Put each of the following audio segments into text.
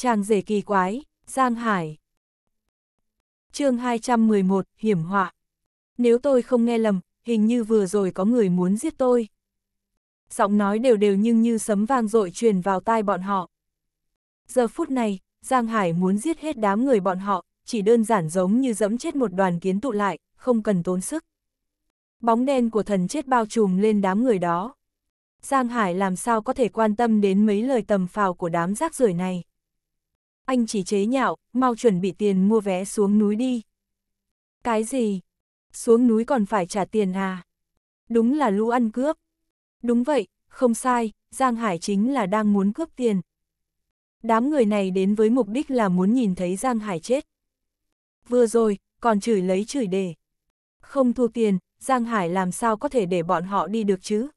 Chàng rể kỳ quái, Giang Hải. chương 211, hiểm họa. Nếu tôi không nghe lầm, hình như vừa rồi có người muốn giết tôi. Giọng nói đều đều nhưng như sấm vang dội truyền vào tai bọn họ. Giờ phút này, Giang Hải muốn giết hết đám người bọn họ, chỉ đơn giản giống như dẫm chết một đoàn kiến tụ lại, không cần tốn sức. Bóng đen của thần chết bao trùm lên đám người đó. Giang Hải làm sao có thể quan tâm đến mấy lời tầm phào của đám rác rưởi này anh chỉ chế nhạo, mau chuẩn bị tiền mua vé xuống núi đi. Cái gì? Xuống núi còn phải trả tiền à? Đúng là lũ ăn cướp. Đúng vậy, không sai, Giang Hải chính là đang muốn cướp tiền. Đám người này đến với mục đích là muốn nhìn thấy Giang Hải chết. Vừa rồi, còn chửi lấy chửi để. Không thu tiền, Giang Hải làm sao có thể để bọn họ đi được chứ?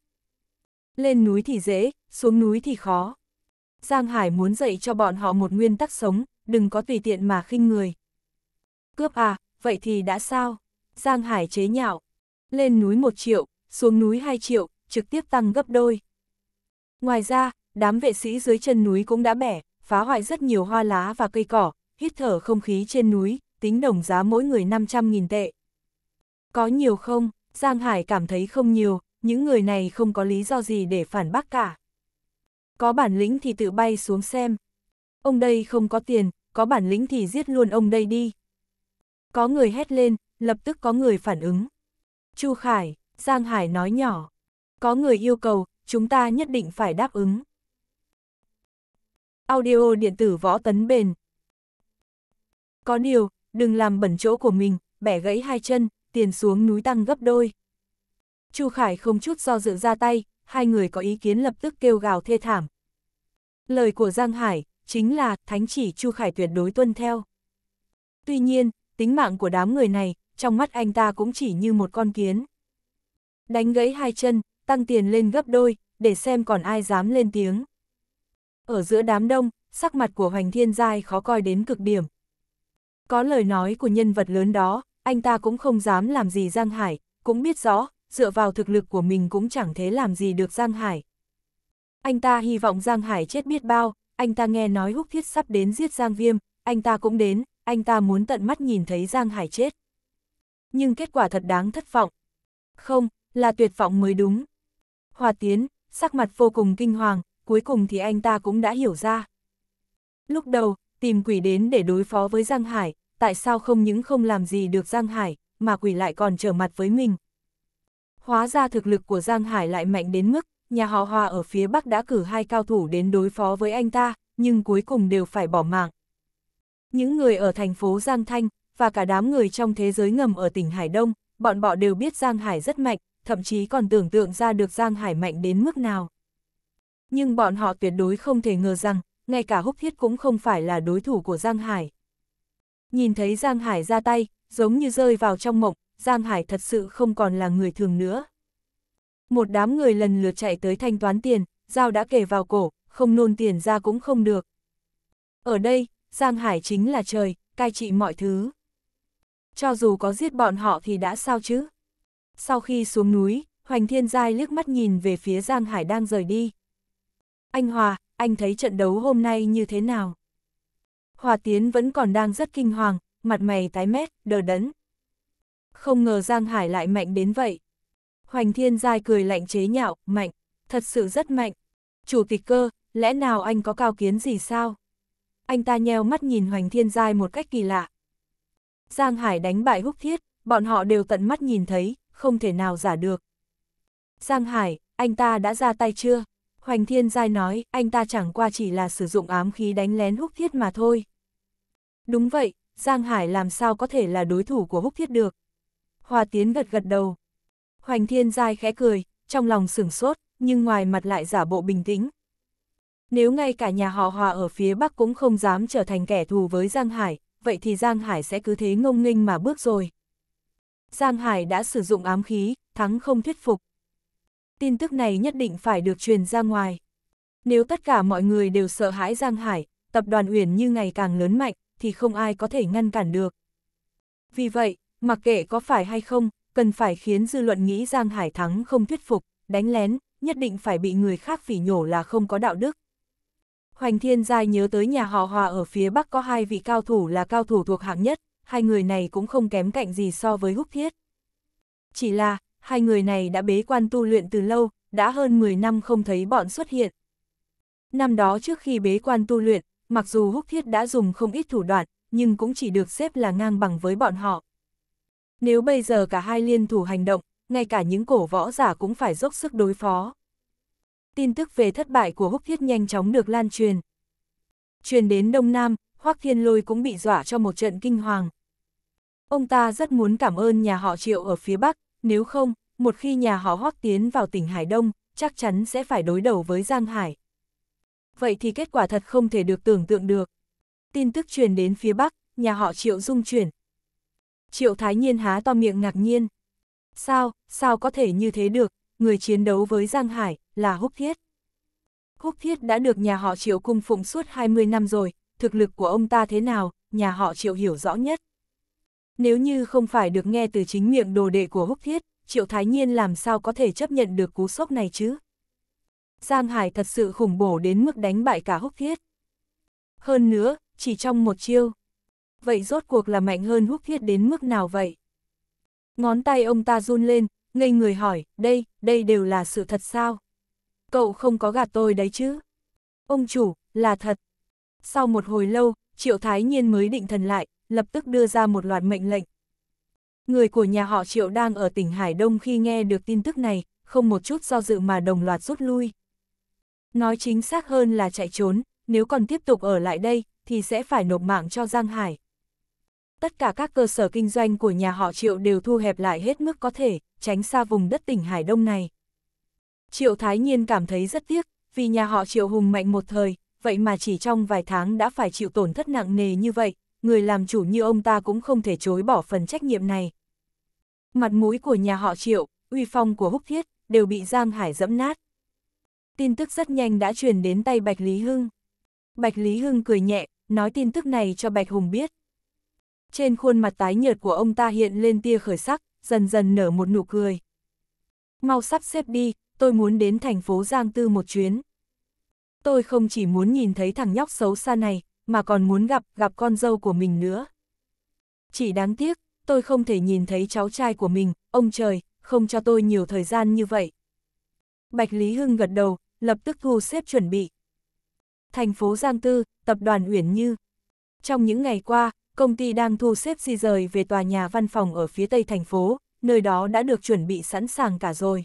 Lên núi thì dễ, xuống núi thì khó. Giang Hải muốn dạy cho bọn họ một nguyên tắc sống, đừng có tùy tiện mà khinh người. Cướp à, vậy thì đã sao? Giang Hải chế nhạo. Lên núi 1 triệu, xuống núi 2 triệu, trực tiếp tăng gấp đôi. Ngoài ra, đám vệ sĩ dưới chân núi cũng đã bẻ, phá hoại rất nhiều hoa lá và cây cỏ, hít thở không khí trên núi, tính đồng giá mỗi người 500.000 tệ. Có nhiều không? Giang Hải cảm thấy không nhiều, những người này không có lý do gì để phản bác cả có bản lĩnh thì tự bay xuống xem. Ông đây không có tiền, có bản lĩnh thì giết luôn ông đây đi. Có người hét lên, lập tức có người phản ứng. Chu Khải, Giang Hải nói nhỏ. Có người yêu cầu, chúng ta nhất định phải đáp ứng. Audio điện tử võ tấn bền. Có điều, đừng làm bẩn chỗ của mình, bẻ gãy hai chân, tiền xuống núi tăng gấp đôi. Chu Khải không chút do dự ra tay, hai người có ý kiến lập tức kêu gào thê thảm. Lời của Giang Hải, chính là, thánh chỉ Chu Khải tuyệt đối tuân theo. Tuy nhiên, tính mạng của đám người này, trong mắt anh ta cũng chỉ như một con kiến. Đánh gãy hai chân, tăng tiền lên gấp đôi, để xem còn ai dám lên tiếng. Ở giữa đám đông, sắc mặt của Hoành Thiên Giai khó coi đến cực điểm. Có lời nói của nhân vật lớn đó, anh ta cũng không dám làm gì Giang Hải, cũng biết rõ, dựa vào thực lực của mình cũng chẳng thế làm gì được Giang Hải. Anh ta hy vọng Giang Hải chết biết bao, anh ta nghe nói húc thiết sắp đến giết Giang Viêm, anh ta cũng đến, anh ta muốn tận mắt nhìn thấy Giang Hải chết. Nhưng kết quả thật đáng thất vọng. Không, là tuyệt vọng mới đúng. Hòa Tiến, sắc mặt vô cùng kinh hoàng, cuối cùng thì anh ta cũng đã hiểu ra. Lúc đầu, tìm quỷ đến để đối phó với Giang Hải, tại sao không những không làm gì được Giang Hải, mà quỷ lại còn trở mặt với mình hóa ra thực lực của Giang Hải lại mạnh đến mức, nhà họ Hoa ở phía Bắc đã cử hai cao thủ đến đối phó với anh ta, nhưng cuối cùng đều phải bỏ mạng. Những người ở thành phố Giang Thanh, và cả đám người trong thế giới ngầm ở tỉnh Hải Đông, bọn bọ đều biết Giang Hải rất mạnh, thậm chí còn tưởng tượng ra được Giang Hải mạnh đến mức nào. Nhưng bọn họ tuyệt đối không thể ngờ rằng, ngay cả húc thiết cũng không phải là đối thủ của Giang Hải. Nhìn thấy Giang Hải ra tay, giống như rơi vào trong mộng, Giang Hải thật sự không còn là người thường nữa. Một đám người lần lượt chạy tới thanh toán tiền, dao đã kề vào cổ, không nôn tiền ra cũng không được. Ở đây, Giang Hải chính là trời, cai trị mọi thứ. Cho dù có giết bọn họ thì đã sao chứ? Sau khi xuống núi, Hoành Thiên Giai liếc mắt nhìn về phía Giang Hải đang rời đi. Anh Hòa, anh thấy trận đấu hôm nay như thế nào? Hòa Tiến vẫn còn đang rất kinh hoàng, mặt mày tái mét, đờ đẫn. Không ngờ Giang Hải lại mạnh đến vậy. Hoành Thiên Giai cười lạnh chế nhạo, mạnh, thật sự rất mạnh. Chủ tịch cơ, lẽ nào anh có cao kiến gì sao? Anh ta nheo mắt nhìn Hoành Thiên Giai một cách kỳ lạ. Giang Hải đánh bại húc thiết, bọn họ đều tận mắt nhìn thấy, không thể nào giả được. Giang Hải, anh ta đã ra tay chưa? Hoành Thiên Giai nói, anh ta chẳng qua chỉ là sử dụng ám khí đánh lén húc thiết mà thôi. Đúng vậy, Giang Hải làm sao có thể là đối thủ của húc thiết được? Hoa Tiến gật gật đầu. Hoành Thiên Giai khẽ cười, trong lòng sửng sốt, nhưng ngoài mặt lại giả bộ bình tĩnh. Nếu ngay cả nhà họ Hòa ở phía Bắc cũng không dám trở thành kẻ thù với Giang Hải, vậy thì Giang Hải sẽ cứ thế ngông nghênh mà bước rồi. Giang Hải đã sử dụng ám khí, thắng không thuyết phục. Tin tức này nhất định phải được truyền ra ngoài. Nếu tất cả mọi người đều sợ hãi Giang Hải, tập đoàn Uyển như ngày càng lớn mạnh, thì không ai có thể ngăn cản được. Vì vậy, Mặc kệ có phải hay không, cần phải khiến dư luận nghĩ Giang Hải thắng không thuyết phục, đánh lén, nhất định phải bị người khác phỉ nhổ là không có đạo đức. Hoành Thiên Giai nhớ tới nhà họ Hòa ở phía Bắc có hai vị cao thủ là cao thủ thuộc hạng nhất, hai người này cũng không kém cạnh gì so với Húc Thiết. Chỉ là, hai người này đã bế quan tu luyện từ lâu, đã hơn 10 năm không thấy bọn xuất hiện. Năm đó trước khi bế quan tu luyện, mặc dù Húc Thiết đã dùng không ít thủ đoạn, nhưng cũng chỉ được xếp là ngang bằng với bọn họ. Nếu bây giờ cả hai liên thủ hành động, ngay cả những cổ võ giả cũng phải dốc sức đối phó. Tin tức về thất bại của húc thiết nhanh chóng được lan truyền. Truyền đến Đông Nam, Hoác Thiên Lôi cũng bị dọa cho một trận kinh hoàng. Ông ta rất muốn cảm ơn nhà họ Triệu ở phía Bắc, nếu không, một khi nhà họ Hoác tiến vào tỉnh Hải Đông, chắc chắn sẽ phải đối đầu với Giang Hải. Vậy thì kết quả thật không thể được tưởng tượng được. Tin tức truyền đến phía Bắc, nhà họ Triệu dung chuyển, Triệu Thái Nhiên há to miệng ngạc nhiên. Sao, sao có thể như thế được, người chiến đấu với Giang Hải, là Húc Thiết. Húc Thiết đã được nhà họ Triệu cung phụng suốt 20 năm rồi, thực lực của ông ta thế nào, nhà họ Triệu hiểu rõ nhất. Nếu như không phải được nghe từ chính miệng đồ đệ của Húc Thiết, Triệu Thái Nhiên làm sao có thể chấp nhận được cú sốc này chứ? Giang Hải thật sự khủng bổ đến mức đánh bại cả Húc Thiết. Hơn nữa, chỉ trong một chiêu, vậy rốt cuộc là mạnh hơn húc thiết đến mức nào vậy? Ngón tay ông ta run lên, ngây người hỏi, đây, đây đều là sự thật sao? Cậu không có gạt tôi đấy chứ? Ông chủ, là thật. Sau một hồi lâu, Triệu Thái Nhiên mới định thần lại, lập tức đưa ra một loạt mệnh lệnh. Người của nhà họ Triệu đang ở tỉnh Hải Đông khi nghe được tin tức này, không một chút do dự mà đồng loạt rút lui. Nói chính xác hơn là chạy trốn, nếu còn tiếp tục ở lại đây, thì sẽ phải nộp mạng cho Giang Hải tất cả các cơ sở kinh doanh của nhà họ Triệu đều thu hẹp lại hết mức có thể, tránh xa vùng đất tỉnh Hải Đông này. Triệu Thái Nhiên cảm thấy rất tiếc, vì nhà họ Triệu hùng mạnh một thời, vậy mà chỉ trong vài tháng đã phải chịu tổn thất nặng nề như vậy, người làm chủ như ông ta cũng không thể chối bỏ phần trách nhiệm này. Mặt mũi của nhà họ Triệu, uy phong của Húc Thiết, đều bị Giang Hải dẫm nát. Tin tức rất nhanh đã truyền đến tay Bạch Lý Hưng. Bạch Lý Hưng cười nhẹ, nói tin tức này cho Bạch Hùng biết, trên khuôn mặt tái nhợt của ông ta hiện lên tia khởi sắc, dần dần nở một nụ cười. Mau sắp xếp đi, tôi muốn đến thành phố Giang Tư một chuyến. Tôi không chỉ muốn nhìn thấy thằng nhóc xấu xa này, mà còn muốn gặp, gặp con dâu của mình nữa. Chỉ đáng tiếc, tôi không thể nhìn thấy cháu trai của mình, ông trời, không cho tôi nhiều thời gian như vậy. Bạch Lý Hưng gật đầu, lập tức thu xếp chuẩn bị. Thành phố Giang Tư, tập đoàn Uyển Như. Trong những ngày qua, công ty đang thu xếp di rời về tòa nhà văn phòng ở phía tây thành phố, nơi đó đã được chuẩn bị sẵn sàng cả rồi.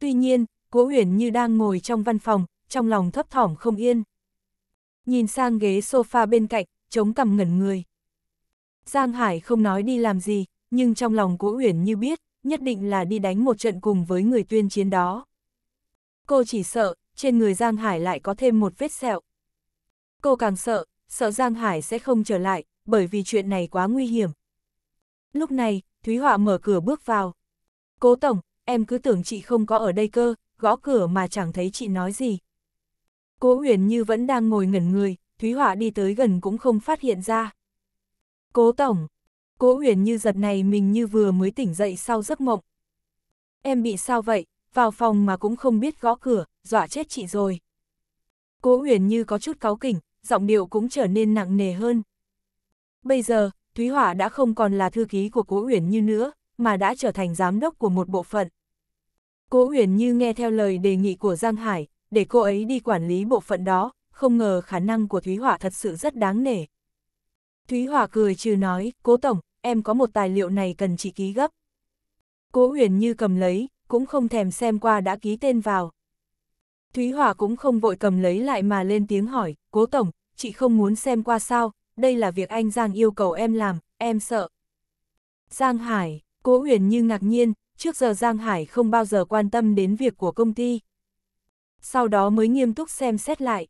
Tuy nhiên, Cố Uyển như đang ngồi trong văn phòng, trong lòng thấp thỏm không yên. Nhìn sang ghế sofa bên cạnh, chống cằm ngẩn người. Giang Hải không nói đi làm gì, nhưng trong lòng Cố Uyển như biết, nhất định là đi đánh một trận cùng với người tuyên chiến đó. Cô chỉ sợ, trên người Giang Hải lại có thêm một vết sẹo. Cô càng sợ, sợ Giang Hải sẽ không trở lại, bởi vì chuyện này quá nguy hiểm. Lúc này, Thúy Họa mở cửa bước vào. Cố Tổng, em cứ tưởng chị không có ở đây cơ, gõ cửa mà chẳng thấy chị nói gì. Cố Uyển Như vẫn đang ngồi ngẩn người, Thúy Họa đi tới gần cũng không phát hiện ra. Cố Tổng, Cố Uyển Như giật này mình như vừa mới tỉnh dậy sau giấc mộng. Em bị sao vậy, vào phòng mà cũng không biết gõ cửa, dọa chết chị rồi. Cố Uyển Như có chút cáu kỉnh, giọng điệu cũng trở nên nặng nề hơn. Bây giờ, Thúy Hỏa đã không còn là thư ký của Cố Uyển Như nữa, mà đã trở thành giám đốc của một bộ phận. Cố Uyển Như nghe theo lời đề nghị của Giang Hải, để cô ấy đi quản lý bộ phận đó, không ngờ khả năng của Thúy Hỏa thật sự rất đáng nể. Thúy Hỏa cười trừ nói, Cố Tổng, em có một tài liệu này cần chị ký gấp. Cố Uyển Như cầm lấy, cũng không thèm xem qua đã ký tên vào. Thúy Hỏa cũng không vội cầm lấy lại mà lên tiếng hỏi, Cố Tổng, chị không muốn xem qua sao, đây là việc anh Giang yêu cầu em làm, em sợ. Giang Hải, cố huyền như ngạc nhiên, trước giờ Giang Hải không bao giờ quan tâm đến việc của công ty. Sau đó mới nghiêm túc xem xét lại.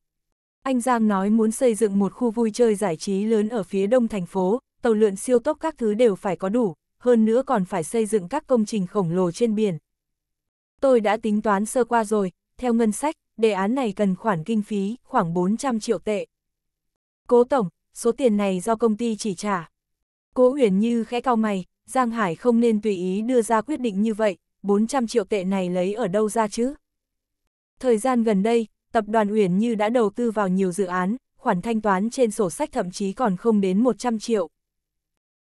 Anh Giang nói muốn xây dựng một khu vui chơi giải trí lớn ở phía đông thành phố, tàu lượn siêu tốc các thứ đều phải có đủ, hơn nữa còn phải xây dựng các công trình khổng lồ trên biển. Tôi đã tính toán sơ qua rồi, theo ngân sách, đề án này cần khoản kinh phí khoảng 400 triệu tệ. Cố Tổng, số tiền này do công ty chỉ trả. Cố Uyển Như khẽ cao mày, Giang Hải không nên tùy ý đưa ra quyết định như vậy, 400 triệu tệ này lấy ở đâu ra chứ? Thời gian gần đây, tập đoàn Uyển Như đã đầu tư vào nhiều dự án, khoản thanh toán trên sổ sách thậm chí còn không đến 100 triệu.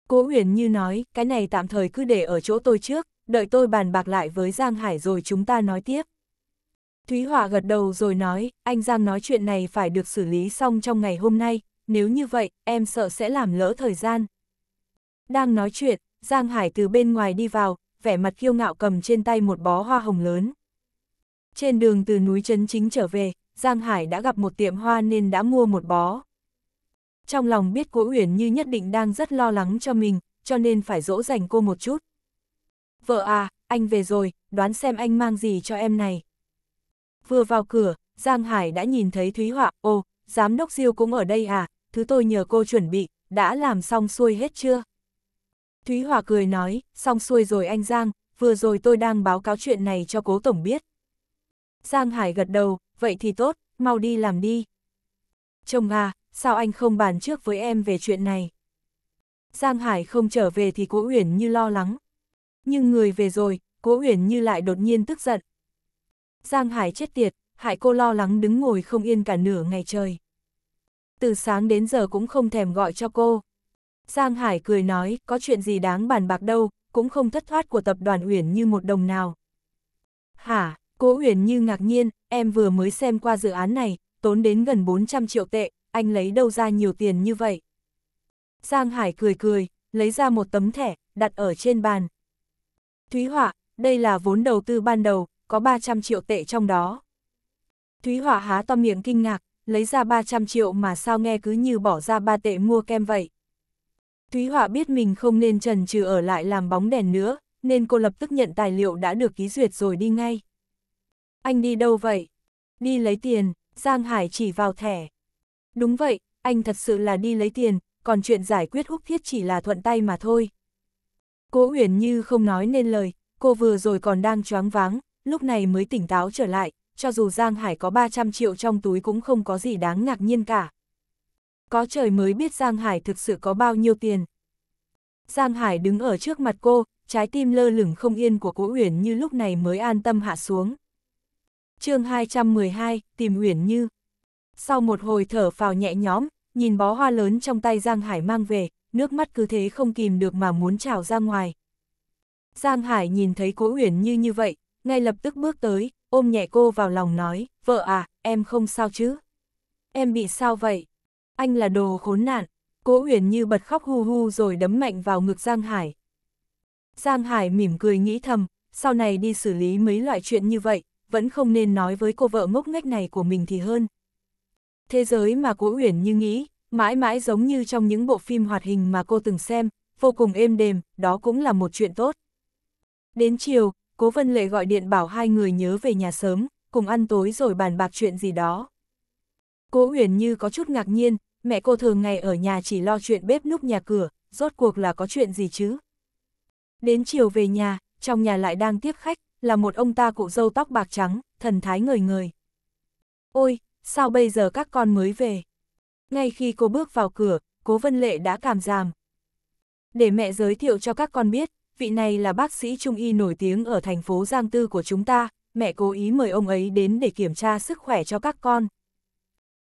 Cố Uyển Như nói, cái này tạm thời cứ để ở chỗ tôi trước, đợi tôi bàn bạc lại với Giang Hải rồi chúng ta nói tiếp. Thúy Họa gật đầu rồi nói, anh Giang nói chuyện này phải được xử lý xong trong ngày hôm nay, nếu như vậy, em sợ sẽ làm lỡ thời gian. Đang nói chuyện, Giang Hải từ bên ngoài đi vào, vẻ mặt kiêu ngạo cầm trên tay một bó hoa hồng lớn. Trên đường từ núi Trấn Chính trở về, Giang Hải đã gặp một tiệm hoa nên đã mua một bó. Trong lòng biết Cố Uyển Như nhất định đang rất lo lắng cho mình, cho nên phải dỗ dành cô một chút. Vợ à, anh về rồi, đoán xem anh mang gì cho em này. Vừa vào cửa, Giang Hải đã nhìn thấy Thúy Họa, ô, giám đốc Diêu cũng ở đây à, thứ tôi nhờ cô chuẩn bị, đã làm xong xuôi hết chưa? Thúy Hòa cười nói, xong xuôi rồi anh Giang, vừa rồi tôi đang báo cáo chuyện này cho cố tổng biết. Giang Hải gật đầu, vậy thì tốt, mau đi làm đi. Chồng à, sao anh không bàn trước với em về chuyện này? Giang Hải không trở về thì Cố Uyển Như lo lắng. Nhưng người về rồi, Cố Uyển Như lại đột nhiên tức giận. Giang Hải chết tiệt, hại cô lo lắng đứng ngồi không yên cả nửa ngày trời từ sáng đến giờ cũng không thèm gọi cho cô. Giang Hải cười nói, có chuyện gì đáng bàn bạc đâu, cũng không thất thoát của tập đoàn Uyển như một đồng nào. Hả, cố Uyển như ngạc nhiên, em vừa mới xem qua dự án này, tốn đến gần 400 triệu tệ, anh lấy đâu ra nhiều tiền như vậy? Giang Hải cười cười, lấy ra một tấm thẻ, đặt ở trên bàn. Thúy Họa, đây là vốn đầu tư ban đầu, có 300 triệu tệ trong đó. Thúy Họa há to miệng kinh ngạc, lấy ra 300 triệu mà sao nghe cứ như bỏ ra ba tệ mua kem vậy. Thúy Họa biết mình không nên trần trừ ở lại làm bóng đèn nữa, nên cô lập tức nhận tài liệu đã được ký duyệt rồi đi ngay. Anh đi đâu vậy? Đi lấy tiền, Giang Hải chỉ vào thẻ. Đúng vậy, anh thật sự là đi lấy tiền, còn chuyện giải quyết húc thiết chỉ là thuận tay mà thôi. Cố Uyển Như không nói nên lời, cô vừa rồi còn đang choáng váng, lúc này mới tỉnh táo trở lại, cho dù Giang Hải có 300 triệu trong túi cũng không có gì đáng ngạc nhiên cả. Có trời mới biết Giang Hải thực sự có bao nhiêu tiền. Giang Hải đứng ở trước mặt cô, trái tim lơ lửng không yên của Cố Uyển Như lúc này mới an tâm hạ xuống. chương 212, tìm Uyển Như. Sau một hồi thở phào nhẹ nhõm, nhìn bó hoa lớn trong tay Giang Hải mang về, nước mắt cứ thế không kìm được mà muốn trào ra ngoài. Giang Hải nhìn thấy Cố Uyển Như như vậy, ngay lập tức bước tới, ôm nhẹ cô vào lòng nói, vợ à, em không sao chứ? Em bị sao vậy? Anh là đồ khốn nạn. Cố Huyền như bật khóc hu hu rồi đấm mạnh vào ngực Giang Hải. Giang Hải mỉm cười nghĩ thầm, sau này đi xử lý mấy loại chuyện như vậy, vẫn không nên nói với cô vợ ngốc nghếch này của mình thì hơn. Thế giới mà Cố Huyền như nghĩ, mãi mãi giống như trong những bộ phim hoạt hình mà cô từng xem, vô cùng êm đềm, đó cũng là một chuyện tốt. Đến chiều, Cố Vân Lệ gọi điện bảo hai người nhớ về nhà sớm, cùng ăn tối rồi bàn bạc chuyện gì đó. Cố Uyển Như có chút ngạc nhiên, mẹ cô thường ngày ở nhà chỉ lo chuyện bếp núc nhà cửa, rốt cuộc là có chuyện gì chứ? Đến chiều về nhà, trong nhà lại đang tiếp khách, là một ông ta cụ râu tóc bạc trắng, thần thái ngời ngời. Ôi, sao bây giờ các con mới về? Ngay khi cô bước vào cửa, cố Vân Lệ đã cảm giảm. Để mẹ giới thiệu cho các con biết, vị này là bác sĩ trung y nổi tiếng ở thành phố Giang Tư của chúng ta, mẹ cố ý mời ông ấy đến để kiểm tra sức khỏe cho các con.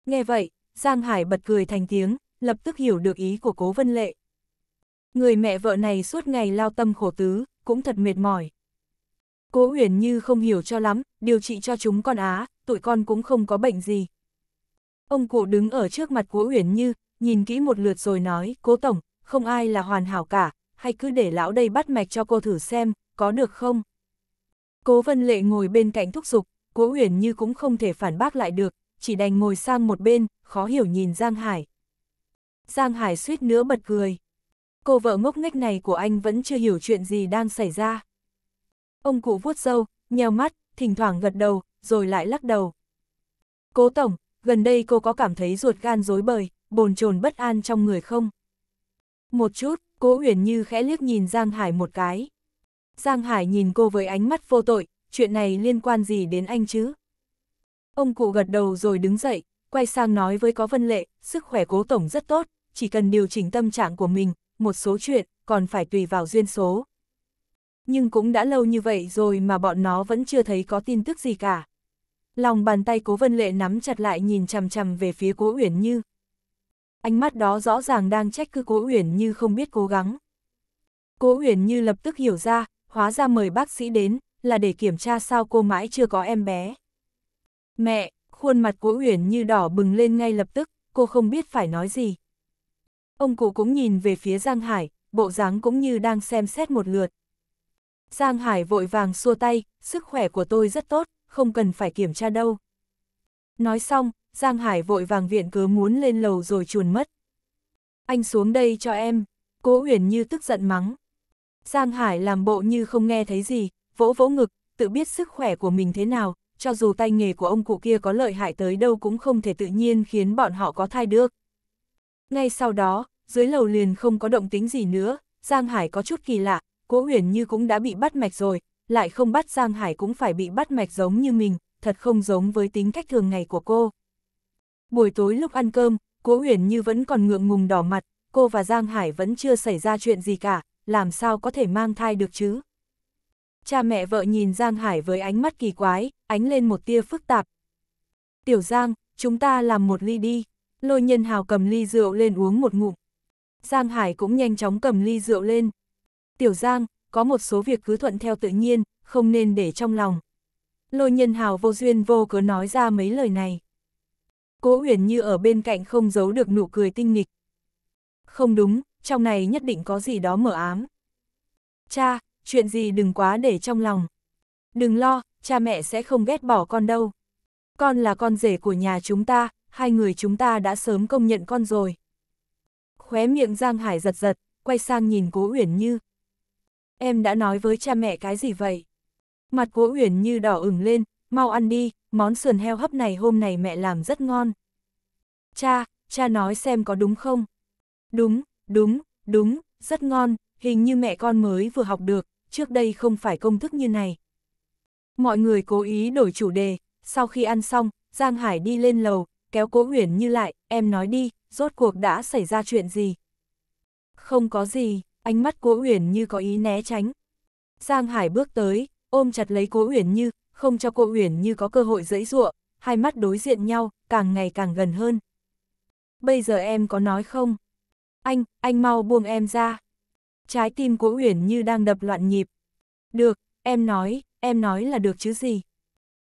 Nghe vậy, Giang Hải bật cười thành tiếng, lập tức hiểu được ý của cố Vân Lệ. Người mẹ vợ này suốt ngày lao tâm khổ tứ, cũng thật mệt mỏi. Cố Huyền Như không hiểu cho lắm, điều trị cho chúng con á, tụi con cũng không có bệnh gì. Ông cụ đứng ở trước mặt Cố Huyền Như, nhìn kỹ một lượt rồi nói, Cố Tổng, không ai là hoàn hảo cả, hay cứ để lão đây bắt mạch cho cô thử xem, có được không? Cố Vân Lệ ngồi bên cạnh thúc giục, Cố Uyển Như cũng không thể phản bác lại được, chỉ đành ngồi sang một bên, khó hiểu nhìn Giang Hải. Giang Hải suýt nữa bật cười. Cô vợ ngốc nghếch này của anh vẫn chưa hiểu chuyện gì đang xảy ra. Ông cụ vuốt râu, nheo mắt, thỉnh thoảng gật đầu, rồi lại lắc đầu. Cố Tổng, gần đây cô có cảm thấy ruột gan rối bời, bồn chồn bất an trong người không? Một chút, Cố Huyền Như khẽ liếc nhìn Giang Hải một cái. Giang Hải nhìn cô với ánh mắt vô tội, chuyện này liên quan gì đến anh chứ? Ông cụ gật đầu rồi đứng dậy, quay sang nói với có vân lệ, sức khỏe cố tổng rất tốt, chỉ cần điều chỉnh tâm trạng của mình, một số chuyện còn phải tùy vào duyên số. Nhưng cũng đã lâu như vậy rồi mà bọn nó vẫn chưa thấy có tin tức gì cả. Lòng bàn tay cố vân lệ nắm chặt lại nhìn chằm chằm về phía cố uyển như ánh mắt đó rõ ràng đang trách cứ Cố Uyển Như không biết cố gắng. Cố Uyển Như lập tức hiểu ra, hóa ra mời bác sĩ đến, là để kiểm tra sao cô mãi chưa có em bé. Mẹ, khuôn mặt Cố Uyển Như đỏ bừng lên ngay lập tức, cô không biết phải nói gì. Ông cụ cũng nhìn về phía Giang Hải, bộ dáng cũng như đang xem xét một lượt. Giang Hải vội vàng xua tay, sức khỏe của tôi rất tốt, không cần phải kiểm tra đâu. Nói xong, Giang Hải vội vàng viện cớ muốn lên lầu rồi chuồn mất. Anh xuống đây cho em, cố huyền như tức giận mắng. Giang Hải làm bộ như không nghe thấy gì, vỗ vỗ ngực, tự biết sức khỏe của mình thế nào, cho dù tay nghề của ông cụ kia có lợi hại tới đâu cũng không thể tự nhiên khiến bọn họ có thai được. Ngay sau đó, dưới lầu liền không có động tính gì nữa, Giang Hải có chút kỳ lạ, cố huyền như cũng đã bị bắt mạch rồi, lại không bắt Giang Hải cũng phải bị bắt mạch giống như mình, thật không giống với tính cách thường ngày của cô. Buổi tối lúc ăn cơm, Cố Uyển Như vẫn còn ngượng ngùng đỏ mặt, cô và Giang Hải vẫn chưa xảy ra chuyện gì cả, làm sao có thể mang thai được chứ? Cha mẹ vợ nhìn Giang Hải với ánh mắt kỳ quái, ánh lên một tia phức tạp. Tiểu Giang, chúng ta làm một ly đi. Lôi nhân hào cầm ly rượu lên uống một ngụm. Giang Hải cũng nhanh chóng cầm ly rượu lên. Tiểu Giang, có một số việc cứ thuận theo tự nhiên, không nên để trong lòng lôi nhân hào vô duyên vô cớ nói ra mấy lời này. Cố Uyển như ở bên cạnh không giấu được nụ cười tinh nghịch. Không đúng, trong này nhất định có gì đó mở ám. Cha, chuyện gì đừng quá để trong lòng. Đừng lo, cha mẹ sẽ không ghét bỏ con đâu. Con là con rể của nhà chúng ta, hai người chúng ta đã sớm công nhận con rồi. Khóe miệng Giang Hải giật giật, quay sang nhìn Cố Uyển Như. Em đã nói với cha mẹ cái gì vậy? Mặt của Uyển như đỏ ửng lên, mau ăn đi, món sườn heo hấp này hôm nay mẹ làm rất ngon. Cha, cha nói xem có đúng không? Đúng, đúng, đúng, rất ngon, hình như mẹ con mới vừa học được, trước đây không phải công thức như này. Mọi người cố ý đổi chủ đề, sau khi ăn xong, Giang Hải đi lên lầu, kéo cố Uyển như lại, em nói đi, rốt cuộc đã xảy ra chuyện gì? Không có gì, ánh mắt cố Uyển như có ý né tránh. Giang Hải bước tới, ôm chặt lấy Cố Uyển Như, không cho cô Uyển Như có cơ hội dẫy dụa, hai mắt đối diện nhau, càng ngày càng gần hơn. Bây giờ em có nói không? Anh, anh mau buông em ra. Trái tim Cố Uyển Như đang đập loạn nhịp. Được, em nói, em nói là được chứ gì.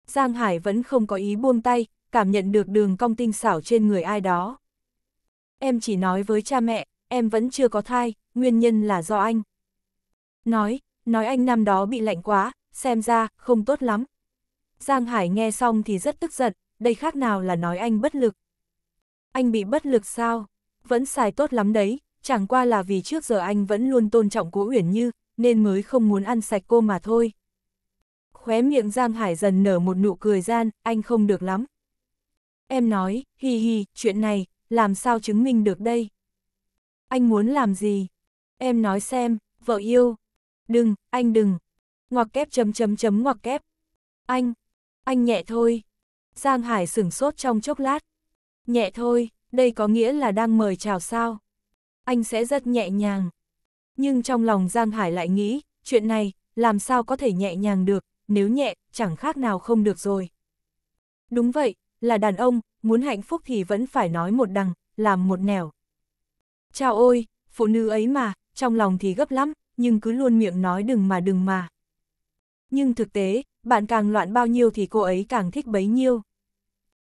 Giang Hải vẫn không có ý buông tay, cảm nhận được đường cong tinh xảo trên người ai đó. Em chỉ nói với cha mẹ, em vẫn chưa có thai, nguyên nhân là do anh. Nói, nói anh năm đó bị lạnh quá, xem ra, không tốt lắm. Giang Hải nghe xong thì rất tức giận, đây khác nào là nói anh bất lực. Anh bị bất lực sao? Vẫn xài tốt lắm đấy, chẳng qua là vì trước giờ anh vẫn luôn tôn trọng cố Uyển Như, nên mới không muốn ăn sạch cô mà thôi. Khóe miệng Giang Hải dần nở một nụ cười gian, anh không được lắm. Em nói, hi hi, chuyện này, làm sao chứng minh được đây? Anh muốn làm gì? Em nói xem, vợ yêu. Đừng, anh đừng, ngoặc kép chấm chấm chấm ngoặc kép. Anh, anh nhẹ thôi. Giang Hải sửng sốt trong chốc lát. Nhẹ thôi, đây có nghĩa là đang mời chào sao. Anh sẽ rất nhẹ nhàng. Nhưng trong lòng Giang Hải lại nghĩ, chuyện này, làm sao có thể nhẹ nhàng được, nếu nhẹ, chẳng khác nào không được rồi. Đúng vậy, là đàn ông, muốn hạnh phúc thì vẫn phải nói một đằng, làm một nẻo. Chào ôi, phụ nữ ấy mà, trong lòng thì gấp lắm, nhưng cứ luôn miệng nói đừng mà đừng mà. Nhưng thực tế, bạn càng loạn bao nhiêu thì cô ấy càng thích bấy nhiêu.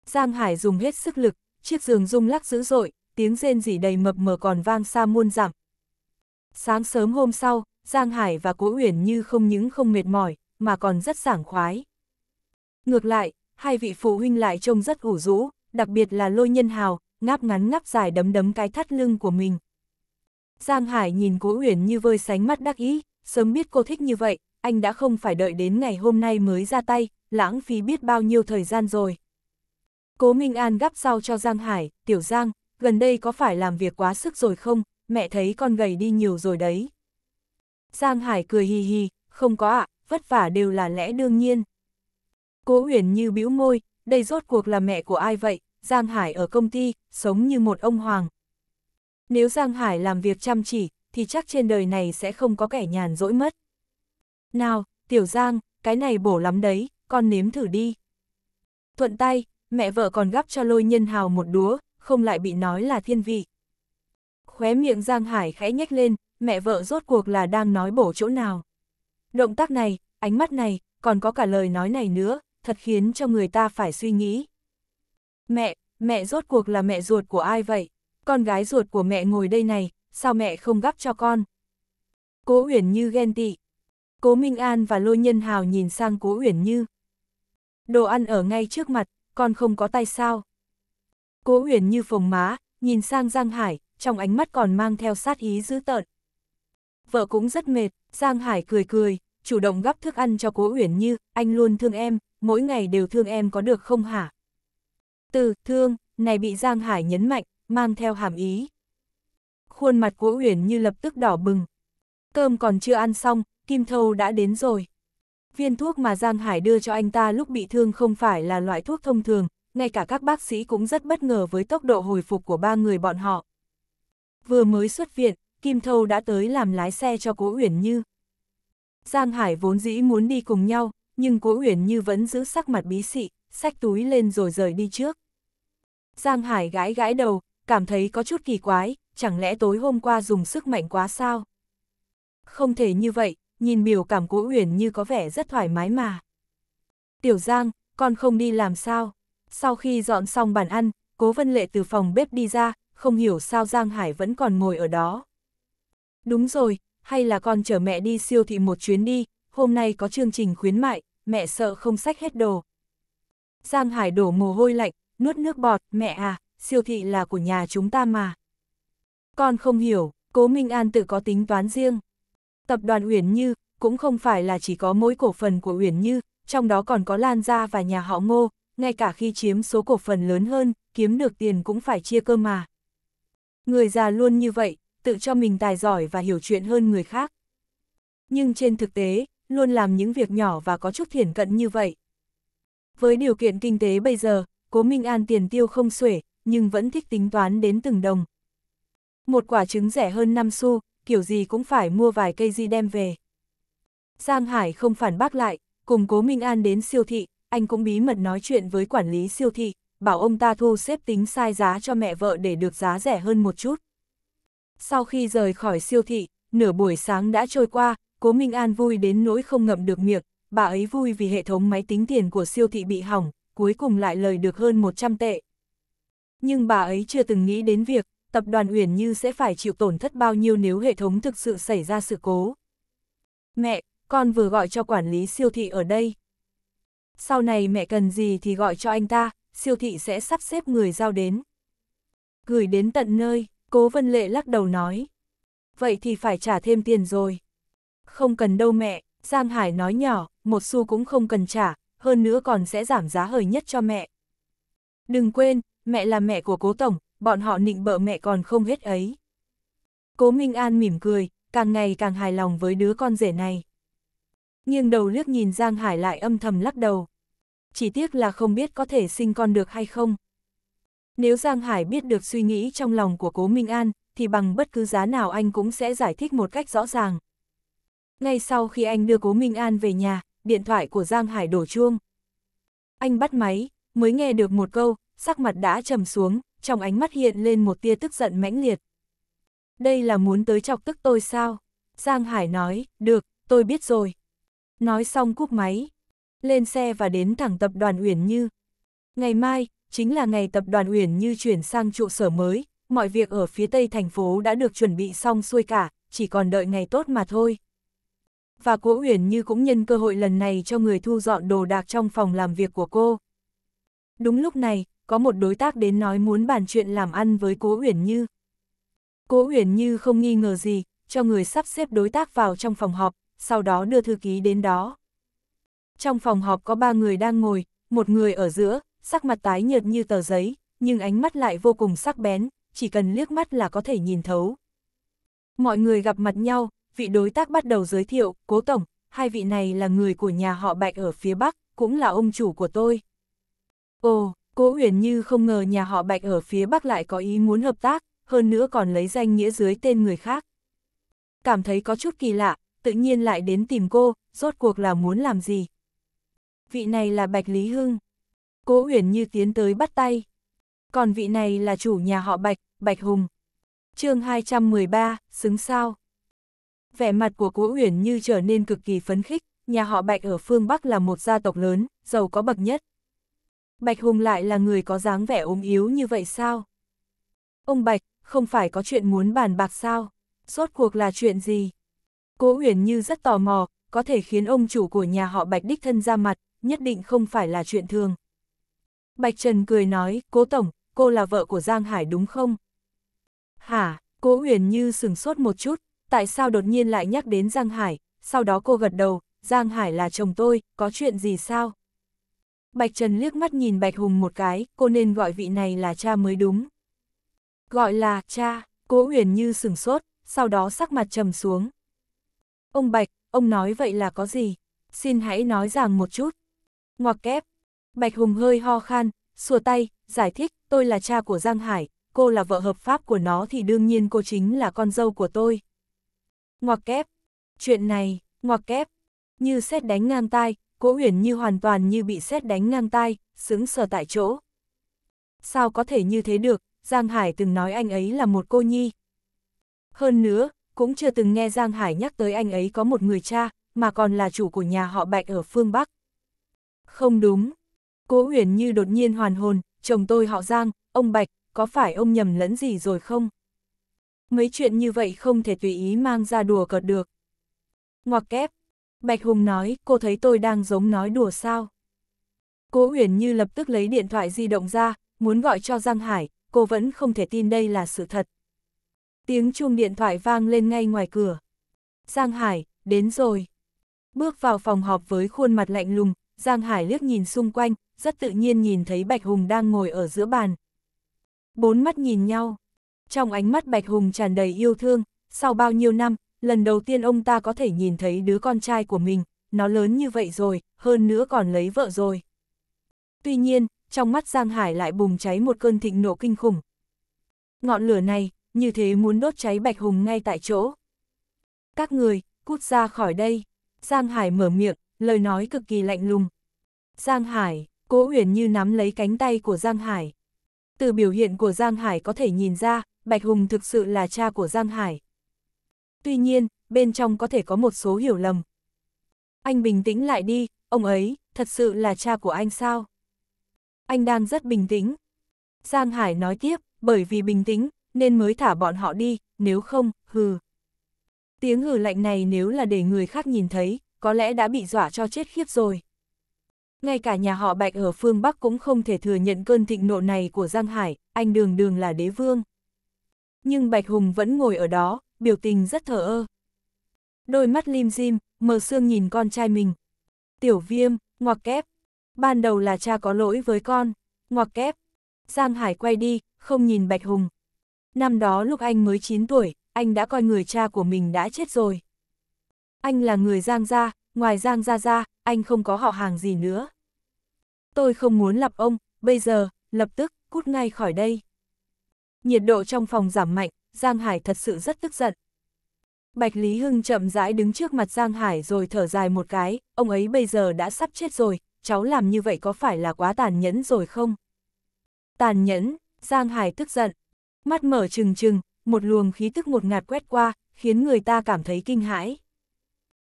Giang Hải dùng hết sức lực, chiếc giường rung lắc dữ dội, tiếng rên rỉ đầy mập mờ còn vang xa muôn dặm. Sáng sớm hôm sau, Giang Hải và Cố Uyển Như không những không mệt mỏi, mà còn rất sảng khoái. Ngược lại, hai vị phụ huynh lại trông rất ủ rũ, đặc biệt là lôi nhân hào, ngáp ngắn ngáp dài đấm đấm cái thắt lưng của mình. Giang Hải nhìn Cố Uyển Như vơi sánh mắt đắc ý, sớm biết cô thích như vậy, anh đã không phải đợi đến ngày hôm nay mới ra tay, lãng phí biết bao nhiêu thời gian rồi. Cố Minh An gắp sau cho Giang Hải, Tiểu Giang, gần đây có phải làm việc quá sức rồi không, mẹ thấy con gầy đi nhiều rồi đấy. Giang Hải cười hì hì, không có ạ, vất vả đều là lẽ đương nhiên. Cố Uyển như bĩu môi, đây rốt cuộc là mẹ của ai vậy, Giang Hải ở công ty, sống như một ông hoàng. Nếu Giang Hải làm việc chăm chỉ, thì chắc trên đời này sẽ không có kẻ nhàn rỗi mất. Nào, Tiểu Giang, cái này bổ lắm đấy, con nếm thử đi. Thuận tay, mẹ vợ còn gắp cho lôi nhân hào một đúa, không lại bị nói là thiên vị. Khóe miệng Giang Hải khẽ nhếch lên, mẹ vợ rốt cuộc là đang nói bổ chỗ nào. Động tác này, ánh mắt này, còn có cả lời nói này nữa, thật khiến cho người ta phải suy nghĩ. Mẹ, mẹ rốt cuộc là mẹ ruột của ai vậy? Con gái ruột của mẹ ngồi đây này, sao mẹ không gắp cho con? Cố Uyển Như ghen tị, Cố Minh An và Lôi Nhân Hào nhìn sang Cố Uyển Như. Đồ ăn ở ngay trước mặt, con không có tay sao. Cố Uyển Như phồng má, nhìn sang Giang Hải, trong ánh mắt còn mang theo sát ý dữ tợn. Vợ cũng rất mệt, Giang Hải cười cười, chủ động gắp thức ăn cho Cố Uyển Như, anh luôn thương em, mỗi ngày đều thương em có được không hả? Từ thương này bị Giang Hải nhấn mạnh, mang theo hàm ý. Khuôn mặt Cố Uyển Như lập tức đỏ bừng. Cơm còn chưa ăn xong, Kim Thâu đã đến rồi. Viên thuốc mà Giang Hải đưa cho anh ta lúc bị thương không phải là loại thuốc thông thường, ngay cả các bác sĩ cũng rất bất ngờ với tốc độ hồi phục của ba người bọn họ. Vừa mới xuất viện, Kim Thâu đã tới làm lái xe cho Cố Uyển Như. Giang Hải vốn dĩ muốn đi cùng nhau, nhưng Cố Uyển Như vẫn giữ sắc mặt bí xị, xách túi lên rồi rời đi trước. Giang Hải gãi gãi đầu, cảm thấy có chút kỳ quái, chẳng lẽ tối hôm qua dùng sức mạnh quá sao? Không thể như vậy, nhìn biểu cảm của Uyển như có vẻ rất thoải mái mà. Tiểu Giang, con không đi làm sao? Sau khi dọn xong bàn ăn, Cố Vân Lệ từ phòng bếp đi ra, không hiểu sao Giang Hải vẫn còn ngồi ở đó. Đúng rồi, hay là con chở mẹ đi siêu thị một chuyến đi, hôm nay có chương trình khuyến mại, mẹ sợ không sách hết đồ. Giang Hải đổ mồ hôi lạnh, nuốt nước bọt, mẹ à, siêu thị là của nhà chúng ta mà. Con không hiểu, Cố Minh An tự có tính toán riêng. Tập đoàn Uyển Như cũng không phải là chỉ có mỗi cổ phần của Uyển Như, trong đó còn có Lan Gia và nhà họ Ngô, ngay cả khi chiếm số cổ phần lớn hơn, kiếm được tiền cũng phải chia cơ mà. Người già luôn như vậy, tự cho mình tài giỏi và hiểu chuyện hơn người khác. Nhưng trên thực tế, luôn làm những việc nhỏ và có chút thiển cận như vậy. Với điều kiện kinh tế bây giờ, Cố Minh An tiền tiêu không xuể, nhưng vẫn thích tính toán đến từng đồng. Một quả trứng rẻ hơn 5 xu, kiểu gì cũng phải mua vài cây di đem về. Giang Hải không phản bác lại, cùng Cố Minh An đến siêu thị, anh cũng bí mật nói chuyện với quản lý siêu thị, bảo ông ta thu xếp tính sai giá cho mẹ vợ để được giá rẻ hơn một chút. Sau khi rời khỏi siêu thị, nửa buổi sáng đã trôi qua, Cố Minh An vui đến nỗi không ngậm được miệng, bà ấy vui vì hệ thống máy tính tiền của siêu thị bị hỏng, cuối cùng lại lời được hơn 100 tệ. Nhưng bà ấy chưa từng nghĩ đến việc, tập đoàn Uyển Như sẽ phải chịu tổn thất bao nhiêu nếu hệ thống thực sự xảy ra sự cố. Mẹ, con vừa gọi cho quản lý siêu thị ở đây. Sau này mẹ cần gì thì gọi cho anh ta, siêu thị sẽ sắp xếp người giao đến. Gửi đến tận nơi, cố vân lệ lắc đầu nói. Vậy thì phải trả thêm tiền rồi. Không cần đâu mẹ, Giang Hải nói nhỏ, một xu cũng không cần trả, hơn nữa còn sẽ giảm giá hời nhất cho mẹ. Đừng quên, mẹ là mẹ của cố tổng, bọn họ nịnh bợ mẹ còn không hết ấy. Cố Minh An mỉm cười, càng ngày càng hài lòng với đứa con rể này. Nghiêng đầu liếc nhìn Giang Hải lại âm thầm lắc đầu. Chỉ tiếc là không biết có thể sinh con được hay không. Nếu Giang Hải biết được suy nghĩ trong lòng của Cố Minh An, thì bằng bất cứ giá nào anh cũng sẽ giải thích một cách rõ ràng. Ngay sau khi anh đưa Cố Minh An về nhà, điện thoại của Giang Hải đổ chuông. Anh bắt máy, mới nghe được một câu, sắc mặt đã trầm xuống, trong ánh mắt hiện lên một tia tức giận mãnh liệt. Đây là muốn tới chọc tức tôi sao? Giang Hải nói, được, tôi biết rồi. Nói xong cúp máy, lên xe và đến thẳng tập đoàn Uyển Như. Ngày mai, chính là ngày tập đoàn Uyển Như chuyển sang trụ sở mới, mọi việc ở phía tây thành phố đã được chuẩn bị xong xuôi cả, chỉ còn đợi ngày tốt mà thôi. Và cố Uyển Như cũng nhân cơ hội lần này cho người thu dọn đồ đạc trong phòng làm việc của cô. Đúng lúc này, có một đối tác đến nói muốn bàn chuyện làm ăn với Cố Uyển Như. Cố Uyển Như không nghi ngờ gì, cho người sắp xếp đối tác vào trong phòng họp, sau đó đưa thư ký đến đó. Trong phòng họp có ba người đang ngồi, một người ở giữa, sắc mặt tái nhợt như tờ giấy, nhưng ánh mắt lại vô cùng sắc bén, chỉ cần liếc mắt là có thể nhìn thấu. Mọi người gặp mặt nhau, vị đối tác bắt đầu giới thiệu, Cố Tổng, hai vị này là người của nhà họ Bạch ở phía Bắc, cũng là ông chủ của tôi. Ồ, Cố Huyền Như không ngờ nhà họ Bạch ở phía Bắc lại có ý muốn hợp tác, hơn nữa còn lấy danh nghĩa dưới tên người khác. Cảm thấy có chút kỳ lạ, tự nhiên lại đến tìm cô, rốt cuộc là muốn làm gì. Vị này là Bạch Lý Hưng. Cố Huyền Như tiến tới bắt tay. Còn vị này là chủ nhà họ Bạch, Bạch Hùng. chương 213, xứng sao. Vẻ mặt của Cố Huyền Như trở nên cực kỳ phấn khích, nhà họ Bạch ở phương Bắc là một gia tộc lớn, giàu có bậc nhất, Bạch Hùng lại là người có dáng vẻ ốm yếu như vậy sao? Ông Bạch, không phải có chuyện muốn bàn bạc sao? Rốt cuộc là chuyện gì? Cố Uyển Như rất tò mò, có thể khiến ông chủ của nhà họ Bạch đích thân ra mặt, nhất định không phải là chuyện thường. Bạch Trần cười nói, cố Tổng, cô là vợ của Giang Hải đúng không? Hả, cố Uyển Như sừng sốt một chút, tại sao đột nhiên lại nhắc đến Giang Hải, sau đó cô gật đầu, Giang Hải là chồng tôi, có chuyện gì sao? Bạch Trần liếc mắt nhìn Bạch Hùng một cái, cô nên gọi vị này là cha mới đúng. Gọi là cha, cố Huyền như sừng sốt, sau đó sắc mặt trầm xuống. Ông Bạch, ông nói vậy là có gì? Xin hãy nói ràng một chút. Ngoặc kép, Bạch Hùng hơi ho khan, xua tay, giải thích, tôi là cha của Giang Hải, cô là vợ hợp pháp của nó thì đương nhiên cô chính là con dâu của tôi. Ngoặc kép, chuyện này, ngoặc kép, như xét đánh ngang tai, Cố huyền như hoàn toàn như bị sét đánh ngang tai, sững sờ tại chỗ. Sao có thể như thế được, Giang Hải từng nói anh ấy là một cô nhi. Hơn nữa, cũng chưa từng nghe Giang Hải nhắc tới anh ấy có một người cha, mà còn là chủ của nhà họ Bạch ở phương Bắc. Không đúng. Cố huyền như đột nhiên hoàn hồn, chồng tôi họ Giang, ông Bạch, có phải ông nhầm lẫn gì rồi không? Mấy chuyện như vậy không thể tùy ý mang ra đùa cợt được. Ngoặc kép, Bạch Hùng nói, cô thấy tôi đang giống nói đùa sao? Cố Uyển Như lập tức lấy điện thoại di động ra, muốn gọi cho Giang Hải, cô vẫn không thể tin đây là sự thật. Tiếng chuông điện thoại vang lên ngay ngoài cửa. Giang Hải, đến rồi. Bước vào phòng họp với khuôn mặt lạnh lùng, Giang Hải liếc nhìn xung quanh, rất tự nhiên nhìn thấy Bạch Hùng đang ngồi ở giữa bàn. Bốn mắt nhìn nhau. Trong ánh mắt Bạch Hùng tràn đầy yêu thương, sau bao nhiêu năm, lần đầu tiên ông ta có thể nhìn thấy đứa con trai của mình, nó lớn như vậy rồi, hơn nữa còn lấy vợ rồi. Tuy nhiên, trong mắt Giang Hải lại bùng cháy một cơn thịnh nộ kinh khủng. Ngọn lửa này, như thế muốn đốt cháy Bạch Hùng ngay tại chỗ. Các người, cút ra khỏi đây. Giang Hải mở miệng, lời nói cực kỳ lạnh lùng. Giang Hải, cố uyển như nắm lấy cánh tay của Giang Hải. Từ biểu hiện của Giang Hải có thể nhìn ra, Bạch Hùng thực sự là cha của Giang Hải tuy nhiên, bên trong có thể có một số hiểu lầm. Anh bình tĩnh lại đi, ông ấy, thật sự là cha của anh sao? Anh đang rất bình tĩnh. Giang Hải nói tiếp, bởi vì bình tĩnh, nên mới thả bọn họ đi, nếu không, hừ. Tiếng hừ lạnh này nếu là để người khác nhìn thấy, có lẽ đã bị dọa cho chết khiếp rồi. Ngay cả nhà họ Bạch ở phương Bắc cũng không thể thừa nhận cơn thịnh nộ này của Giang Hải, anh đường đường là đế vương. Nhưng Bạch Hùng vẫn ngồi ở đó, biểu tình rất thờ ơ. Đôi mắt lim dim, mờ sương nhìn con trai mình. Tiểu viêm, ngoặc kép. Ban đầu là cha có lỗi với con, ngoặc kép. Giang Hải quay đi, không nhìn Bạch Hùng. Năm đó lúc anh mới 9 tuổi, anh đã coi người cha của mình đã chết rồi. Anh là người Giang Gia, ngoài Giang Gia Gia, anh không có họ hàng gì nữa. Tôi không muốn lập ông, bây giờ, lập tức, cút ngay khỏi đây. Nhiệt độ trong phòng giảm mạnh, Giang Hải thật sự rất tức giận. Bạch Lý Hưng chậm rãi đứng trước mặt Giang Hải rồi thở dài một cái, ông ấy bây giờ đã sắp chết rồi, cháu làm như vậy có phải là quá tàn nhẫn rồi không? Tàn nhẫn, Giang Hải tức giận, mắt mở trừng trừng, một luồng khí tức ngột ngạt quét qua, khiến người ta cảm thấy kinh hãi.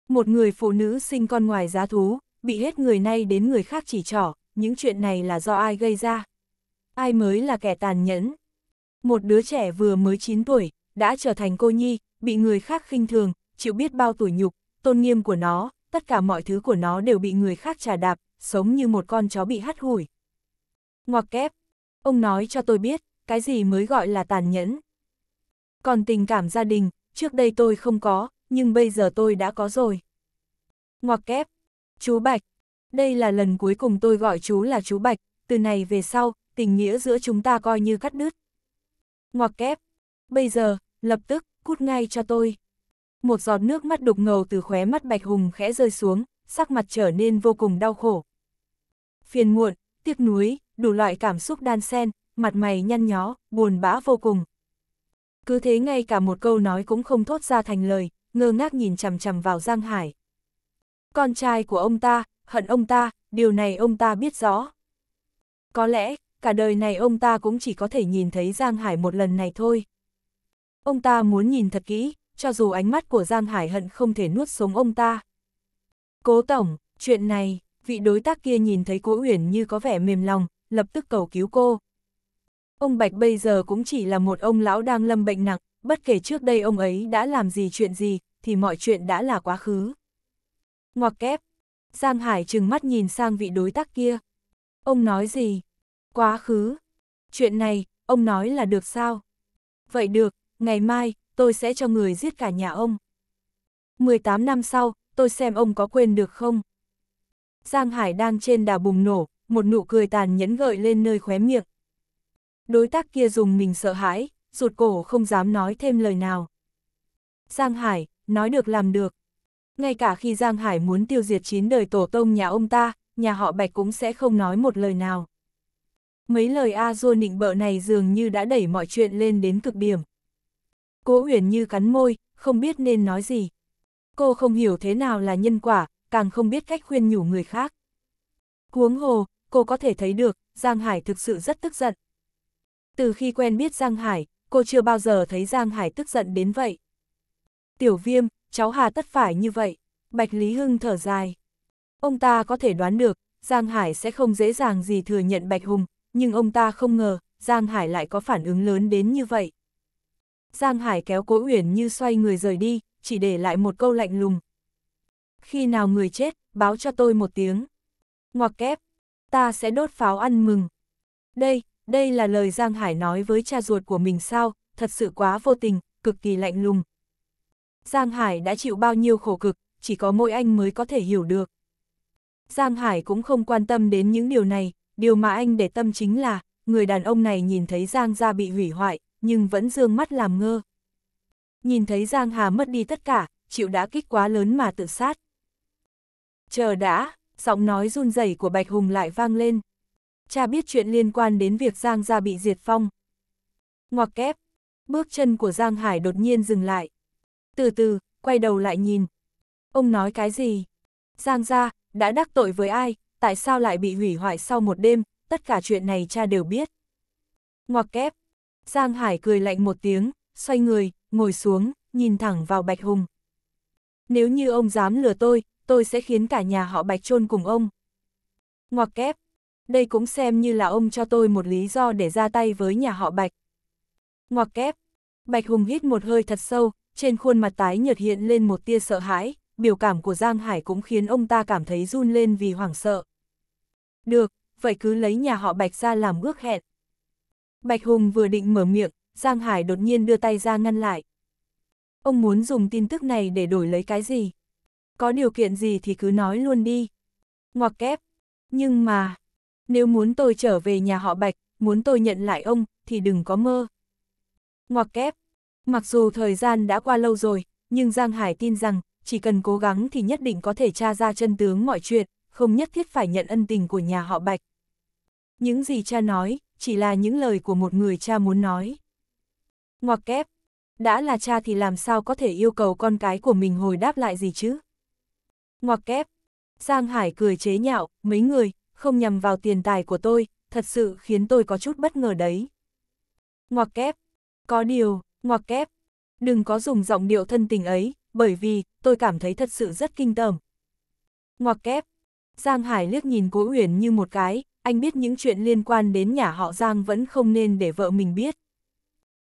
Một người phụ nữ sinh con ngoài giá thú, bị hết người nay đến người khác chỉ trỏ, những chuyện này là do ai gây ra? Ai mới là kẻ tàn nhẫn? một đứa trẻ vừa mới 9 tuổi, đã trở thành cô nhi, bị người khác khinh thường, chịu biết bao tuổi nhục, tôn nghiêm của nó, tất cả mọi thứ của nó đều bị người khác trà đạp, sống như một con chó bị hắt hủi. Ngoặc kép, ông nói cho tôi biết, cái gì mới gọi là tàn nhẫn. Còn tình cảm gia đình, trước đây tôi không có, nhưng bây giờ tôi đã có rồi. Ngoặc kép, chú Bạch, đây là lần cuối cùng tôi gọi chú là chú Bạch, từ này về sau, tình nghĩa giữa chúng ta coi như cắt đứt ngoặc kép. Bây giờ, lập tức, cút ngay cho tôi. Một giọt nước mắt đục ngầu từ khóe mắt Bạch Hùng khẽ rơi xuống, sắc mặt trở nên vô cùng đau khổ. Phiền muộn, tiếc nuối, đủ loại cảm xúc đan xen, mặt mày nhăn nhó, buồn bã vô cùng. Cứ thế ngay cả một câu nói cũng không thốt ra thành lời, ngơ ngác nhìn chằm chằm vào Giang Hải. Con trai của ông ta, hận ông ta, điều này ông ta biết rõ. Có lẽ, cả đời này ông ta cũng chỉ có thể nhìn thấy Giang Hải một lần này thôi. Ông ta muốn nhìn thật kỹ, cho dù ánh mắt của Giang Hải hận không thể nuốt sống ông ta. Cố Tổng, chuyện này, vị đối tác kia nhìn thấy Cố Uyển như có vẻ mềm lòng, lập tức cầu cứu cô. Ông Bạch bây giờ cũng chỉ là một ông lão đang lâm bệnh nặng, bất kể trước đây ông ấy đã làm gì chuyện gì, thì mọi chuyện đã là quá khứ. Ngoặc kép, Giang Hải trừng mắt nhìn sang vị đối tác kia. Ông nói gì, Quá khứ. Chuyện này, ông nói là được sao? Vậy được, ngày mai, tôi sẽ cho người giết cả nhà ông. 18 năm sau, tôi xem ông có quên được không? Giang Hải đang trên đà bùng nổ, một nụ cười tàn nhẫn gợi lên nơi khóe miệng. Đối tác kia dùng mình sợ hãi, rụt cổ không dám nói thêm lời nào. Giang Hải, nói được làm được. Ngay cả khi Giang Hải muốn tiêu diệt chín đời tổ tông nhà ông ta, nhà họ Bạch cũng sẽ không nói một lời nào. Mấy lời A Dua nịnh bợ này dường như đã đẩy mọi chuyện lên đến cực điểm. Cố Uyển như cắn môi, không biết nên nói gì. Cô không hiểu thế nào là nhân quả, càng không biết cách khuyên nhủ người khác. Cuống hồ, cô có thể thấy được, Giang Hải thực sự rất tức giận. Từ khi quen biết Giang Hải, cô chưa bao giờ thấy Giang Hải tức giận đến vậy. Tiểu viêm, cháu Hà tất phải như vậy. Bạch Lý Hưng thở dài. Ông ta có thể đoán được, Giang Hải sẽ không dễ dàng gì thừa nhận Bạch Hùng, nhưng ông ta không ngờ, Giang Hải lại có phản ứng lớn đến như vậy. Giang Hải kéo Cố Uyển Như xoay người rời đi, chỉ để lại một câu lạnh lùng. Khi nào người chết, báo cho tôi một tiếng. Ngoặc kép, ta sẽ đốt pháo ăn mừng. Đây, đây là lời Giang Hải nói với cha ruột của mình sao, thật sự quá vô tình, cực kỳ lạnh lùng. Giang Hải đã chịu bao nhiêu khổ cực, chỉ có mỗi anh mới có thể hiểu được. Giang Hải cũng không quan tâm đến những điều này, điều mà anh để tâm chính là, người đàn ông này nhìn thấy Giang Gia bị hủy hoại, nhưng vẫn dương mắt làm ngơ. Nhìn thấy Giang Hà mất đi tất cả, chịu đã kích quá lớn mà tự sát. Chờ đã, giọng nói run rẩy của Bạch Hùng lại vang lên. Cha biết chuyện liên quan đến việc Giang Gia bị diệt phong. Ngoặc kép, bước chân của Giang Hải đột nhiên dừng lại. Từ từ, quay đầu lại nhìn. Ông nói cái gì? Giang Gia, đã đắc tội với ai, tại sao lại bị hủy hoại sau một đêm, tất cả chuyện này cha đều biết. Ngoặc kép, Giang Hải cười lạnh một tiếng, xoay người, ngồi xuống, nhìn thẳng vào Bạch Hùng. Nếu như ông dám lừa tôi, tôi sẽ khiến cả nhà họ Bạch chôn cùng ông. Ngoặc kép, đây cũng xem như là ông cho tôi một lý do để ra tay với nhà họ Bạch. Ngoặc kép, Bạch Hùng hít một hơi thật sâu, trên khuôn mặt tái nhợt hiện lên một tia sợ hãi, biểu cảm của Giang Hải cũng khiến ông ta cảm thấy run lên vì hoảng sợ. Được, vậy cứ lấy nhà họ Bạch ra làm ước hẹn. Bạch Hùng vừa định mở miệng, Giang Hải đột nhiên đưa tay ra ngăn lại. Ông muốn dùng tin tức này để đổi lấy cái gì? Có điều kiện gì thì cứ nói luôn đi. Ngoặc kép. Nhưng mà, nếu muốn tôi trở về nhà họ Bạch, muốn tôi nhận lại ông, thì đừng có mơ. Ngoặc kép. Mặc dù thời gian đã qua lâu rồi, nhưng Giang Hải tin rằng, chỉ cần cố gắng thì nhất định có thể tra ra chân tướng mọi chuyện, không nhất thiết phải nhận ân tình của nhà họ Bạch. Những gì cha nói, chỉ là những lời của một người cha muốn nói. Ngoặc kép, đã là cha thì làm sao có thể yêu cầu con cái của mình hồi đáp lại gì chứ? Ngoặc kép, Giang Hải cười chế nhạo, mấy người, không nhằm vào tiền tài của tôi, thật sự khiến tôi có chút bất ngờ đấy. Ngoặc kép, có điều, ngoặc kép, đừng có dùng giọng điệu thân tình ấy, bởi vì, tôi cảm thấy thật sự rất kinh tởm. Ngoặc kép, Giang Hải liếc nhìn Cố Uyển như một cái, anh biết những chuyện liên quan đến nhà họ Giang vẫn không nên để vợ mình biết.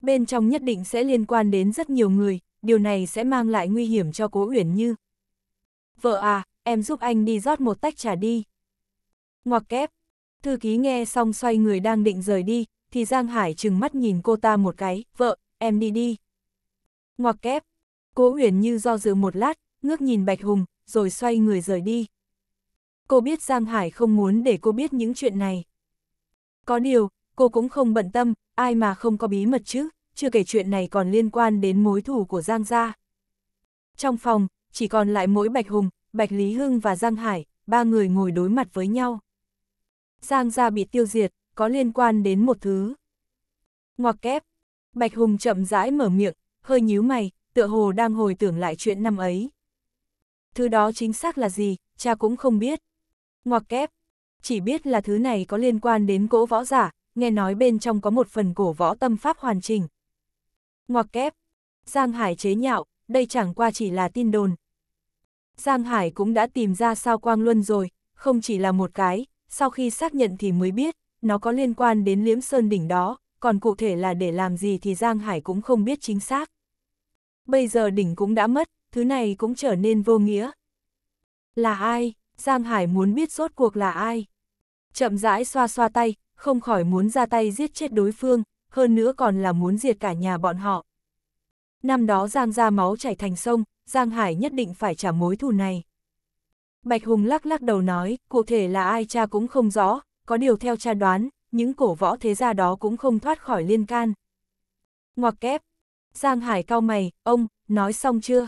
Bên trong nhất định sẽ liên quan đến rất nhiều người, điều này sẽ mang lại nguy hiểm cho Cố Uyển Như. Vợ à, em giúp anh đi rót một tách trà đi. Ngoặc kép, thư ký nghe xong xoay người đang định rời đi, thì Giang Hải trừng mắt nhìn cô ta một cái, vợ, em đi đi. Ngoặc kép, Cố Uyển Như do dự một lát, ngước nhìn Bạch Hùng, rồi xoay người rời đi cô biết Giang Hải không muốn để cô biết những chuyện này. Có điều, cô cũng không bận tâm, ai mà không có bí mật chứ, chưa kể chuyện này còn liên quan đến mối thù của Giang gia. Trong phòng, chỉ còn lại mỗi Bạch Hùng, Bạch Lý Hưng và Giang Hải, ba người ngồi đối mặt với nhau. Giang gia bị tiêu diệt, có liên quan đến một thứ. Ngoặc kép, Bạch Hùng chậm rãi mở miệng, hơi nhíu mày, tựa hồ đang hồi tưởng lại chuyện năm ấy. Thứ đó chính xác là gì, cha cũng không biết ngoặc kép. Chỉ biết là thứ này có liên quan đến cỗ võ giả, nghe nói bên trong có một phần cổ võ tâm pháp hoàn chỉnh. Ngoặc kép. Giang Hải chế nhạo, đây chẳng qua chỉ là tin đồn. Giang Hải cũng đã tìm ra sao Quang Luân rồi, không chỉ là một cái, sau khi xác nhận thì mới biết, nó có liên quan đến liễm sơn đỉnh đó, còn cụ thể là để làm gì thì Giang Hải cũng không biết chính xác. Bây giờ đỉnh cũng đã mất, thứ này cũng trở nên vô nghĩa. Là ai? Giang Hải muốn biết rốt cuộc là ai. Chậm rãi xoa xoa tay, không khỏi muốn ra tay giết chết đối phương, hơn nữa còn là muốn diệt cả nhà bọn họ. Năm đó Giang ra máu chảy thành sông, Giang Hải nhất định phải trả mối thù này. Bạch Hùng lắc lắc đầu nói, cụ thể là ai cha cũng không rõ, có điều theo cha đoán, những cổ võ thế gia đó cũng không thoát khỏi liên can. Ngoặc kép, Giang Hải cao mày, ông, nói xong chưa?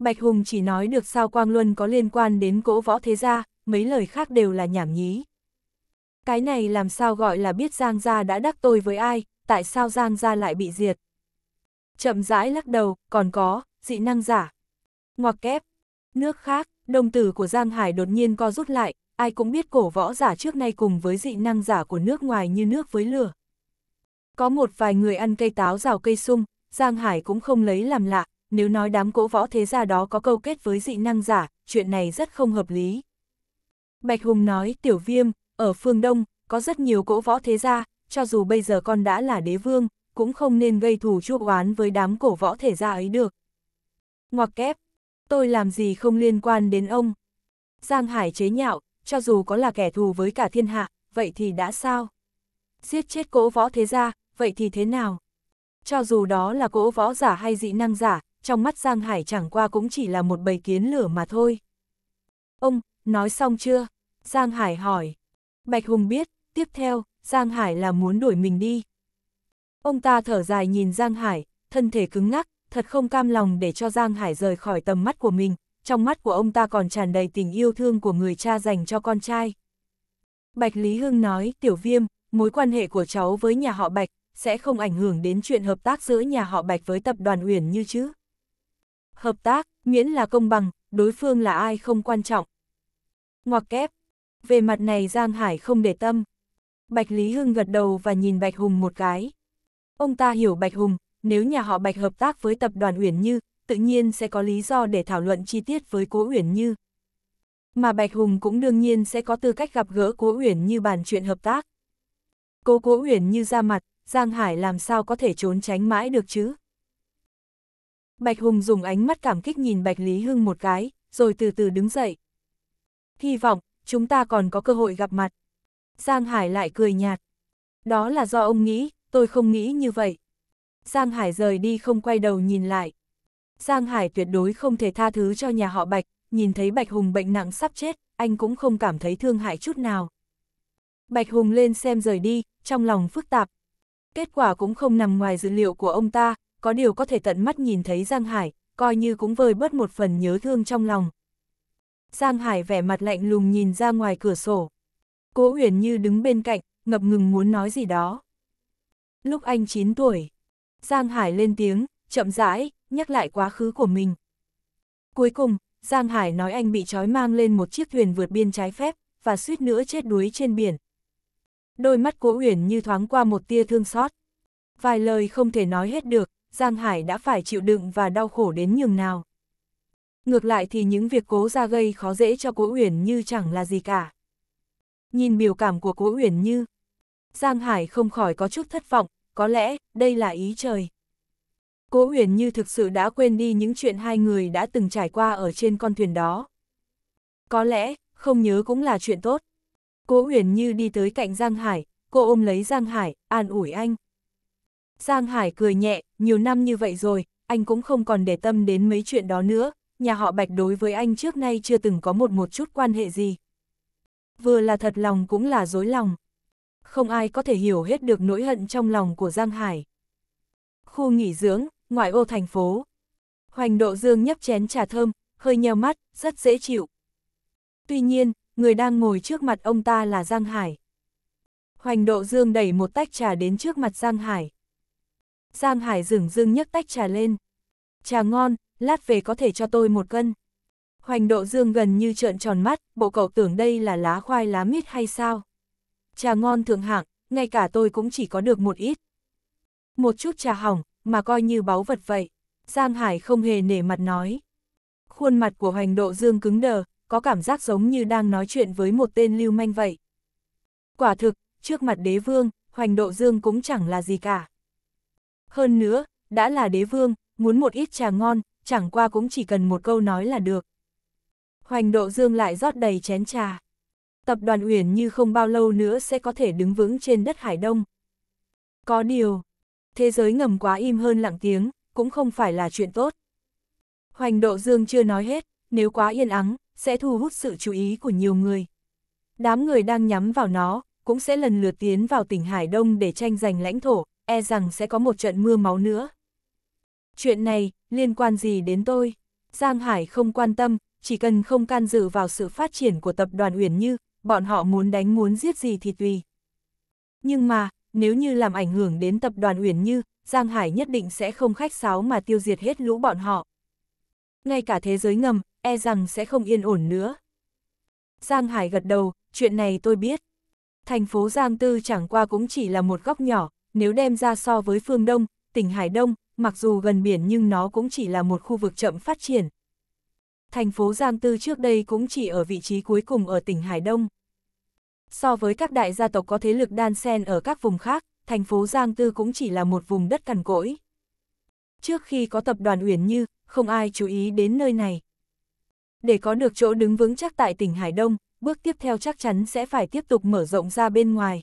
Bạch Hùng chỉ nói được sao Quang Luân có liên quan đến cỗ võ thế gia, mấy lời khác đều là nhảm nhí. Cái này làm sao gọi là biết Giang Gia đã đắc tôi với ai, tại sao Giang Gia lại bị diệt. Chậm rãi lắc đầu, còn có, dị năng giả. Ngoặc kép, nước khác, đồng tử của Giang Hải đột nhiên co rút lại, ai cũng biết cổ võ giả trước nay cùng với dị năng giả của nước ngoài như nước với lửa. Có một vài người ăn cây táo rào cây sung, Giang Hải cũng không lấy làm lạ, nếu nói đám cỗ võ thế gia đó có câu kết với dị năng giả, chuyện này rất không hợp lý. Bạch Hùng nói, tiểu viêm, ở phương Đông, có rất nhiều cỗ võ thế gia, cho dù bây giờ con đã là đế vương, cũng không nên gây thù chuốc oán với đám cổ võ thể gia ấy được. Ngoặc kép, tôi làm gì không liên quan đến ông. Giang Hải chế nhạo, cho dù có là kẻ thù với cả thiên hạ, vậy thì đã sao? Giết chết cỗ võ thế gia, vậy thì thế nào? Cho dù đó là cỗ võ giả hay dị năng giả, trong mắt Giang Hải chẳng qua cũng chỉ là một bầy kiến lửa mà thôi. Ông, nói xong chưa? Giang Hải hỏi. Bạch Hùng biết, tiếp theo, Giang Hải là muốn đuổi mình đi. Ông ta thở dài nhìn Giang Hải, thân thể cứng ngắc, thật không cam lòng để cho Giang Hải rời khỏi tầm mắt của mình, trong mắt của ông ta còn tràn đầy tình yêu thương của người cha dành cho con trai. Bạch Lý Hưng nói, tiểu viêm, mối quan hệ của cháu với nhà họ Bạch sẽ không ảnh hưởng đến chuyện hợp tác giữa nhà họ Bạch với tập đoàn Uyển như chứ hợp tác, miễn là công bằng, đối phương là ai không quan trọng. Ngoặc kép, về mặt này Giang Hải không để tâm. Bạch Lý Hưng gật đầu và nhìn Bạch Hùng một cái. Ông ta hiểu Bạch Hùng, nếu nhà họ Bạch hợp tác với tập đoàn Uyển Như, tự nhiên sẽ có lý do để thảo luận chi tiết với Cố Uyển Như. Mà Bạch Hùng cũng đương nhiên sẽ có tư cách gặp gỡ Cố Uyển Như bàn chuyện hợp tác. Cố Cố Uyển Như ra mặt, Giang Hải làm sao có thể trốn tránh mãi được chứ? Bạch Hùng dùng ánh mắt cảm kích nhìn Bạch Lý Hưng một cái, rồi từ từ đứng dậy. Hy vọng, chúng ta còn có cơ hội gặp mặt. Giang Hải lại cười nhạt. Đó là do ông nghĩ, tôi không nghĩ như vậy. Giang Hải rời đi không quay đầu nhìn lại. Giang Hải tuyệt đối không thể tha thứ cho nhà họ Bạch, nhìn thấy Bạch Hùng bệnh nặng sắp chết, anh cũng không cảm thấy thương hại chút nào. Bạch Hùng lên xem rời đi, trong lòng phức tạp. Kết quả cũng không nằm ngoài dữ liệu của ông ta, có điều có thể tận mắt nhìn thấy Giang Hải, coi như cũng vơi bớt một phần nhớ thương trong lòng. Giang Hải vẻ mặt lạnh lùng nhìn ra ngoài cửa sổ. Cố Uyển Như đứng bên cạnh, ngập ngừng muốn nói gì đó. Lúc anh 9 tuổi, Giang Hải lên tiếng, chậm rãi, nhắc lại quá khứ của mình. Cuối cùng, Giang Hải nói anh bị trói mang lên một chiếc thuyền vượt biên trái phép, và suýt nữa chết đuối trên biển. Đôi mắt cố Uyển Như thoáng qua một tia thương xót. Vài lời không thể nói hết được, Giang Hải đã phải chịu đựng và đau khổ đến nhường nào. Ngược lại thì những việc cố ra gây khó dễ cho Cố Uyển Như chẳng là gì cả. Nhìn biểu cảm của Cố Uyển Như, Giang Hải không khỏi có chút thất vọng, có lẽ đây là ý trời. Cố Uyển Như thực sự đã quên đi những chuyện hai người đã từng trải qua ở trên con thuyền đó. Có lẽ, không nhớ cũng là chuyện tốt. Cố Uyển Như đi tới cạnh Giang Hải, cô ôm lấy Giang Hải, an ủi anh. Giang Hải cười nhẹ, nhiều năm như vậy rồi, anh cũng không còn để tâm đến mấy chuyện đó nữa, nhà họ Bạch đối với anh trước nay chưa từng có một một chút quan hệ gì. Vừa là thật lòng cũng là dối lòng. Không ai có thể hiểu hết được nỗi hận trong lòng của Giang Hải. Khu nghỉ dưỡng, ngoại ô thành phố. Hoành Độ Dương nhấp chén trà thơm, hơi nheo mắt, rất dễ chịu. Tuy nhiên, người đang ngồi trước mặt ông ta là Giang Hải. Hoành Độ Dương đẩy một tách trà đến trước mặt Giang Hải. Giang Hải dửng dưng nhấc tách trà lên. Trà ngon, lát về có thể cho tôi một cân. Hoành độ dương gần như trợn tròn mắt, bộ cậu tưởng đây là lá khoai lá mít hay sao? Trà ngon thượng hạng, ngay cả tôi cũng chỉ có được một ít. Một chút trà hỏng, mà coi như báu vật vậy. Giang Hải không hề nể mặt nói. Khuôn mặt của hoành độ dương cứng đờ, có cảm giác giống như đang nói chuyện với một tên lưu manh vậy. Quả thực, trước mặt đế vương, hoành độ dương cũng chẳng là gì cả. Hơn nữa, đã là đế vương, muốn một ít trà ngon, chẳng qua cũng chỉ cần một câu nói là được. Hoành độ dương lại rót đầy chén trà. Tập đoàn Uyển như không bao lâu nữa sẽ có thể đứng vững trên đất Hải Đông. Có điều, thế giới ngầm quá im hơn lặng tiếng, cũng không phải là chuyện tốt. Hoành độ dương chưa nói hết, nếu quá yên ắng, sẽ thu hút sự chú ý của nhiều người. Đám người đang nhắm vào nó, cũng sẽ lần lượt tiến vào tỉnh Hải Đông để tranh giành lãnh thổ, e rằng sẽ có một trận mưa máu nữa. Chuyện này, liên quan gì đến tôi? Giang Hải không quan tâm, chỉ cần không can dự vào sự phát triển của tập đoàn Uyển Như, bọn họ muốn đánh muốn giết gì thì tùy. Nhưng mà, nếu như làm ảnh hưởng đến tập đoàn Uyển Như, Giang Hải nhất định sẽ không khách sáo mà tiêu diệt hết lũ bọn họ. Ngay cả thế giới ngầm, e rằng sẽ không yên ổn nữa. Giang Hải gật đầu, chuyện này tôi biết. Thành phố Giang Tư chẳng qua cũng chỉ là một góc nhỏ, nếu đem ra so với phương Đông, tỉnh Hải Đông, mặc dù gần biển nhưng nó cũng chỉ là một khu vực chậm phát triển. Thành phố Giang Tư trước đây cũng chỉ ở vị trí cuối cùng ở tỉnh Hải Đông. So với các đại gia tộc có thế lực đan sen ở các vùng khác, thành phố Giang Tư cũng chỉ là một vùng đất cằn cỗi. Trước khi có tập đoàn Uyển Như, không ai chú ý đến nơi này. Để có được chỗ đứng vững chắc tại tỉnh Hải Đông, bước tiếp theo chắc chắn sẽ phải tiếp tục mở rộng ra bên ngoài,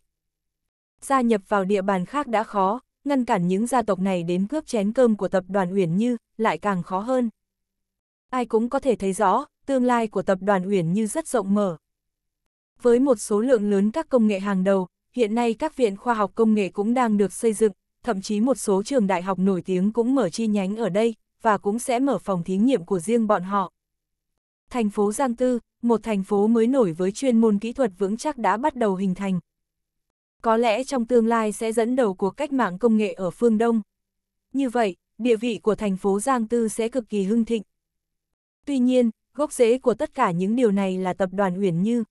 gia nhập vào địa bàn khác đã khó, ngăn cản những gia tộc này đến cướp chén cơm của tập đoàn Uyển Như, lại càng khó hơn. Ai cũng có thể thấy rõ, tương lai của tập đoàn Uyển Như rất rộng mở. Với một số lượng lớn các công nghệ hàng đầu, hiện nay các viện khoa học công nghệ cũng đang được xây dựng, thậm chí một số trường đại học nổi tiếng cũng mở chi nhánh ở đây, và cũng sẽ mở phòng thí nghiệm của riêng bọn họ. Thành phố Giang Tư, một thành phố mới nổi với chuyên môn kỹ thuật vững chắc đã bắt đầu hình thành, có lẽ trong tương lai sẽ dẫn đầu cuộc cách mạng công nghệ ở phương Đông. Như vậy, địa vị của thành phố Giang Tư sẽ cực kỳ hưng thịnh. Tuy nhiên, gốc rễ của tất cả những điều này là tập đoàn Uyển Như.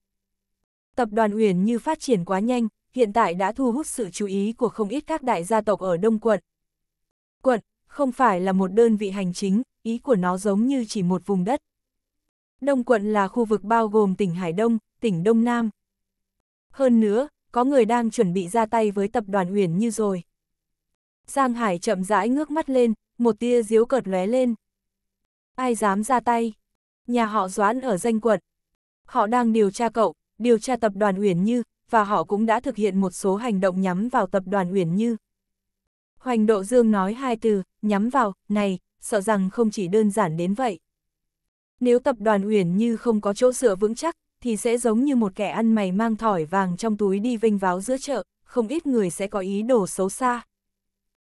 Tập đoàn Uyển Như phát triển quá nhanh, hiện tại đã thu hút sự chú ý của không ít các đại gia tộc ở Đông quận. Quận không phải là một đơn vị hành chính, ý của nó giống như chỉ một vùng đất. Đông quận là khu vực bao gồm tỉnh Hải Đông, tỉnh Đông Nam. Hơn nữa, có người đang chuẩn bị ra tay với tập đoàn Huyền Như rồi. Giang Hải chậm rãi ngước mắt lên, một tia diếu cợt lóe lên. Ai dám ra tay? Nhà họ Doãn ở danh quận. Họ đang điều tra cậu, điều tra tập đoàn Uyển Như, và họ cũng đã thực hiện một số hành động nhắm vào tập đoàn Uyển Như. Hoành Độ Dương nói hai từ, nhắm vào, này, sợ rằng không chỉ đơn giản đến vậy. Nếu tập đoàn Uyển Như không có chỗ sửa vững chắc, thì sẽ giống như một kẻ ăn mày mang thỏi vàng trong túi đi vinh váo giữa chợ, không ít người sẽ có ý đồ xấu xa.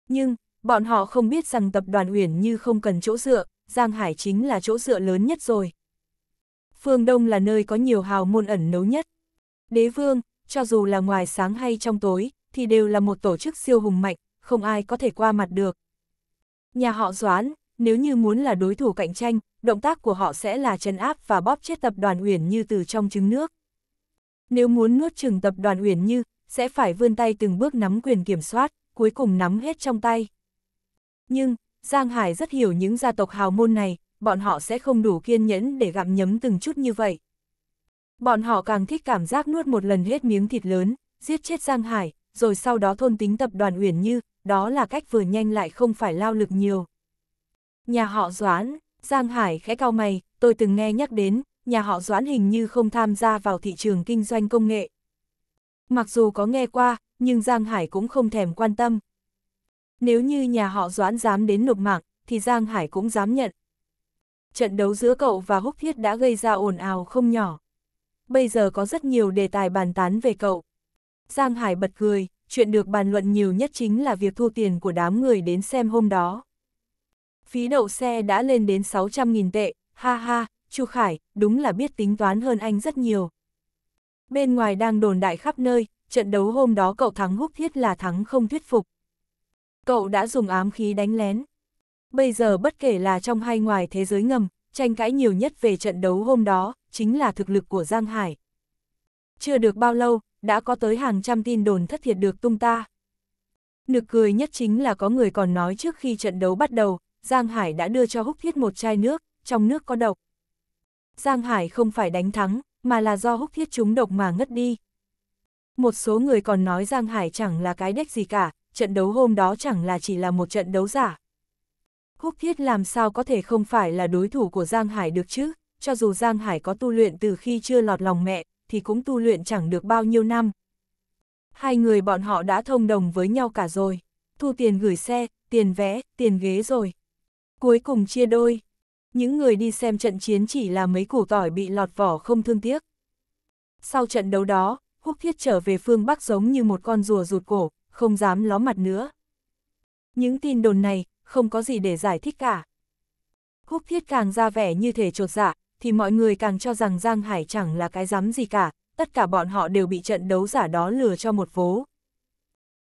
Nhưng, bọn họ không biết rằng tập đoàn Uyển Như không cần chỗ dựa, Giang Hải chính là chỗ dựa lớn nhất rồi. Phương Đông là nơi có nhiều hào môn ẩn nấu nhất. Đế vương, cho dù là ngoài sáng hay trong tối, thì đều là một tổ chức siêu hùng mạnh, không ai có thể qua mặt được. Nhà họ Doãn, nếu như muốn là đối thủ cạnh tranh, động tác của họ sẽ là chân áp và bóp chết tập đoàn Uyển Như từ trong trứng nước. Nếu muốn nuốt chừng tập đoàn Uyển Như, sẽ phải vươn tay từng bước nắm quyền kiểm soát, cuối cùng nắm hết trong tay. Nhưng, Giang Hải rất hiểu những gia tộc hào môn này, bọn họ sẽ không đủ kiên nhẫn để gặm nhấm từng chút như vậy. Bọn họ càng thích cảm giác nuốt một lần hết miếng thịt lớn, giết chết Giang Hải, rồi sau đó thôn tính tập đoàn Uyển Như, đó là cách vừa nhanh lại không phải lao lực nhiều. Nhà họ Doãn, Giang Hải khẽ cao mày, tôi từng nghe nhắc đến, nhà họ Doãn hình như không tham gia vào thị trường kinh doanh công nghệ. Mặc dù có nghe qua, nhưng Giang Hải cũng không thèm quan tâm. Nếu như nhà họ Doãn dám đến nộp mạng, thì Giang Hải cũng dám nhận. Trận đấu giữa cậu và Húc Thiết đã gây ra ồn ào không nhỏ. Bây giờ có rất nhiều đề tài bàn tán về cậu. Giang Hải bật cười, chuyện được bàn luận nhiều nhất chính là việc thu tiền của đám người đến xem hôm đó phí đậu xe đã lên đến 600.000 tệ, ha ha, Chu Khải, đúng là biết tính toán hơn anh rất nhiều. Bên ngoài đang đồn đại khắp nơi, trận đấu hôm đó cậu thắng húc thiết là thắng không thuyết phục. Cậu đã dùng ám khí đánh lén. Bây giờ bất kể là trong hay ngoài thế giới ngầm, tranh cãi nhiều nhất về trận đấu hôm đó, chính là thực lực của Giang Hải. Chưa được bao lâu, đã có tới hàng trăm tin đồn thất thiệt được tung ta. Nực cười nhất chính là có người còn nói trước khi trận đấu bắt đầu, Giang Hải đã đưa cho Húc Thiết một chai nước, trong nước có độc. Giang Hải không phải đánh thắng, mà là do Húc Thiết trúng độc mà ngất đi. Một số người còn nói Giang Hải chẳng là cái đếch gì cả, trận đấu hôm đó chẳng là chỉ là một trận đấu giả. Húc Thiết làm sao có thể không phải là đối thủ của Giang Hải được chứ, cho dù Giang Hải có tu luyện từ khi chưa lọt lòng mẹ, thì cũng tu luyện chẳng được bao nhiêu năm. Hai người bọn họ đã thông đồng với nhau cả rồi, thu tiền gửi xe, tiền vé, tiền ghế rồi, Cuối cùng chia đôi. Những người đi xem trận chiến chỉ là mấy củ tỏi bị lọt vỏ không thương tiếc. Sau trận đấu đó, Húc Thiết trở về phương Bắc giống như một con rùa rụt cổ, không dám ló mặt nữa. Những tin đồn này, không có gì để giải thích cả. Húc Thiết càng ra vẻ như thể trột dạ, thì mọi người càng cho rằng Giang Hải chẳng là cái dám gì cả, tất cả bọn họ đều bị trận đấu giả đó lừa cho một vố.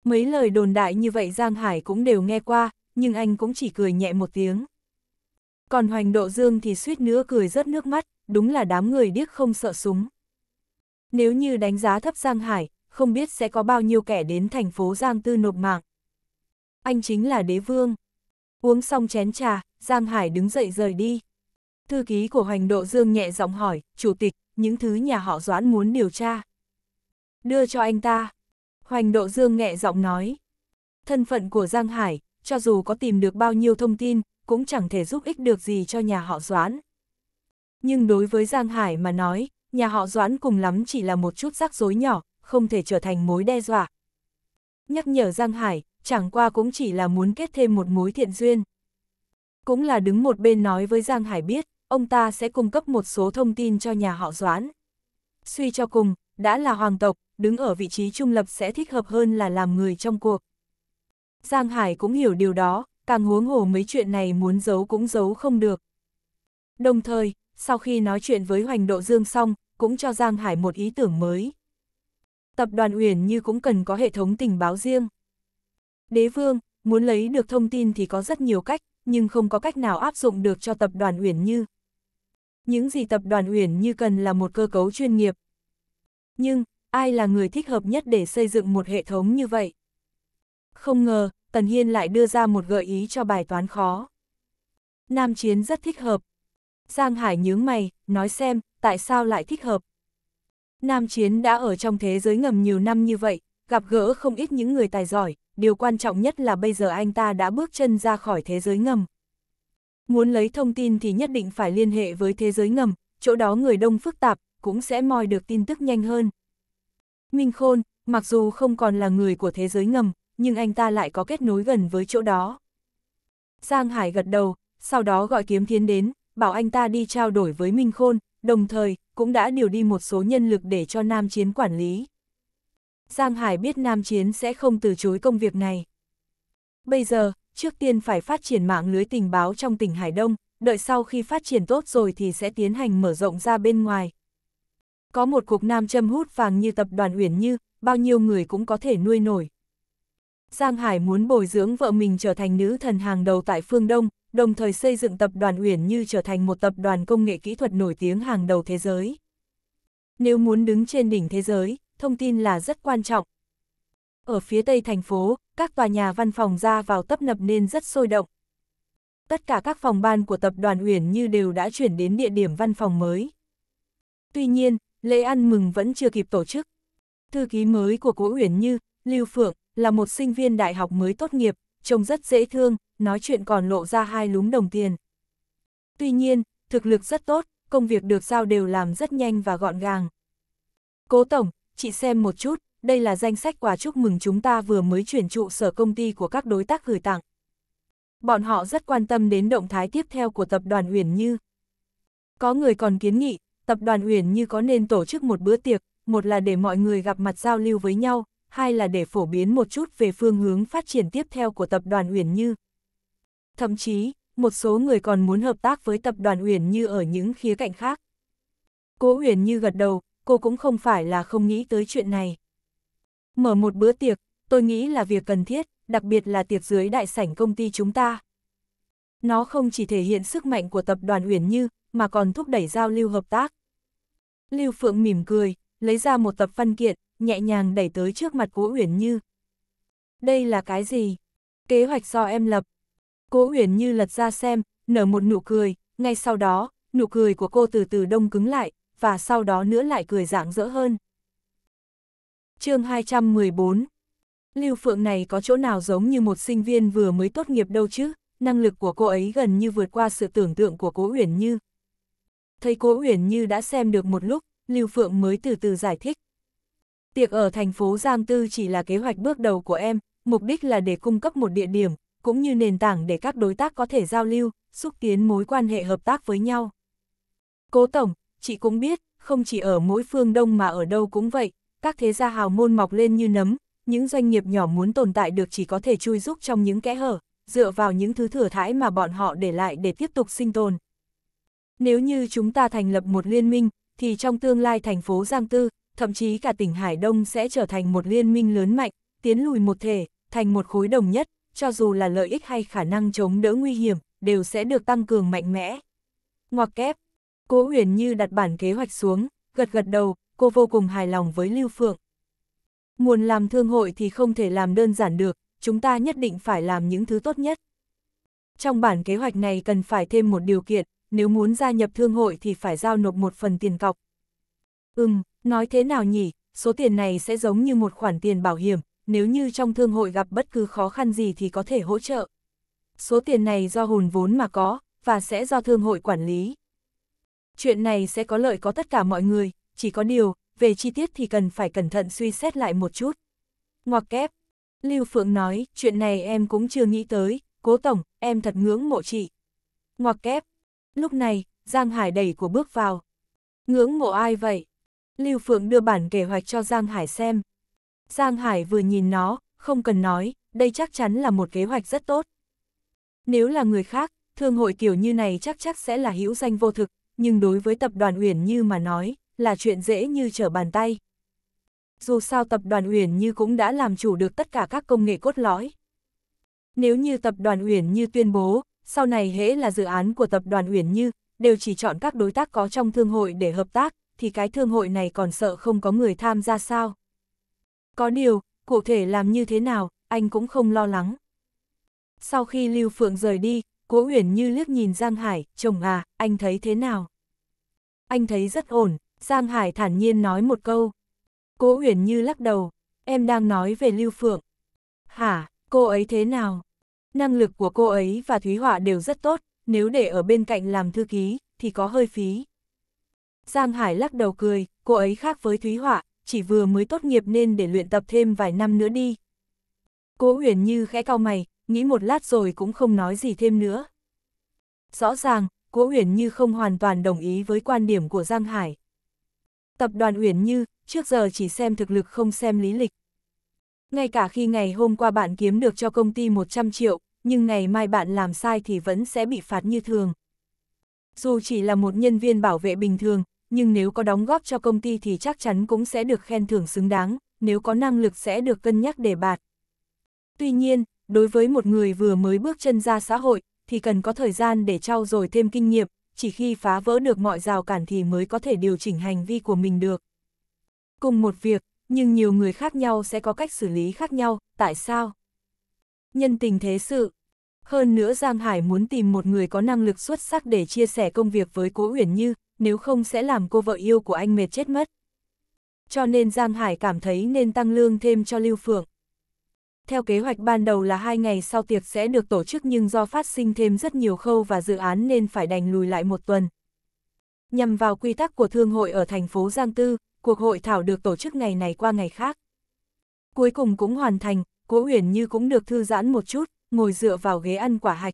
Mấy lời đồn đại như vậy Giang Hải cũng đều nghe qua, nhưng anh cũng chỉ cười nhẹ một tiếng. Còn Hoành Độ Dương thì suýt nữa cười rớt nước mắt, đúng là đám người điếc không sợ súng. Nếu như đánh giá thấp Giang Hải, không biết sẽ có bao nhiêu kẻ đến thành phố Giang Tư nộp mạng. Anh chính là đế vương. Uống xong chén trà, Giang Hải đứng dậy rời đi. Thư ký của Hoành Độ Dương nhẹ giọng hỏi, Chủ tịch, những thứ nhà họ Doãn muốn điều tra. Đưa cho anh ta. Hoành Độ Dương nhẹ giọng nói. Thân phận của Giang Hải, cho dù có tìm được bao nhiêu thông tin, cũng chẳng thể giúp ích được gì cho nhà họ Doãn. Nhưng đối với Giang Hải mà nói, nhà họ Doãn cùng lắm chỉ là một chút rắc rối nhỏ, không thể trở thành mối đe dọa. Nhắc nhở Giang Hải, chẳng qua cũng chỉ là muốn kết thêm một mối thiện duyên. Cũng là đứng một bên nói với Giang Hải biết, ông ta sẽ cung cấp một số thông tin cho nhà họ Doãn. Suy cho cùng, đã là hoàng tộc, đứng ở vị trí trung lập sẽ thích hợp hơn là làm người trong cuộc. Giang Hải cũng hiểu điều đó, càng huống hồ mấy chuyện này muốn giấu cũng giấu không được. Đồng thời, sau khi nói chuyện với Hoành Độ Dương xong, cũng cho Giang Hải một ý tưởng mới. Tập đoàn Uyển như cũng cần có hệ thống tình báo riêng. Đế vương, muốn lấy được thông tin thì có rất nhiều cách, nhưng không có cách nào áp dụng được cho tập đoàn Uyển như. Những gì tập đoàn Uyển như cần là một cơ cấu chuyên nghiệp. Nhưng, ai là người thích hợp nhất để xây dựng một hệ thống như vậy? Không ngờ, Tần Hiên lại đưa ra một gợi ý cho bài toán khó. Nam chiến rất thích hợp. Giang Hải nhướng mày, nói xem, tại sao lại thích hợp. Nam chiến đã ở trong thế giới ngầm nhiều năm như vậy, gặp gỡ không ít những người tài giỏi, điều quan trọng nhất là bây giờ anh ta đã bước chân ra khỏi thế giới ngầm. Muốn lấy thông tin thì nhất định phải liên hệ với thế giới ngầm, chỗ đó người đông phức tạp, cũng sẽ moi được tin tức nhanh hơn. Minh Khôn, mặc dù không còn là người của thế giới ngầm, nhưng anh ta lại có kết nối gần với chỗ đó. Giang Hải gật đầu, sau đó gọi kiếm thiến đến, bảo anh ta đi trao đổi với Minh Khôn, đồng thời cũng đã điều đi một số nhân lực để cho Nam Chiến quản lý. Giang Hải biết Nam Chiến sẽ không từ chối công việc này. Bây giờ, trước tiên phải phát triển mạng lưới tình báo trong tỉnh Hải Đông, đợi sau khi phát triển tốt rồi thì sẽ tiến hành mở rộng ra bên ngoài. Có một cuộc nam châm hút vàng như tập đoàn Uyển Như, bao nhiêu người cũng có thể nuôi nổi. Giang Hải muốn bồi dưỡng vợ mình trở thành nữ thần hàng đầu tại phương Đông, đồng thời xây dựng tập đoàn Uyển Như trở thành một tập đoàn công nghệ kỹ thuật nổi tiếng hàng đầu thế giới. Nếu muốn đứng trên đỉnh thế giới, thông tin là rất quan trọng. Ở phía tây thành phố, các tòa nhà văn phòng ra vào tấp nập nên rất sôi động. Tất cả các phòng ban của tập đoàn Uyển Như đều đã chuyển đến địa điểm văn phòng mới. Tuy nhiên, lễ ăn mừng vẫn chưa kịp tổ chức. Thư ký mới của Cố Uyển Như, Lưu Phượng, là một sinh viên đại học mới tốt nghiệp, trông rất dễ thương, nói chuyện còn lộ ra hai lúm đồng tiền. Tuy nhiên, thực lực rất tốt, công việc được giao đều làm rất nhanh và gọn gàng. Cố Tổng, chị xem một chút, đây là danh sách quà chúc mừng chúng ta vừa mới chuyển trụ sở công ty của các đối tác gửi tặng. Bọn họ rất quan tâm đến động thái tiếp theo của tập đoàn Uyển Như. Có người còn kiến nghị, tập đoàn Uyển Như có nên tổ chức một bữa tiệc, một là để mọi người gặp mặt giao lưu với nhau, hai là để phổ biến một chút về phương hướng phát triển tiếp theo của tập đoàn Uyển Như. Thậm chí, một số người còn muốn hợp tác với tập đoàn Uyển Như ở những khía cạnh khác. Cố Uyển Như gật đầu, cô cũng không phải là không nghĩ tới chuyện này. Mở một bữa tiệc, tôi nghĩ là việc cần thiết, đặc biệt là tiệc dưới đại sảnh công ty chúng ta. Nó không chỉ thể hiện sức mạnh của tập đoàn Uyển Như, mà còn thúc đẩy giao lưu hợp tác. Lưu Phượng mỉm cười, lấy ra một tập văn kiện, nhẹ nhàng đẩy tới trước mặt Cố Uyển Như. Đây là cái gì? Kế hoạch do em lập. Cố Uyển Như lật ra xem, nở một nụ cười, ngay sau đó, nụ cười của cô từ từ đông cứng lại, và sau đó nữa lại cười rạng rỡ hơn. chương 214 Lưu Phượng này có chỗ nào giống như một sinh viên vừa mới tốt nghiệp đâu chứ, năng lực của cô ấy gần như vượt qua sự tưởng tượng của Cố Uyển Như. Thấy Cố Uyển Như đã xem được một lúc, Lưu Phượng mới từ từ giải thích, Tiệc ở thành phố Giang Tư chỉ là kế hoạch bước đầu của em, mục đích là để cung cấp một địa điểm, cũng như nền tảng để các đối tác có thể giao lưu, xúc tiến mối quan hệ hợp tác với nhau. Cố Tổng, chị cũng biết, không chỉ ở mỗi phương Đông mà ở đâu cũng vậy, các thế gia hào môn mọc lên như nấm, những doanh nghiệp nhỏ muốn tồn tại được chỉ có thể chui rúc trong những kẽ hở, dựa vào những thứ thừa thãi mà bọn họ để lại để tiếp tục sinh tồn. Nếu như chúng ta thành lập một liên minh, thì trong tương lai thành phố Giang Tư, thậm chí cả tỉnh Hải Đông sẽ trở thành một liên minh lớn mạnh, tiến lùi một thể, thành một khối đồng nhất, cho dù là lợi ích hay khả năng chống đỡ nguy hiểm, đều sẽ được tăng cường mạnh mẽ. Ngoặc kép, cố huyền như đặt bản kế hoạch xuống, gật gật đầu, cô vô cùng hài lòng với Lưu Phượng. Muốn làm thương hội thì không thể làm đơn giản được, chúng ta nhất định phải làm những thứ tốt nhất. Trong bản kế hoạch này cần phải thêm một điều kiện, nếu muốn gia nhập thương hội thì phải giao nộp một phần tiền cọc. Ừm, Nói thế nào nhỉ, số tiền này sẽ giống như một khoản tiền bảo hiểm, nếu như trong thương hội gặp bất cứ khó khăn gì thì có thể hỗ trợ. Số tiền này do hồn vốn mà có, và sẽ do thương hội quản lý. Chuyện này sẽ có lợi có tất cả mọi người, chỉ có điều, về chi tiết thì cần phải cẩn thận suy xét lại một chút. Ngoặc kép, Lưu Phượng nói, chuyện này em cũng chưa nghĩ tới, cố tổng, em thật ngưỡng mộ chị. Ngoặc kép, lúc này, Giang Hải đẩy của bước vào. Ngưỡng mộ ai vậy? Lưu Phượng đưa bản kế hoạch cho Giang Hải xem. Giang Hải vừa nhìn nó, không cần nói, đây chắc chắn là một kế hoạch rất tốt. Nếu là người khác, thương hội kiểu như này chắc chắc sẽ là hữu danh vô thực, nhưng đối với tập đoàn Uyển Như mà nói, là chuyện dễ như trở bàn tay. Dù sao tập đoàn Uyển Như cũng đã làm chủ được tất cả các công nghệ cốt lõi. Nếu như tập đoàn Uyển Như tuyên bố, sau này hễ là dự án của tập đoàn Uyển Như, đều chỉ chọn các đối tác có trong thương hội để hợp tác, thì cái thương hội này còn sợ không có người tham gia sao. Có điều, cụ thể làm như thế nào, anh cũng không lo lắng. Sau khi Lưu Phượng rời đi, Cố Uyển như liếc nhìn Giang Hải, chồng à, anh thấy thế nào? Anh thấy rất ổn, Giang Hải thản nhiên nói một câu. Cố Uyển như lắc đầu, em đang nói về Lưu Phượng. Hả, cô ấy thế nào? Năng lực của cô ấy và Thúy Họa đều rất tốt, nếu để ở bên cạnh làm thư ký, thì có hơi phí. Giang Hải lắc đầu cười, cô ấy khác với Thúy Họa, chỉ vừa mới tốt nghiệp nên để luyện tập thêm vài năm nữa đi. Cố Huyền Như khẽ cau mày, nghĩ một lát rồi cũng không nói gì thêm nữa. Rõ ràng, Cố Huyền Như không hoàn toàn đồng ý với quan điểm của Giang Hải. Tập đoàn Huyền Như, trước giờ chỉ xem thực lực không xem lý lịch. Ngay cả khi ngày hôm qua bạn kiếm được cho công ty 100 triệu, nhưng ngày mai bạn làm sai thì vẫn sẽ bị phạt như thường. Dù chỉ là một nhân viên bảo vệ bình thường, nhưng nếu có đóng góp cho công ty thì chắc chắn cũng sẽ được khen thưởng xứng đáng, nếu có năng lực sẽ được cân nhắc đề bạt. Tuy nhiên, đối với một người vừa mới bước chân ra xã hội, thì cần có thời gian để trau dồi thêm kinh nghiệm, chỉ khi phá vỡ được mọi rào cản thì mới có thể điều chỉnh hành vi của mình được. Cùng một việc, nhưng nhiều người khác nhau sẽ có cách xử lý khác nhau, tại sao? Nhân tình thế sự Hơn nữa Giang Hải muốn tìm một người có năng lực xuất sắc để chia sẻ công việc với Cố Uyển Như, nếu không sẽ làm cô vợ yêu của anh mệt chết mất. Cho nên Giang Hải cảm thấy nên tăng lương thêm cho Lưu Phượng. Theo kế hoạch ban đầu là hai ngày sau tiệc sẽ được tổ chức nhưng do phát sinh thêm rất nhiều khâu và dự án nên phải đành lùi lại một tuần. Nhằm vào quy tắc của thương hội ở thành phố Giang Tư, cuộc hội thảo được tổ chức ngày này qua ngày khác. Cuối cùng cũng hoàn thành, Cố Uyển Như cũng được thư giãn một chút, ngồi dựa vào ghế ăn quả hạch.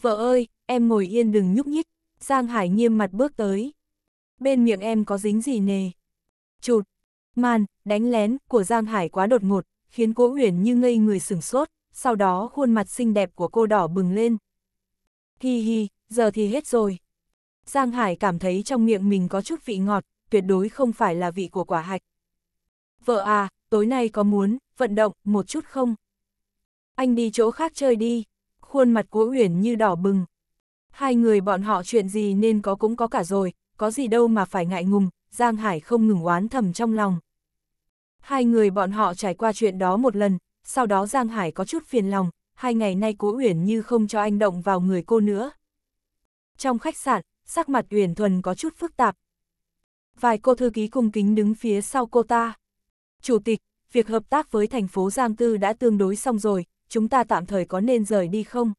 Vợ ơi, em ngồi yên đừng nhúc nhích, Giang Hải nghiêm mặt bước tới. Bên miệng em có dính gì nề? Chụt, man, đánh lén của Giang Hải quá đột ngột, khiến Cố Uyển như ngây người sửng sốt, sau đó khuôn mặt xinh đẹp của cô đỏ bừng lên. Hi hi, giờ thì hết rồi. Giang Hải cảm thấy trong miệng mình có chút vị ngọt, tuyệt đối không phải là vị của quả hạch. Vợ à, tối nay có muốn, vận động, một chút không? Anh đi chỗ khác chơi đi. Khuôn mặt Cố Uyển như đỏ bừng, Hai người bọn họ chuyện gì nên có cũng có cả rồi, có gì đâu mà phải ngại ngùng, Giang Hải không ngừng oán thầm trong lòng. Hai người bọn họ trải qua chuyện đó một lần, sau đó Giang Hải có chút phiền lòng, hai ngày nay cố Uyển như không cho anh động vào người cô nữa. Trong khách sạn, sắc mặt Uyển Thuần có chút phức tạp. Vài cô thư ký cung kính đứng phía sau cô ta. Chủ tịch, việc hợp tác với thành phố Giang Tư đã tương đối xong rồi, chúng ta tạm thời có nên rời đi không?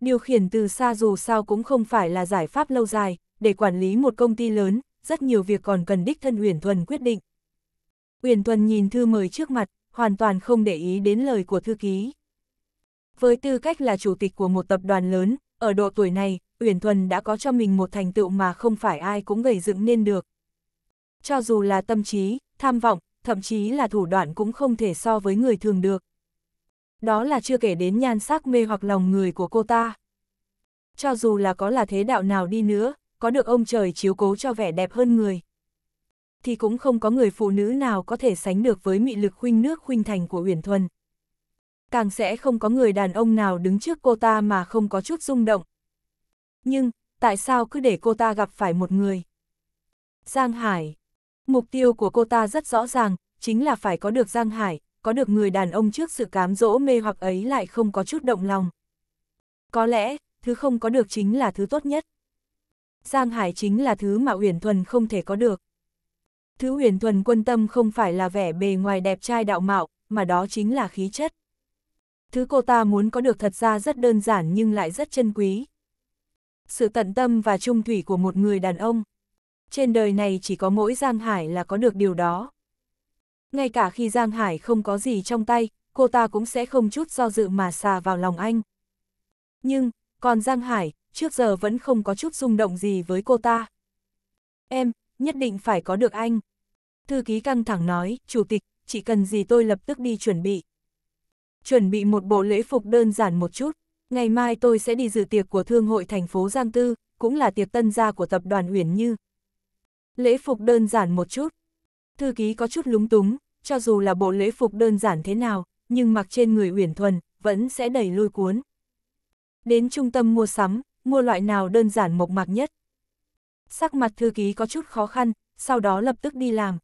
điều khiển từ xa dù sao cũng không phải là giải pháp lâu dài, để quản lý một công ty lớn, rất nhiều việc còn cần đích thân Uyển Thuần quyết định. Uyển Thuần nhìn thư mời trước mặt, hoàn toàn không để ý đến lời của thư ký. Với tư cách là chủ tịch của một tập đoàn lớn, ở độ tuổi này, Uyển Thuần đã có cho mình một thành tựu mà không phải ai cũng gầy dựng nên được. Cho dù là tâm trí, tham vọng, thậm chí là thủ đoạn cũng không thể so với người thường được đó là chưa kể đến nhan sắc mê hoặc lòng người của cô ta. Cho dù là có là thế đạo nào đi nữa, có được ông trời chiếu cố cho vẻ đẹp hơn người, thì cũng không có người phụ nữ nào có thể sánh được với mị lực khuynh nước khuynh thành của Uyển Thuần. Càng sẽ không có người đàn ông nào đứng trước cô ta mà không có chút rung động. Nhưng, tại sao cứ để cô ta gặp phải một người? Giang Hải Mục tiêu của cô ta rất rõ ràng, chính là phải có được Giang Hải, có được người đàn ông trước sự cám dỗ mê hoặc ấy lại không có chút động lòng. Có lẽ, thứ không có được chính là thứ tốt nhất. Giang Hải chính là thứ mà Uyển Thuần không thể có được. Thứ Uyển Thuần quân tâm không phải là vẻ bề ngoài đẹp trai đạo mạo, mà đó chính là khí chất. Thứ cô ta muốn có được thật ra rất đơn giản nhưng lại rất chân quý. Sự tận tâm và trung thủy của một người đàn ông. Trên đời này chỉ có mỗi Giang Hải là có được điều đó ngay cả khi Giang Hải không có gì trong tay, cô ta cũng sẽ không chút do dự mà xà vào lòng anh. Nhưng, còn Giang Hải, trước giờ vẫn không có chút rung động gì với cô ta. Em, nhất định phải có được anh. Thư ký căng thẳng nói, chủ tịch, chỉ cần gì tôi lập tức đi chuẩn bị. Chuẩn bị một bộ lễ phục đơn giản một chút, ngày mai tôi sẽ đi dự tiệc của Thương hội thành phố Giang Tư, cũng là tiệc tân gia của tập đoàn Uyển Như. Lễ phục đơn giản một chút, Thư ký có chút lúng túng, cho dù là bộ lễ phục đơn giản thế nào, nhưng mặc trên người uyển thuần, vẫn sẽ đẩy lôi cuốn. Đến trung tâm mua sắm, mua loại nào đơn giản mộc mạc nhất. Sắc mặt thư ký có chút khó khăn, sau đó lập tức đi làm.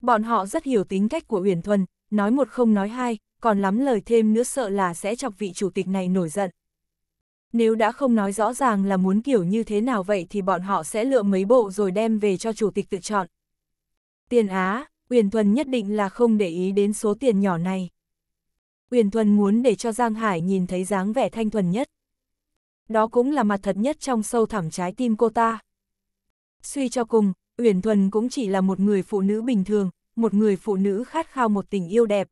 Bọn họ rất hiểu tính cách của Uyển Thuần, nói một không nói hai, còn lắm lời thêm nữa sợ là sẽ chọc vị chủ tịch này nổi giận. Nếu đã không nói rõ ràng là muốn kiểu như thế nào vậy thì bọn họ sẽ lựa mấy bộ rồi đem về cho chủ tịch tự chọn. Tiền Á, Uyển Thuần nhất định là không để ý đến số tiền nhỏ này. Uyển Thuần muốn để cho Giang Hải nhìn thấy dáng vẻ thanh thuần nhất. Đó cũng là mặt thật nhất trong sâu thẳm trái tim cô ta. Suy cho cùng, Uyển Thuần cũng chỉ là một người phụ nữ bình thường, một người phụ nữ khát khao một tình yêu đẹp.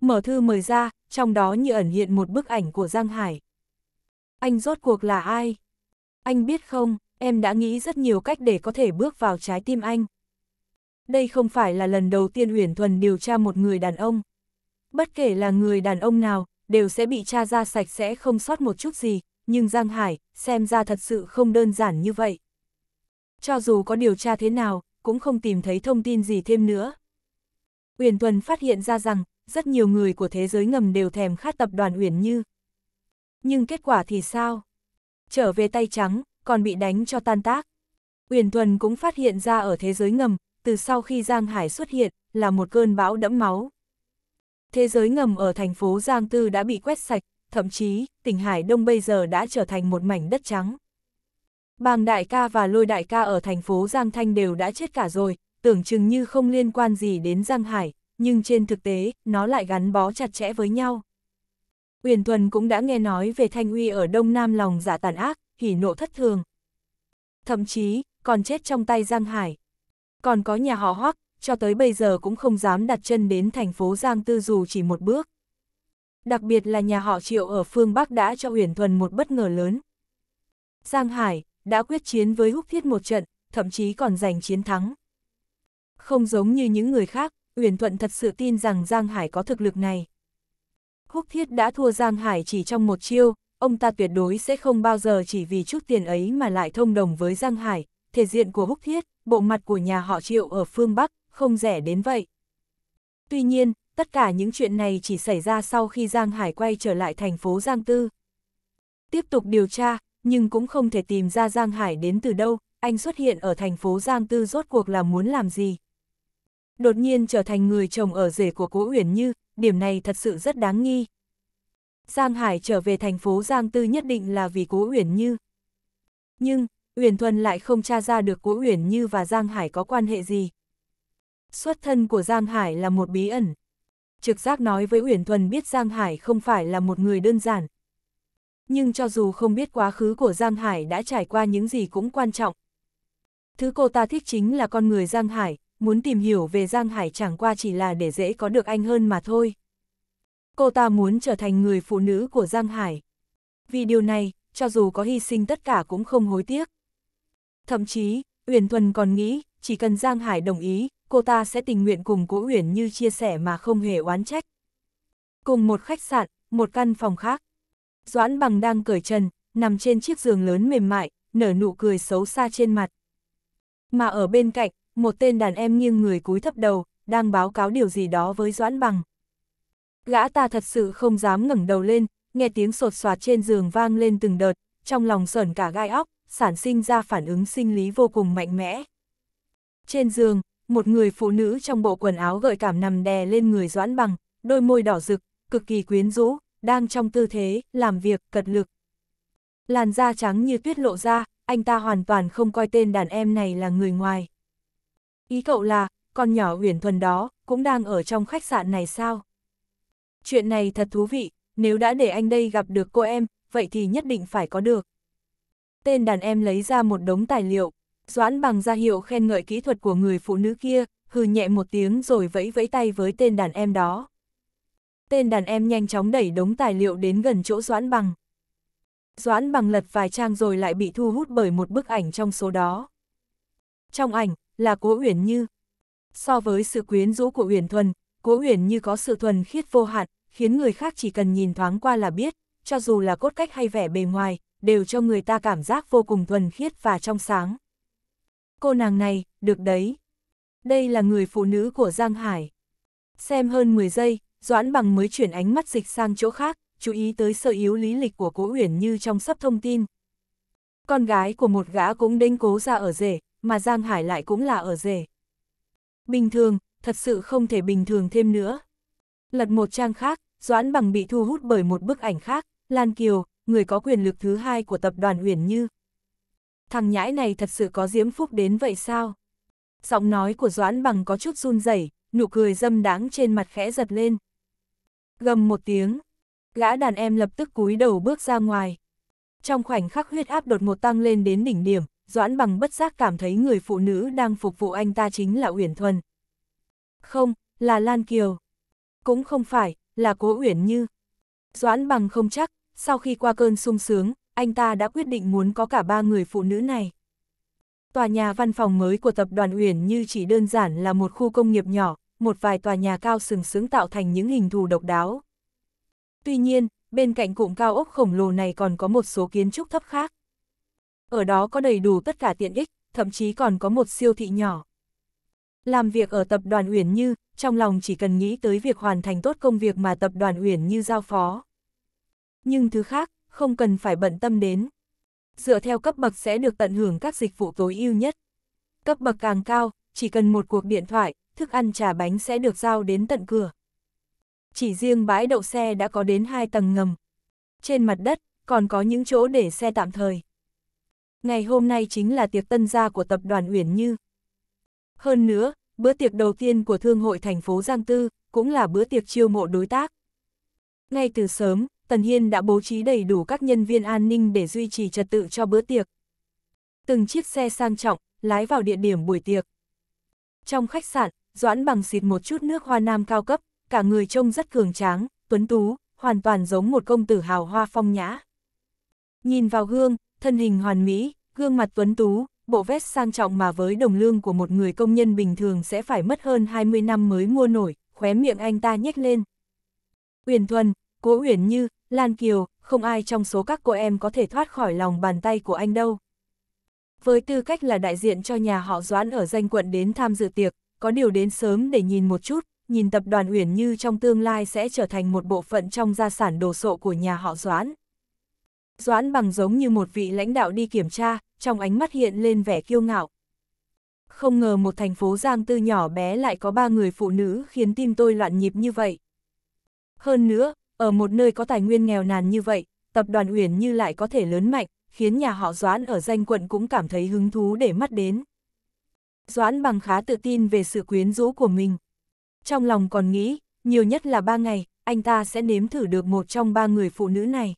Mở thư mời ra, trong đó như ẩn hiện một bức ảnh của Giang Hải. Anh rốt cuộc là ai? Anh biết không, em đã nghĩ rất nhiều cách để có thể bước vào trái tim anh. Đây không phải là lần đầu tiên Huyền Thuần điều tra một người đàn ông. Bất kể là người đàn ông nào, đều sẽ bị tra ra sạch sẽ không sót một chút gì, nhưng Giang Hải, xem ra thật sự không đơn giản như vậy. Cho dù có điều tra thế nào, cũng không tìm thấy thông tin gì thêm nữa. Uyển Thuần phát hiện ra rằng, rất nhiều người của thế giới ngầm đều thèm khát tập đoàn Uyển Như. Nhưng kết quả thì sao? Trở về tay trắng, còn bị đánh cho tan tác. Uyển Thuần cũng phát hiện ra ở thế giới ngầm, từ sau khi Giang Hải xuất hiện, là một cơn bão đẫm máu. Thế giới ngầm ở thành phố Giang Tư đã bị quét sạch, thậm chí, tỉnh Hải Đông bây giờ đã trở thành một mảnh đất trắng. Bàng đại ca và lôi đại ca ở thành phố Giang Thanh đều đã chết cả rồi, tưởng chừng như không liên quan gì đến Giang Hải, nhưng trên thực tế, nó lại gắn bó chặt chẽ với nhau. Uyển Thuần cũng đã nghe nói về Thanh Uy ở Đông Nam lòng giả tàn ác, hỉ nộ thất thường. Thậm chí, còn chết trong tay Giang Hải còn có nhà họ Hoắc, cho tới bây giờ cũng không dám đặt chân đến thành phố Giang Tư dù chỉ một bước. Đặc biệt là nhà họ Triệu ở phương Bắc đã cho uyển Thuần một bất ngờ lớn. Giang Hải đã quyết chiến với Húc Thiết một trận, thậm chí còn giành chiến thắng. Không giống như những người khác, uyển Thuận thật sự tin rằng Giang Hải có thực lực này. Húc Thiết đã thua Giang Hải chỉ trong một chiêu, ông ta tuyệt đối sẽ không bao giờ chỉ vì chút tiền ấy mà lại thông đồng với Giang Hải, thể diện của Húc Thiết bộ mặt của nhà họ Triệu ở phương Bắc, không rẻ đến vậy. Tuy nhiên, tất cả những chuyện này chỉ xảy ra sau khi Giang Hải quay trở lại thành phố Giang Tư. Tiếp tục điều tra, nhưng cũng không thể tìm ra Giang Hải đến từ đâu, anh xuất hiện ở thành phố Giang Tư rốt cuộc là muốn làm gì. Đột nhiên trở thành người chồng ở rể của Cố Uyển Như, điểm này thật sự rất đáng nghi. Giang Hải trở về thành phố Giang Tư nhất định là vì Cố Uyển Như. Nhưng, Uyển Thuần lại không tra ra được Cố Uyển Như và Giang Hải có quan hệ gì. Xuất thân của Giang Hải là một bí ẩn. Trực giác nói với Uyển Thuần biết Giang Hải không phải là một người đơn giản. Nhưng cho dù không biết quá khứ của Giang Hải đã trải qua những gì cũng quan trọng. Thứ cô ta thích chính là con người Giang Hải, muốn tìm hiểu về Giang Hải chẳng qua chỉ là để dễ có được anh hơn mà thôi. Cô ta muốn trở thành người phụ nữ của Giang Hải. Vì điều này, cho dù có hy sinh tất cả cũng không hối tiếc. Thậm chí, Uyển Thuần còn nghĩ, chỉ cần Giang Hải đồng ý, cô ta sẽ tình nguyện cùng Cố Uyển Như chia sẻ mà không hề oán trách. Cùng một khách sạn, một căn phòng khác. Doãn Bằng đang cởi trần, nằm trên chiếc giường lớn mềm mại, nở nụ cười xấu xa trên mặt. Mà ở bên cạnh, một tên đàn em nghiêng người cúi thấp đầu, đang báo cáo điều gì đó với Doãn Bằng. Gã ta thật sự không dám ngẩng đầu lên, nghe tiếng sột soạt trên giường vang lên từng đợt, trong lòng sởn cả gai óc, sản sinh ra phản ứng sinh lý vô cùng mạnh mẽ. Trên giường, một người phụ nữ trong bộ quần áo gợi cảm nằm đè lên người Doãn Bằng, đôi môi đỏ rực, cực kỳ quyến rũ, đang trong tư thế, làm việc, cật lực. Làn da trắng như tuyết lộ ra, anh ta hoàn toàn không coi tên đàn em này là người ngoài. Ý cậu là, con nhỏ huyền thuần đó, cũng đang ở trong khách sạn này sao? Chuyện này thật thú vị, nếu đã để anh đây gặp được cô em, vậy thì nhất định phải có được tên đàn em lấy ra một đống tài liệu, Doãn bằng ra hiệu khen ngợi kỹ thuật của người phụ nữ kia, hừ nhẹ một tiếng rồi vẫy vẫy tay với tên đàn em đó. Tên đàn em nhanh chóng đẩy đống tài liệu đến gần chỗ Doãn bằng. Doãn bằng lật vài trang rồi lại bị thu hút bởi một bức ảnh trong số đó. Trong ảnh, là Cố Uyển Như. So với sự quyến rũ của Uyển Thuần, Cố Uyển Như có sự thuần khiết vô hạn, khiến người khác chỉ cần nhìn thoáng qua là biết, cho dù là cốt cách hay vẻ bề ngoài, đều cho người ta cảm giác vô cùng thuần khiết và trong sáng. Cô nàng này, được đấy. Đây là người phụ nữ của Giang Hải. Xem hơn 10 giây, Doãn Bằng mới chuyển ánh mắt dịch sang chỗ khác, chú ý tới sơ yếu lý lịch của Cố Uyển Như trong sắp thông tin. Con gái của một gã cũng đênh cố ra ở rể, mà Giang Hải lại cũng là ở rể. Bình thường, thật sự không thể bình thường thêm nữa. Lật một trang khác, Doãn Bằng bị thu hút bởi một bức ảnh khác, Lan Kiều, người có quyền lực thứ hai của tập đoàn Huyền Như. Thằng nhãi này thật sự có diễm phúc đến vậy sao? Giọng nói của Doãn Bằng có chút run rẩy, nụ cười dâm đáng trên mặt khẽ giật lên. Gầm một tiếng, gã đàn em lập tức cúi đầu bước ra ngoài. Trong khoảnh khắc huyết áp đột ngột tăng lên đến đỉnh điểm, Doãn Bằng bất giác cảm thấy người phụ nữ đang phục vụ anh ta chính là Uyển Thuần. Không, là Lan Kiều. Cũng không phải, là Cố Uyển Như. Doãn Bằng không chắc, sau khi qua cơn sung sướng, anh ta đã quyết định muốn có cả ba người phụ nữ này. Tòa nhà văn phòng mới của tập đoàn Uyển Như chỉ đơn giản là một khu công nghiệp nhỏ, một vài tòa nhà cao sừng sướng tạo thành những hình thù độc đáo. Tuy nhiên, bên cạnh cụm cao ốc khổng lồ này còn có một số kiến trúc thấp khác. Ở đó có đầy đủ tất cả tiện ích, thậm chí còn có một siêu thị nhỏ. Làm việc ở tập đoàn Uyển Như, trong lòng chỉ cần nghĩ tới việc hoàn thành tốt công việc mà tập đoàn Uyển Như giao phó nhưng thứ khác, không cần phải bận tâm đến. Dựa theo cấp bậc sẽ được tận hưởng các dịch vụ tối ưu nhất. Cấp bậc càng cao, chỉ cần một cuộc điện thoại, thức ăn trà bánh sẽ được giao đến tận cửa. Chỉ riêng bãi đậu xe đã có đến hai tầng ngầm. Trên mặt đất, còn có những chỗ để xe tạm thời. Ngày hôm nay chính là tiệc tân gia của tập đoàn Uyển Như. Hơn nữa, bữa tiệc đầu tiên của Thương hội thành phố Giang Tư cũng là bữa tiệc chiêu mộ đối tác. Ngay từ sớm, Tần Hiên đã bố trí đầy đủ các nhân viên an ninh để duy trì trật tự cho bữa tiệc. Từng chiếc xe sang trọng, lái vào địa điểm buổi tiệc. Trong khách sạn, Doãn bằng xịt một chút nước hoa nam cao cấp, cả người trông rất cường tráng, tuấn tú, hoàn toàn giống một công tử hào hoa phong nhã. Nhìn vào gương, thân hình hoàn mỹ, gương mặt tuấn tú, bộ vest sang trọng mà với đồng lương của một người công nhân bình thường sẽ phải mất hơn 20 năm mới mua nổi, khóe miệng anh ta nhếch lên. Uyển Thuần, Cố Huyền Như, Lan Kiều, không ai trong số các cô em có thể thoát khỏi lòng bàn tay của anh đâu. Với tư cách là đại diện cho nhà họ Doãn ở danh quận đến tham dự tiệc, có điều đến sớm để nhìn một chút, nhìn tập đoàn Huyền Như trong tương lai sẽ trở thành một bộ phận trong gia sản đồ sộ của nhà họ Doãn. Doãn bằng giống như một vị lãnh đạo đi kiểm tra, trong ánh mắt hiện lên vẻ kiêu ngạo. Không ngờ một thành phố giang tư nhỏ bé lại có ba người phụ nữ khiến tim tôi loạn nhịp như vậy. Hơn nữa, ở một nơi có tài nguyên nghèo nàn như vậy, tập đoàn Uyển Như lại có thể lớn mạnh, khiến nhà họ Doãn ở danh quận cũng cảm thấy hứng thú để mắt đến. Doãn bằng khá tự tin về sự quyến rũ của mình. Trong lòng còn nghĩ, nhiều nhất là ba ngày, anh ta sẽ nếm thử được một trong ba người phụ nữ này.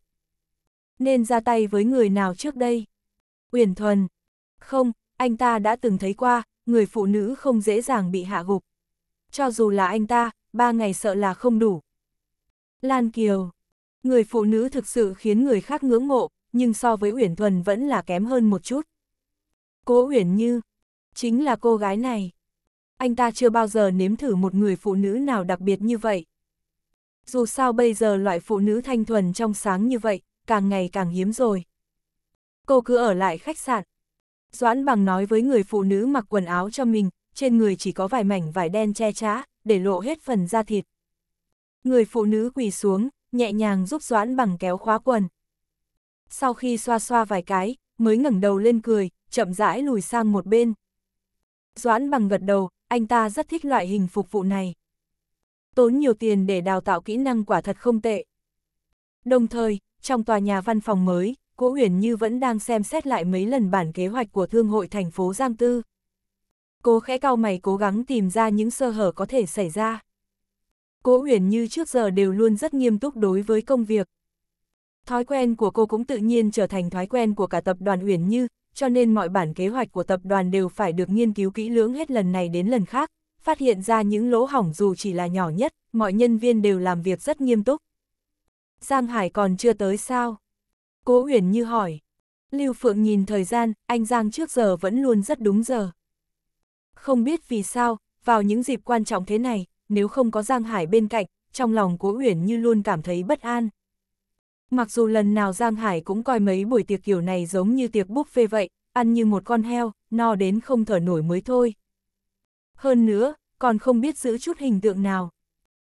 Nên ra tay với người nào trước đây? Uyển Thuần. Không, anh ta đã từng thấy qua, người phụ nữ không dễ dàng bị hạ gục. Cho dù là anh ta, ba ngày sợ là không đủ, Lan Kiều. Người phụ nữ thực sự khiến người khác ngưỡng mộ, nhưng so với Uyển Thuần vẫn là kém hơn một chút. Cố Uyển Như. Chính là cô gái này. Anh ta chưa bao giờ nếm thử một người phụ nữ nào đặc biệt như vậy. Dù sao bây giờ loại phụ nữ thanh thuần trong sáng như vậy, càng ngày càng hiếm rồi. Cô cứ ở lại khách sạn. Doãn bằng nói với người phụ nữ mặc quần áo cho mình, trên người chỉ có vài mảnh vải đen che chá, để lộ hết phần da thịt. Người phụ nữ quỳ xuống, nhẹ nhàng giúp Doãn bằng kéo khóa quần. Sau khi xoa xoa vài cái, mới ngẩng đầu lên cười, chậm rãi lùi sang một bên. Doãn bằng gật đầu, anh ta rất thích loại hình phục vụ này. Tốn nhiều tiền để đào tạo kỹ năng quả thật không tệ. Đồng thời, trong tòa nhà văn phòng mới, Cố Huyền Như vẫn đang xem xét lại mấy lần bản kế hoạch của thương hội thành phố Giang Tư. Cô khẽ cau mày cố gắng tìm ra những sơ hở có thể xảy ra. Cố Huyền như trước giờ đều luôn rất nghiêm túc đối với công việc. Thói quen của cô cũng tự nhiên trở thành thói quen của cả tập đoàn Huyền Như, cho nên mọi bản kế hoạch của tập đoàn đều phải được nghiên cứu kỹ lưỡng hết lần này đến lần khác, phát hiện ra những lỗ hỏng dù chỉ là nhỏ nhất, mọi nhân viên đều làm việc rất nghiêm túc. Giang Hải còn chưa tới sao? Cố Huyền Như hỏi. Lưu Phượng nhìn thời gian, anh Giang trước giờ vẫn luôn rất đúng giờ. Không biết vì sao, vào những dịp quan trọng thế này, nếu không có Giang Hải bên cạnh, trong lòng Cố Uyển Như luôn cảm thấy bất an. Mặc dù lần nào Giang Hải cũng coi mấy buổi tiệc kiểu này giống như tiệc buffet vậy, ăn như một con heo, no đến không thở nổi mới thôi. Hơn nữa, còn không biết giữ chút hình tượng nào.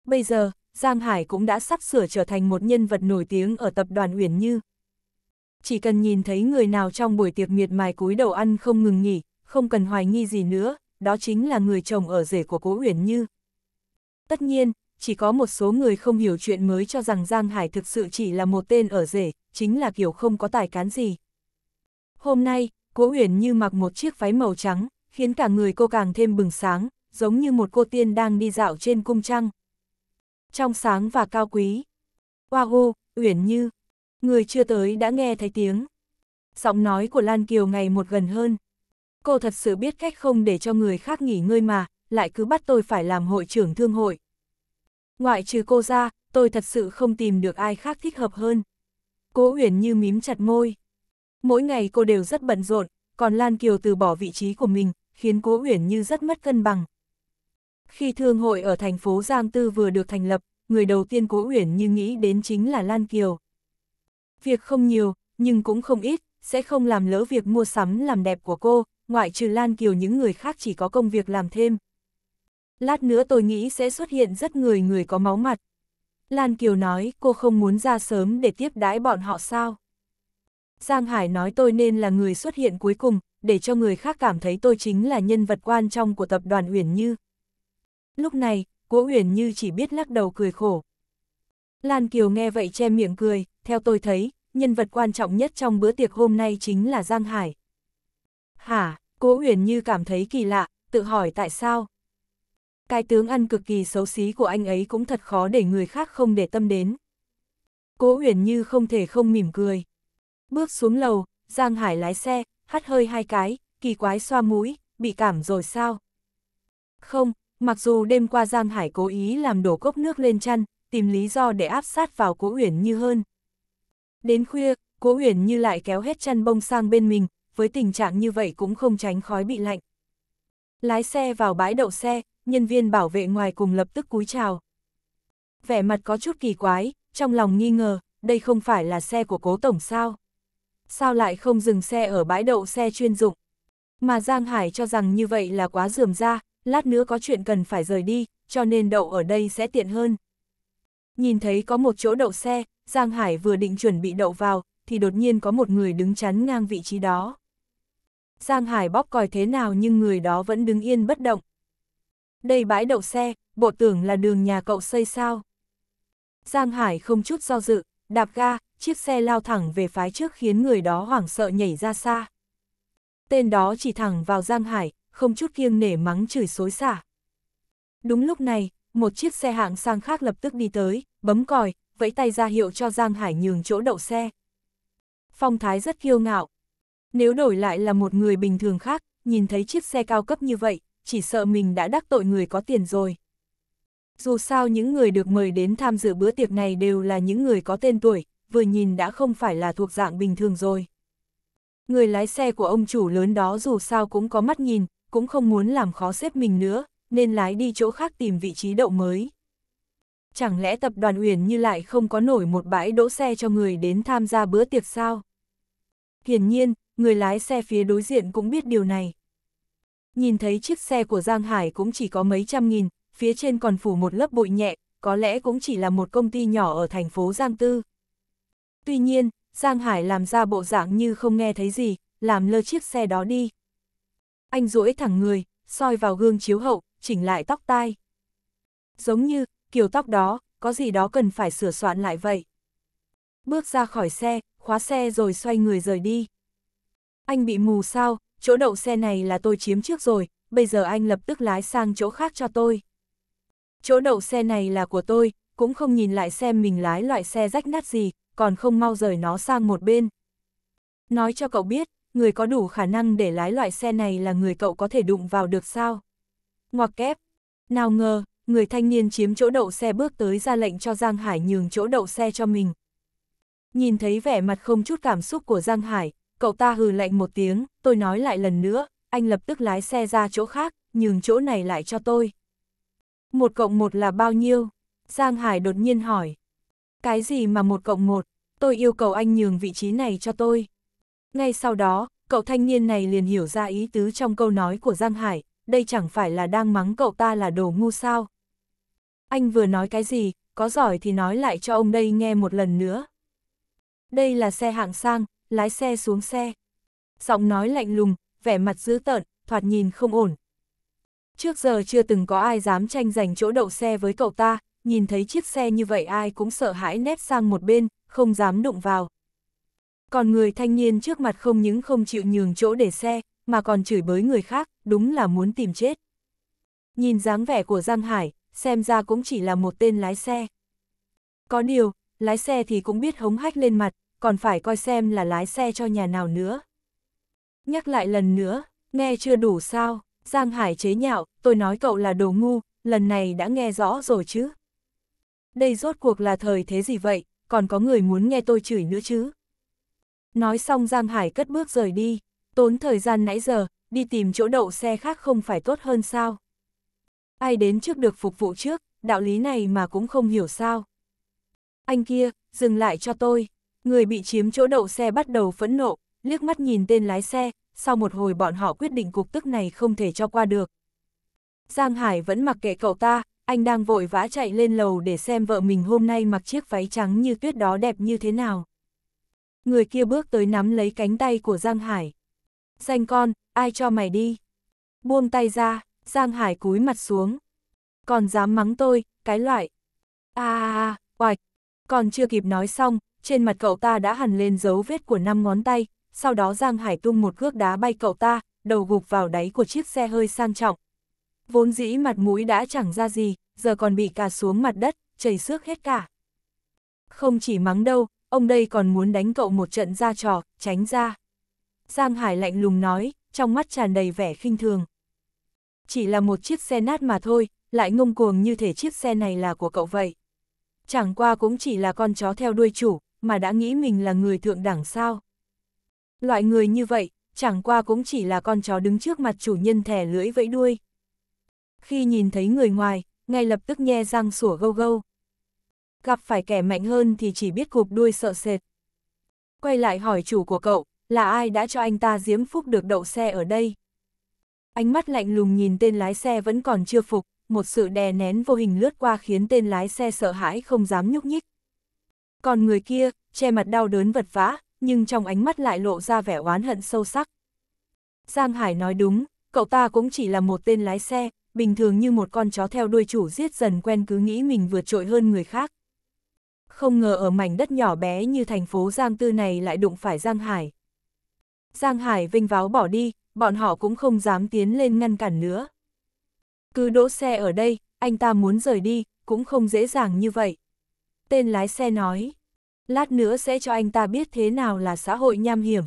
Bây giờ, Giang Hải cũng đã sắp sửa trở thành một nhân vật nổi tiếng ở tập đoàn Uyển Như. Chỉ cần nhìn thấy người nào trong buổi tiệc miệt mài cúi đầu ăn không ngừng nghỉ, không cần hoài nghi gì nữa, đó chính là người chồng ở rể của Cố Uyển Như. Tất nhiên, chỉ có một số người không hiểu chuyện mới cho rằng Giang Hải thực sự chỉ là một tên ở rể, chính là kiểu không có tài cán gì. Hôm nay, Cố Uyển như mặc một chiếc váy màu trắng, khiến cả người cô càng thêm bừng sáng, giống như một cô tiên đang đi dạo trên cung trăng. Trong sáng và cao quý. Wow, Uyển như. Người chưa tới đã nghe thấy tiếng. Giọng nói của Lan Kiều ngày một gần hơn. Cô thật sự biết cách không để cho người khác nghỉ ngơi mà, lại cứ bắt tôi phải làm hội trưởng thương hội. Ngoại trừ cô ra, tôi thật sự không tìm được ai khác thích hợp hơn. Cố Uyển như mím chặt môi. Mỗi ngày cô đều rất bận rộn, còn Lan Kiều từ bỏ vị trí của mình, khiến Cố Uyển như rất mất cân bằng. Khi thương hội ở thành phố Giang Tư vừa được thành lập, người đầu tiên Cố Uyển như nghĩ đến chính là Lan Kiều. Việc không nhiều, nhưng cũng không ít, sẽ không làm lỡ việc mua sắm làm đẹp của cô, ngoại trừ Lan Kiều những người khác chỉ có công việc làm thêm, Lát nữa tôi nghĩ sẽ xuất hiện rất người người có máu mặt. Lan Kiều nói cô không muốn ra sớm để tiếp đãi bọn họ sao. Giang Hải nói tôi nên là người xuất hiện cuối cùng, để cho người khác cảm thấy tôi chính là nhân vật quan trọng của tập đoàn Uyển Như. Lúc này, Cố Uyển Như chỉ biết lắc đầu cười khổ. Lan Kiều nghe vậy che miệng cười, theo tôi thấy, nhân vật quan trọng nhất trong bữa tiệc hôm nay chính là Giang Hải. Hả, Cố Uyển Như cảm thấy kỳ lạ, tự hỏi tại sao. Cái tướng ăn cực kỳ xấu xí của anh ấy cũng thật khó để người khác không để tâm đến. Cố Uyển Như không thể không mỉm cười. Bước xuống lầu, Giang Hải lái xe, hắt hơi hai cái, kỳ quái xoa mũi, bị cảm rồi sao? Không, mặc dù đêm qua Giang Hải cố ý làm đổ cốc nước lên chăn, tìm lý do để áp sát vào Cố Uyển Như hơn. Đến khuya, Cố Uyển Như lại kéo hết chăn bông sang bên mình, với tình trạng như vậy cũng không tránh khói bị lạnh. Lái xe vào bãi đậu xe, nhân viên bảo vệ ngoài cùng lập tức cúi chào. Vẻ mặt có chút kỳ quái, trong lòng nghi ngờ, đây không phải là xe của cố tổng sao? Sao lại không dừng xe ở bãi đậu xe chuyên dụng? Mà Giang Hải cho rằng như vậy là quá dườm ra, lát nữa có chuyện cần phải rời đi, cho nên đậu ở đây sẽ tiện hơn. Nhìn thấy có một chỗ đậu xe, Giang Hải vừa định chuẩn bị đậu vào, thì đột nhiên có một người đứng chắn ngang vị trí đó. Giang Hải bóp còi thế nào nhưng người đó vẫn đứng yên bất động, đây bãi đậu xe, bộ tưởng là đường nhà cậu xây sao. Giang Hải không chút do dự, đạp ga, chiếc xe lao thẳng về phái trước khiến người đó hoảng sợ nhảy ra xa. Tên đó chỉ thẳng vào Giang Hải, không chút kiêng nể mắng chửi xối xả. Đúng lúc này, một chiếc xe hạng sang khác lập tức đi tới, bấm còi, vẫy tay ra hiệu cho Giang Hải nhường chỗ đậu xe. Phong thái rất kiêu ngạo. Nếu đổi lại là một người bình thường khác, nhìn thấy chiếc xe cao cấp như vậy, chỉ sợ mình đã đắc tội người có tiền rồi. Dù sao những người được mời đến tham dự bữa tiệc này đều là những người có tên tuổi, vừa nhìn đã không phải là thuộc dạng bình thường rồi. Người lái xe của ông chủ lớn đó dù sao cũng có mắt nhìn, cũng không muốn làm khó xếp mình nữa, nên lái đi chỗ khác tìm vị trí đậu mới. Chẳng lẽ tập đoàn Uyển như lại không có nổi một bãi đỗ xe cho người đến tham gia bữa tiệc sao? Hiển nhiên, người lái xe phía đối diện cũng biết điều này nhìn thấy chiếc xe của Giang Hải cũng chỉ có mấy trăm nghìn, phía trên còn phủ một lớp bụi nhẹ, có lẽ cũng chỉ là một công ty nhỏ ở thành phố Giang Tư. Tuy nhiên, Giang Hải làm ra bộ dạng như không nghe thấy gì, làm lơ chiếc xe đó đi. Anh duỗi thẳng người, soi vào gương chiếu hậu, chỉnh lại tóc tai. Giống như, kiểu tóc đó, có gì đó cần phải sửa soạn lại vậy. Bước ra khỏi xe, khóa xe rồi xoay người rời đi. Anh bị mù sao, chỗ đậu xe này là tôi chiếm trước rồi, bây giờ anh lập tức lái sang chỗ khác cho tôi. Chỗ đậu xe này là của tôi, cũng không nhìn lại xem mình lái loại xe rách nát gì, còn không mau rời nó sang một bên. Nói cho cậu biết, người có đủ khả năng để lái loại xe này là người cậu có thể đụng vào được sao? Ngoặc kép. Nào ngờ, người thanh niên chiếm chỗ đậu xe bước tới ra lệnh cho Giang Hải nhường chỗ đậu xe cho mình. Nhìn thấy vẻ mặt không chút cảm xúc của Giang Hải, cậu ta hừ lạnh một tiếng, tôi nói lại lần nữa, anh lập tức lái xe ra chỗ khác, nhường chỗ này lại cho tôi. Một cộng một là bao nhiêu? Giang Hải đột nhiên hỏi. Cái gì mà một cộng một? Tôi yêu cầu anh nhường vị trí này cho tôi. Ngay sau đó, cậu thanh niên này liền hiểu ra ý tứ trong câu nói của Giang Hải, đây chẳng phải là đang mắng cậu ta là đồ ngu sao. Anh vừa nói cái gì, có giỏi thì nói lại cho ông đây nghe một lần nữa. Đây là xe hạng sang, lái xe xuống xe. Giọng nói lạnh lùng, vẻ mặt dữ tợn, thoạt nhìn không ổn. Trước giờ chưa từng có ai dám tranh giành chỗ đậu xe với cậu ta, nhìn thấy chiếc xe như vậy ai cũng sợ hãi nép sang một bên, không dám đụng vào. Còn người thanh niên trước mặt không những không chịu nhường chỗ để xe, mà còn chửi bới người khác, đúng là muốn tìm chết. Nhìn dáng vẻ của Giang Hải, xem ra cũng chỉ là một tên lái xe. Có điều, lái xe thì cũng biết hống hách lên mặt, còn phải coi xem là lái xe cho nhà nào nữa. Nhắc lại lần nữa, nghe chưa đủ sao, Giang Hải chế nhạo, tôi nói cậu là đồ ngu, lần này đã nghe rõ rồi chứ. Đây rốt cuộc là thời thế gì vậy, còn có người muốn nghe tôi chửi nữa chứ. Nói xong Giang Hải cất bước rời đi, tốn thời gian nãy giờ, đi tìm chỗ đậu xe khác không phải tốt hơn sao. Ai đến trước được phục vụ trước, đạo lý này mà cũng không hiểu sao. Anh kia, dừng lại cho tôi. Người bị chiếm chỗ đậu xe bắt đầu phẫn nộ, liếc mắt nhìn tên lái xe, sau một hồi bọn họ quyết định cục tức này không thể cho qua được. Giang Hải vẫn mặc kệ cậu ta, anh đang vội vã chạy lên lầu để xem vợ mình hôm nay mặc chiếc váy trắng như tuyết đó đẹp như thế nào. Người kia bước tới nắm lấy cánh tay của Giang Hải. Danh con, ai cho mày đi? Buông tay ra, Giang Hải cúi mặt xuống. Còn dám mắng tôi, cái loại. À, à, à, oạch. Còn chưa kịp nói xong, trên mặt cậu ta đã hằn lên dấu vết của năm ngón tay, sau đó Giang Hải tung một cước đá bay cậu ta, đầu gục vào đáy của chiếc xe hơi sang trọng. Vốn dĩ mặt mũi đã chẳng ra gì, giờ còn bị cà xuống mặt đất, chảy xước hết cả. Không chỉ mắng đâu, ông đây còn muốn đánh cậu một trận ra trò, tránh ra. Giang Hải lạnh lùng nói, trong mắt tràn đầy vẻ khinh thường. Chỉ là một chiếc xe nát mà thôi, lại ngông cuồng như thể chiếc xe này là của cậu vậy. Chẳng qua cũng chỉ là con chó theo đuôi chủ, mà đã nghĩ mình là người thượng đẳng sao. Loại người như vậy, chẳng qua cũng chỉ là con chó đứng trước mặt chủ nhân thẻ lưỡi vẫy đuôi. Khi nhìn thấy người ngoài, ngay lập tức nhe răng sủa gâu gâu. Gặp phải kẻ mạnh hơn thì chỉ biết cụp đuôi sợ sệt. Quay lại hỏi chủ của cậu, là ai đã cho anh ta diếm phúc được đậu xe ở đây? Ánh mắt lạnh lùng nhìn tên lái xe vẫn còn chưa phục, một sự đè nén vô hình lướt qua khiến tên lái xe sợ hãi không dám nhúc nhích. Còn người kia, che mặt đau đớn vật vã, nhưng trong ánh mắt lại lộ ra vẻ oán hận sâu sắc. Giang Hải nói đúng, cậu ta cũng chỉ là một tên lái xe, bình thường như một con chó theo đuôi chủ giết dần quen cứ nghĩ mình vượt trội hơn người khác. Không ngờ ở mảnh đất nhỏ bé như thành phố Giang Tư này lại đụng phải Giang Hải. Giang Hải vinh váo bỏ đi, bọn họ cũng không dám tiến lên ngăn cản nữa. Cứ đỗ xe ở đây, anh ta muốn rời đi, cũng không dễ dàng như vậy. Tên lái xe nói, lát nữa sẽ cho anh ta biết thế nào là xã hội nham hiểm.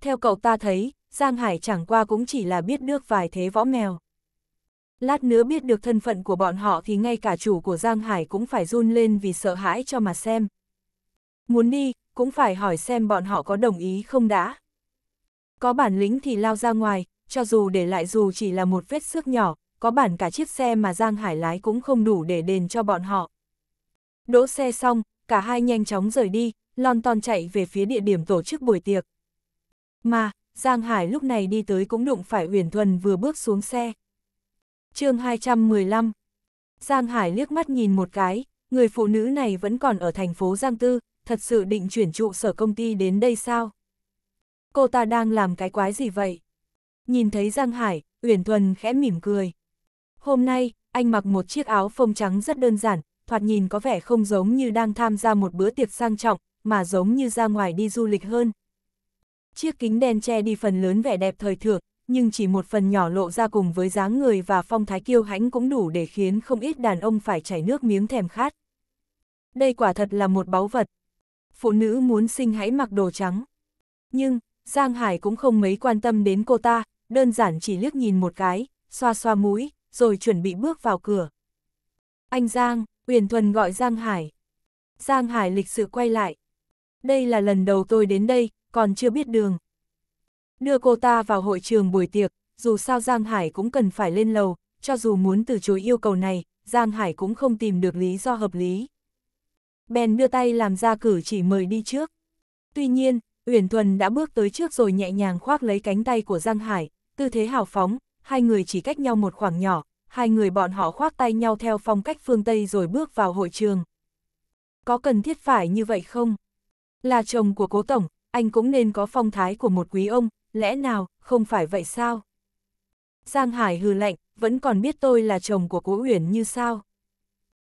Theo cậu ta thấy, Giang Hải chẳng qua cũng chỉ là biết được vài thế võ mèo. Lát nữa biết được thân phận của bọn họ thì ngay cả chủ của Giang Hải cũng phải run lên vì sợ hãi cho mà xem. Muốn đi, cũng phải hỏi xem bọn họ có đồng ý không đã. Có bản lĩnh thì lao ra ngoài, cho dù để lại dù chỉ là một vết xước nhỏ, có bản cả chiếc xe mà Giang Hải lái cũng không đủ để đền cho bọn họ. Đỗ xe xong, cả hai nhanh chóng rời đi, lon ton chạy về phía địa điểm tổ chức buổi tiệc. Mà, Giang Hải lúc này đi tới cũng đụng phải Huyền Thuần vừa bước xuống xe. chương 215 Giang Hải liếc mắt nhìn một cái, người phụ nữ này vẫn còn ở thành phố Giang Tư, thật sự định chuyển trụ sở công ty đến đây sao? Cô ta đang làm cái quái gì vậy? Nhìn thấy Giang Hải, Uyển Thuần khẽ mỉm cười. Hôm nay, anh mặc một chiếc áo phông trắng rất đơn giản, thoạt nhìn có vẻ không giống như đang tham gia một bữa tiệc sang trọng, mà giống như ra ngoài đi du lịch hơn. Chiếc kính đen che đi phần lớn vẻ đẹp thời thượng, nhưng chỉ một phần nhỏ lộ ra cùng với dáng người và phong thái kiêu hãnh cũng đủ để khiến không ít đàn ông phải chảy nước miếng thèm khát. Đây quả thật là một báu vật. Phụ nữ muốn sinh hãy mặc đồ trắng. Nhưng, Giang Hải cũng không mấy quan tâm đến cô ta, đơn giản chỉ liếc nhìn một cái, xoa xoa mũi, rồi chuẩn bị bước vào cửa. Anh Giang, Uyển Thuần gọi Giang Hải. Giang Hải lịch sự quay lại. Đây là lần đầu tôi đến đây, còn chưa biết đường. Đưa cô ta vào hội trường buổi tiệc, dù sao Giang Hải cũng cần phải lên lầu, cho dù muốn từ chối yêu cầu này, Giang Hải cũng không tìm được lý do hợp lý. Bèn đưa tay làm ra cử chỉ mời đi trước. Tuy nhiên, Uyển Thuần đã bước tới trước rồi nhẹ nhàng khoác lấy cánh tay của Giang Hải, tư thế hào phóng, hai người chỉ cách nhau một khoảng nhỏ, hai người bọn họ khoác tay nhau theo phong cách phương Tây rồi bước vào hội trường. Có cần thiết phải như vậy không? Là chồng của cố tổng, anh cũng nên có phong thái của một quý ông, lẽ nào, không phải vậy sao? Giang Hải hừ lạnh, vẫn còn biết tôi là chồng của cố Uyển như sao?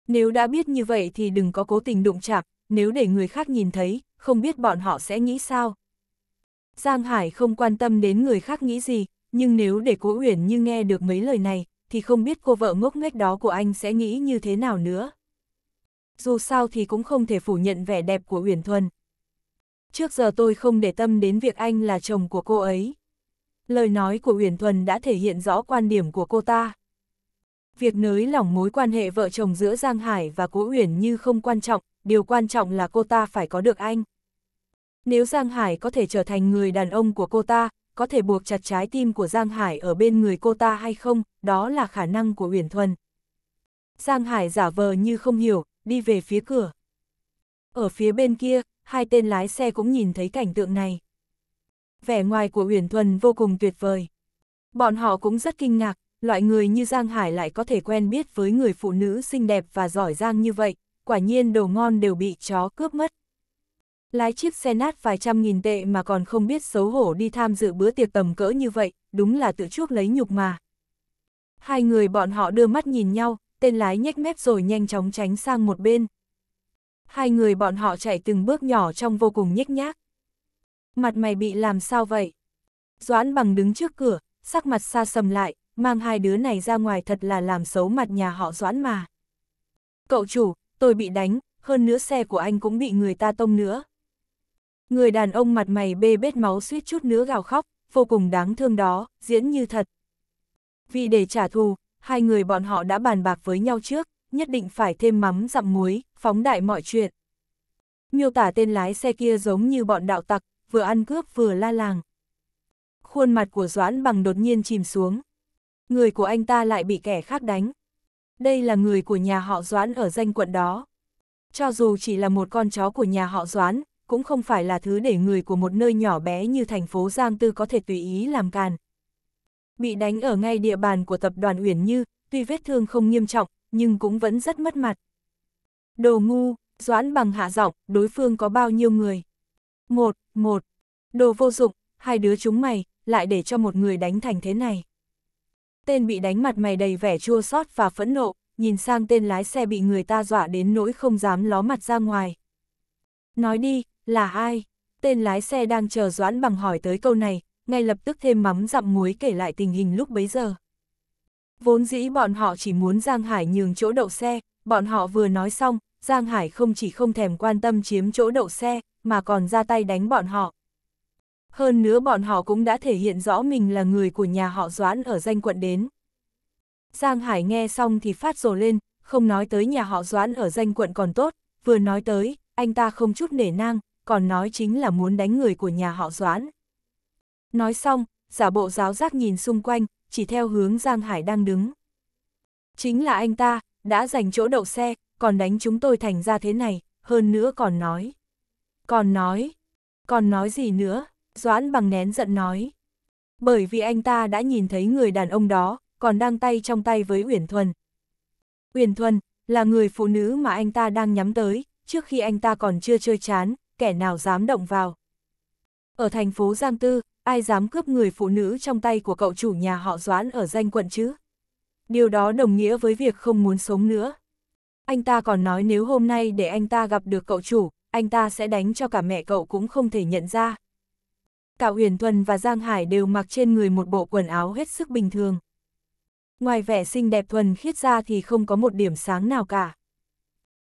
Nếu đã biết như vậy thì đừng có cố tình đụng chạm, nếu để người khác nhìn thấy, không biết bọn họ sẽ nghĩ sao? Giang Hải không quan tâm đến người khác nghĩ gì, nhưng nếu để cố Uyển như nghe được mấy lời này, thì không biết cô vợ ngốc nghếch đó của anh sẽ nghĩ như thế nào nữa. Dù sao thì cũng không thể phủ nhận vẻ đẹp của Uyển Thuần. Trước giờ tôi không để tâm đến việc anh là chồng của cô ấy. Lời nói của Uyển Thuần đã thể hiện rõ quan điểm của cô ta. Việc nới lỏng mối quan hệ vợ chồng giữa Giang Hải và Cố Uyển như không quan trọng, điều quan trọng là cô ta phải có được anh. Nếu Giang Hải có thể trở thành người đàn ông của cô ta, có thể buộc chặt trái tim của Giang Hải ở bên người cô ta hay không, đó là khả năng của Uyển Thuần. Giang Hải giả vờ như không hiểu, đi về phía cửa. Ở phía bên kia, hai tên lái xe cũng nhìn thấy cảnh tượng này. Vẻ ngoài của Uyển Thuần vô cùng tuyệt vời. Bọn họ cũng rất kinh ngạc, loại người như Giang Hải lại có thể quen biết với người phụ nữ xinh đẹp và giỏi giang như vậy, quả nhiên đồ ngon đều bị chó cướp mất. Lái chiếc xe nát vài trăm nghìn tệ mà còn không biết xấu hổ đi tham dự bữa tiệc tầm cỡ như vậy, đúng là tự chuốc lấy nhục mà. Hai người bọn họ đưa mắt nhìn nhau, tên lái nhếch mép rồi nhanh chóng tránh sang một bên. Hai người bọn họ chạy từng bước nhỏ trong vô cùng nhếch nhác. Mặt mày bị làm sao vậy? Doãn bằng đứng trước cửa, sắc mặt xa sầm lại, mang hai đứa này ra ngoài thật là làm xấu mặt nhà họ Doãn mà. Cậu chủ, tôi bị đánh, hơn nữa xe của anh cũng bị người ta tông nữa. Người đàn ông mặt mày bê bết máu suýt chút nữa gào khóc, vô cùng đáng thương đó, diễn như thật. Vì để trả thù, hai người bọn họ đã bàn bạc với nhau trước, nhất định phải thêm mắm dặm muối, phóng đại mọi chuyện. Miêu tả tên lái xe kia giống như bọn đạo tặc, vừa ăn cướp vừa la làng. Khuôn mặt của Doãn bằng đột nhiên chìm xuống. Người của anh ta lại bị kẻ khác đánh. Đây là người của nhà họ Doãn ở danh quận đó. Cho dù chỉ là một con chó của nhà họ Doãn, cũng không phải là thứ để người của một nơi nhỏ bé như thành phố Giang Tư có thể tùy ý làm càn. Bị đánh ở ngay địa bàn của tập đoàn Uyển Như, tuy vết thương không nghiêm trọng, nhưng cũng vẫn rất mất mặt. Đồ ngu, Doãn bằng hạ giọng, đối phương có bao nhiêu người? Một, một. Đồ vô dụng, hai đứa chúng mày, lại để cho một người đánh thành thế này. Tên bị đánh mặt mày đầy vẻ chua xót và phẫn nộ, nhìn sang tên lái xe bị người ta dọa đến nỗi không dám ló mặt ra ngoài. Nói đi, là ai? Tên lái xe đang chờ Doãn Bằng hỏi tới câu này, ngay lập tức thêm mắm dặm muối kể lại tình hình lúc bấy giờ. Vốn dĩ bọn họ chỉ muốn Giang Hải nhường chỗ đậu xe, bọn họ vừa nói xong, Giang Hải không chỉ không thèm quan tâm chiếm chỗ đậu xe, mà còn ra tay đánh bọn họ. Hơn nữa bọn họ cũng đã thể hiện rõ mình là người của nhà họ Doãn ở danh quận đến. Giang Hải nghe xong thì phát rồ lên, không nói tới nhà họ Doãn ở danh quận còn tốt, vừa nói tới, anh ta không chút nể nang, còn nói chính là muốn đánh người của nhà họ Doãn. Nói xong, giả bộ giáo giác nhìn xung quanh, chỉ theo hướng Giang Hải đang đứng. Chính là anh ta, đã giành chỗ đậu xe, còn đánh chúng tôi thành ra thế này, hơn nữa còn nói. Còn nói, còn nói gì nữa, Doãn bằng nén giận nói. Bởi vì anh ta đã nhìn thấy người đàn ông đó, còn đang tay trong tay với Uyển Thuần. Uyển Thuần, là người phụ nữ mà anh ta đang nhắm tới, trước khi anh ta còn chưa chơi chán, kẻ nào dám động vào. Ở thành phố Giang Tư, ai dám cướp người phụ nữ trong tay của cậu chủ nhà họ Doãn ở danh quận chứ? Điều đó đồng nghĩa với việc không muốn sống nữa. Anh ta còn nói nếu hôm nay để anh ta gặp được cậu chủ, anh ta sẽ đánh cho cả mẹ cậu cũng không thể nhận ra. Cả Huyền Thuần và Giang Hải đều mặc trên người một bộ quần áo hết sức bình thường. Ngoài vẻ xinh đẹp thuần khiết ra thì không có một điểm sáng nào cả.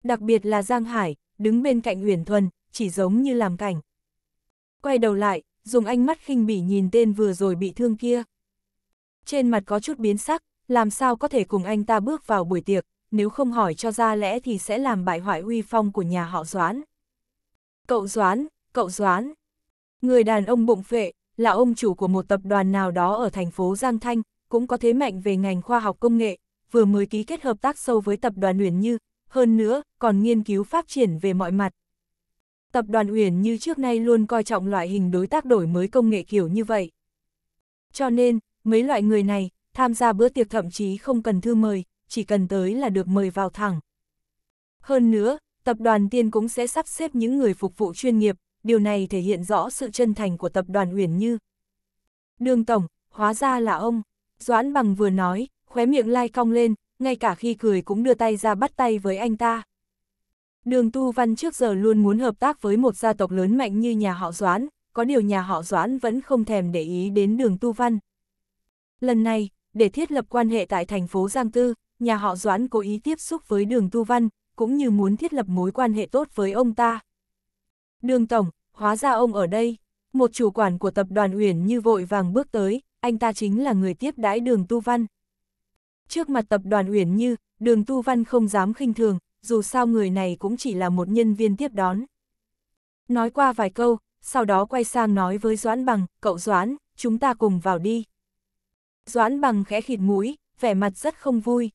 Đặc biệt là Giang Hải, đứng bên cạnh Huyền Thuần, chỉ giống như làm cảnh. Quay đầu lại, dùng ánh mắt khinh bỉ nhìn tên vừa rồi bị thương kia. Trên mặt có chút biến sắc, làm sao có thể cùng anh ta bước vào buổi tiệc, nếu không hỏi cho ra lẽ thì sẽ làm bại hoại uy phong của nhà họ Doãn. Cậu Doãn, cậu Doãn. Người đàn ông bụng phệ, là ông chủ của một tập đoàn nào đó ở thành phố Giang Thanh, cũng có thế mạnh về ngành khoa học công nghệ, vừa mới ký kết hợp tác sâu với tập đoàn Huyền Như, hơn nữa còn nghiên cứu phát triển về mọi mặt, Tập đoàn Uyển như trước nay luôn coi trọng loại hình đối tác đổi mới công nghệ kiểu như vậy. Cho nên, mấy loại người này, tham gia bữa tiệc thậm chí không cần thư mời, chỉ cần tới là được mời vào thẳng. Hơn nữa, tập đoàn tiên cũng sẽ sắp xếp những người phục vụ chuyên nghiệp, điều này thể hiện rõ sự chân thành của tập đoàn Uyển Như. Đường Tổng, hóa ra là ông. Doãn Bằng vừa nói, khóe miệng lai cong lên, ngay cả khi cười cũng đưa tay ra bắt tay với anh ta. Đường Tu Văn trước giờ luôn muốn hợp tác với một gia tộc lớn mạnh như nhà họ Doãn, có điều nhà họ Doãn vẫn không thèm để ý đến đường Tu Văn. Lần này, để thiết lập quan hệ tại thành phố Giang Tư, nhà họ Doãn cố ý tiếp xúc với đường Tu Văn, cũng như muốn thiết lập mối quan hệ tốt với ông ta. Đường Tổng, hóa ra ông ở đây, một chủ quản của tập đoàn Uyển như vội vàng bước tới, anh ta chính là người tiếp đãi đường Tu Văn. Trước mặt tập đoàn Uyển như, đường Tu Văn không dám khinh thường, dù sao người này cũng chỉ là một nhân viên tiếp đón. Nói qua vài câu, sau đó quay sang nói với Doãn Bằng, cậu Doãn, chúng ta cùng vào đi. Doãn Bằng khẽ khịt mũi, vẻ mặt rất không vui.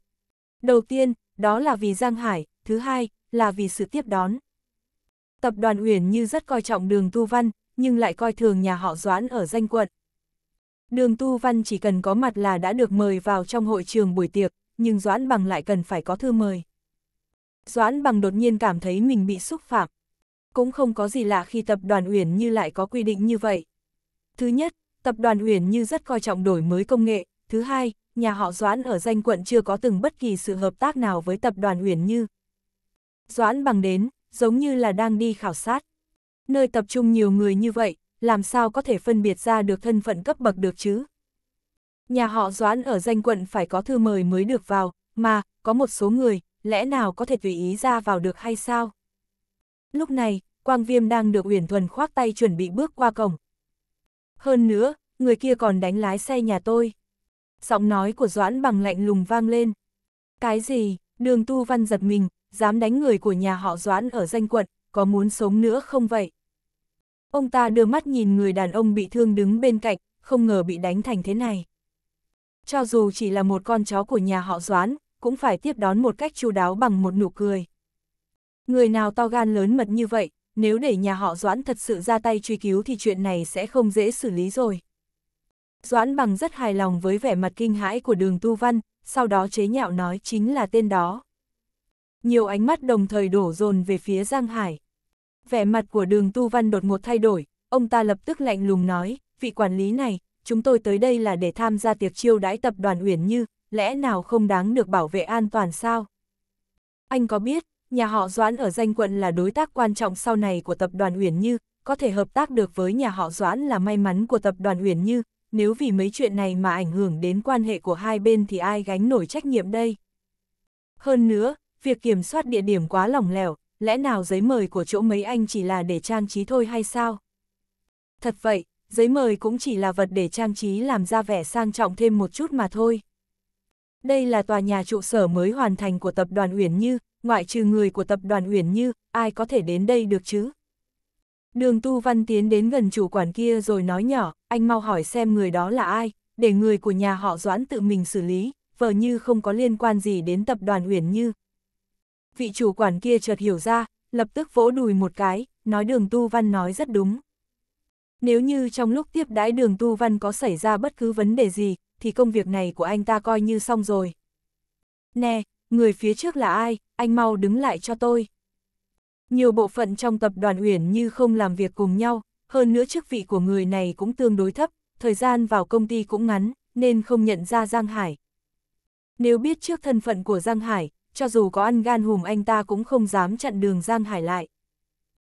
Đầu tiên, đó là vì Giang Hải, thứ hai, là vì sự tiếp đón. Tập đoàn Uyển Như rất coi trọng đường Tu Văn, nhưng lại coi thường nhà họ Doãn ở danh quận. Đường Tu Văn chỉ cần có mặt là đã được mời vào trong hội trường buổi tiệc, nhưng Doãn Bằng lại cần phải có thư mời. Doãn bằng đột nhiên cảm thấy mình bị xúc phạm. Cũng không có gì lạ khi tập đoàn Uyển Như lại có quy định như vậy. Thứ nhất, tập đoàn Uyển Như rất coi trọng đổi mới công nghệ. Thứ hai, nhà họ Doãn ở danh quận chưa có từng bất kỳ sự hợp tác nào với tập đoàn Uyển Như. Doãn bằng đến, giống như là đang đi khảo sát. Nơi tập trung nhiều người như vậy, làm sao có thể phân biệt ra được thân phận cấp bậc được chứ? Nhà họ Doãn ở danh quận phải có thư mời mới được vào, mà, có một số người, lẽ nào có thể tùy ý ra vào được hay sao? Lúc này, Quang Viêm đang được Uyển Thuần khoác tay chuẩn bị bước qua cổng. Hơn nữa, người kia còn đánh lái xe nhà tôi. Giọng nói của Doãn bằng lạnh lùng vang lên. Cái gì, đường tu văn giật mình, dám đánh người của nhà họ Doãn ở danh quận, có muốn sống nữa không vậy? Ông ta đưa mắt nhìn người đàn ông bị thương đứng bên cạnh, không ngờ bị đánh thành thế này. Cho dù chỉ là một con chó của nhà họ Doãn, cũng phải tiếp đón một cách chu đáo bằng một nụ cười. Người nào to gan lớn mật như vậy, nếu để nhà họ Doãn thật sự ra tay truy cứu thì chuyện này sẽ không dễ xử lý rồi. Doãn bằng rất hài lòng với vẻ mặt kinh hãi của đường Tu Văn, sau đó chế nhạo nói chính là tên đó. Nhiều ánh mắt đồng thời đổ dồn về phía Giang Hải. Vẻ mặt của đường Tu Văn đột ngột thay đổi, ông ta lập tức lạnh lùng nói, vị quản lý này, chúng tôi tới đây là để tham gia tiệc chiêu đãi tập đoàn Uyển Như, lẽ nào không đáng được bảo vệ an toàn sao? Anh có biết, nhà họ Doãn ở danh quận là đối tác quan trọng sau này của tập đoàn Uyển Như, có thể hợp tác được với nhà họ Doãn là may mắn của tập đoàn Uyển Như, nếu vì mấy chuyện này mà ảnh hưởng đến quan hệ của hai bên thì ai gánh nổi trách nhiệm đây? Hơn nữa, việc kiểm soát địa điểm quá lỏng lẻo, lẽ nào giấy mời của chỗ mấy anh chỉ là để trang trí thôi hay sao? Thật vậy, giấy mời cũng chỉ là vật để trang trí làm ra vẻ sang trọng thêm một chút mà thôi. Đây là tòa nhà trụ sở mới hoàn thành của tập đoàn Uyển Như, ngoại trừ người của tập đoàn Uyển Như, ai có thể đến đây được chứ? Đường Tu Văn tiến đến gần chủ quản kia rồi nói nhỏ, anh mau hỏi xem người đó là ai, để người của nhà họ Doãn tự mình xử lý, vờ như không có liên quan gì đến tập đoàn Uyển Như. Vị chủ quản kia chợt hiểu ra, lập tức vỗ đùi một cái, nói đường Tu Văn nói rất đúng. Nếu như trong lúc tiếp đãi đường Tu Văn có xảy ra bất cứ vấn đề gì, thì công việc này của anh ta coi như xong rồi. Nè, người phía trước là ai, anh mau đứng lại cho tôi. Nhiều bộ phận trong tập đoàn Uyển như không làm việc cùng nhau, hơn nữa chức vị của người này cũng tương đối thấp, thời gian vào công ty cũng ngắn, nên không nhận ra Giang Hải. Nếu biết trước thân phận của Giang Hải, cho dù có ăn gan hùm anh ta cũng không dám chặn đường Giang Hải lại.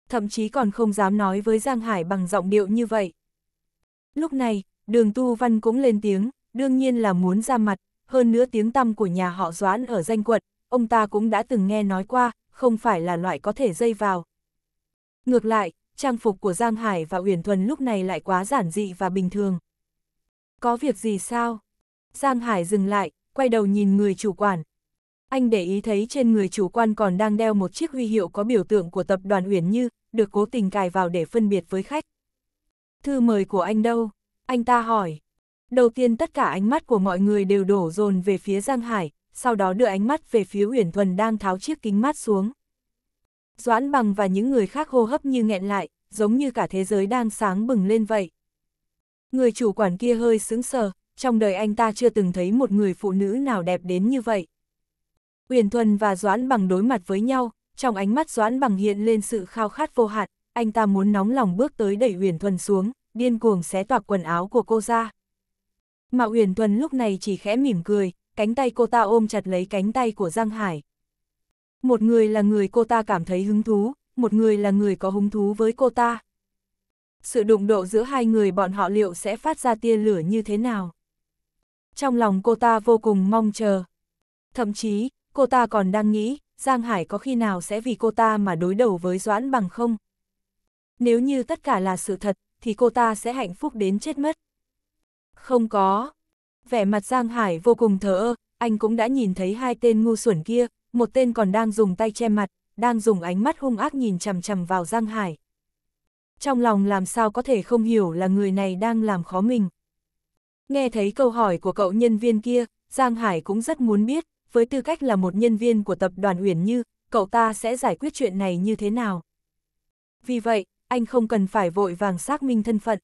Thậm chí còn không dám nói với Giang Hải bằng giọng điệu như vậy. Lúc này, đường Tu Văn cũng lên tiếng, đương nhiên là muốn ra mặt, hơn nữa tiếng tăm của nhà họ Doãn ở danh quận, ông ta cũng đã từng nghe nói qua, không phải là loại có thể dây vào. Ngược lại, trang phục của Giang Hải và Uyển Thuần lúc này lại quá giản dị và bình thường. Có việc gì sao? Giang Hải dừng lại, quay đầu nhìn người chủ quản. Anh để ý thấy trên người chủ quan còn đang đeo một chiếc huy hiệu có biểu tượng của tập đoàn Uyển Như, được cố tình cài vào để phân biệt với khách. Thư mời của anh đâu? Anh ta hỏi. Đầu tiên tất cả ánh mắt của mọi người đều đổ dồn về phía Giang Hải, sau đó đưa ánh mắt về phía Uyển Thuần đang tháo chiếc kính mắt xuống. Doãn bằng và những người khác hô hấp như nghẹn lại, giống như cả thế giới đang sáng bừng lên vậy. Người chủ quản kia hơi sững sờ, trong đời anh ta chưa từng thấy một người phụ nữ nào đẹp đến như vậy. Uyển Thuần và Doãn bằng đối mặt với nhau, trong ánh mắt Doãn bằng hiện lên sự khao khát vô hạn, anh ta muốn nóng lòng bước tới đẩy Uyển Thuần xuống, điên cuồng xé toạc quần áo của cô ra mà Uyển Tuần lúc này chỉ khẽ mỉm cười, cánh tay cô ta ôm chặt lấy cánh tay của Giang Hải. Một người là người cô ta cảm thấy hứng thú, một người là người có hứng thú với cô ta. Sự đụng độ giữa hai người bọn họ liệu sẽ phát ra tia lửa như thế nào? Trong lòng cô ta vô cùng mong chờ. Thậm chí, cô ta còn đang nghĩ, Giang Hải có khi nào sẽ vì cô ta mà đối đầu với Doãn bằng không? Nếu như tất cả là sự thật, thì cô ta sẽ hạnh phúc đến chết mất. Không có. Vẻ mặt Giang Hải vô cùng thờ ơ, anh cũng đã nhìn thấy hai tên ngu xuẩn kia, một tên còn đang dùng tay che mặt, đang dùng ánh mắt hung ác nhìn chằm chằm vào Giang Hải. Trong lòng làm sao có thể không hiểu là người này đang làm khó mình. Nghe thấy câu hỏi của cậu nhân viên kia, Giang Hải cũng rất muốn biết, với tư cách là một nhân viên của tập đoàn Uyển Như, cậu ta sẽ giải quyết chuyện này như thế nào. Vì vậy, anh không cần phải vội vàng xác minh thân phận,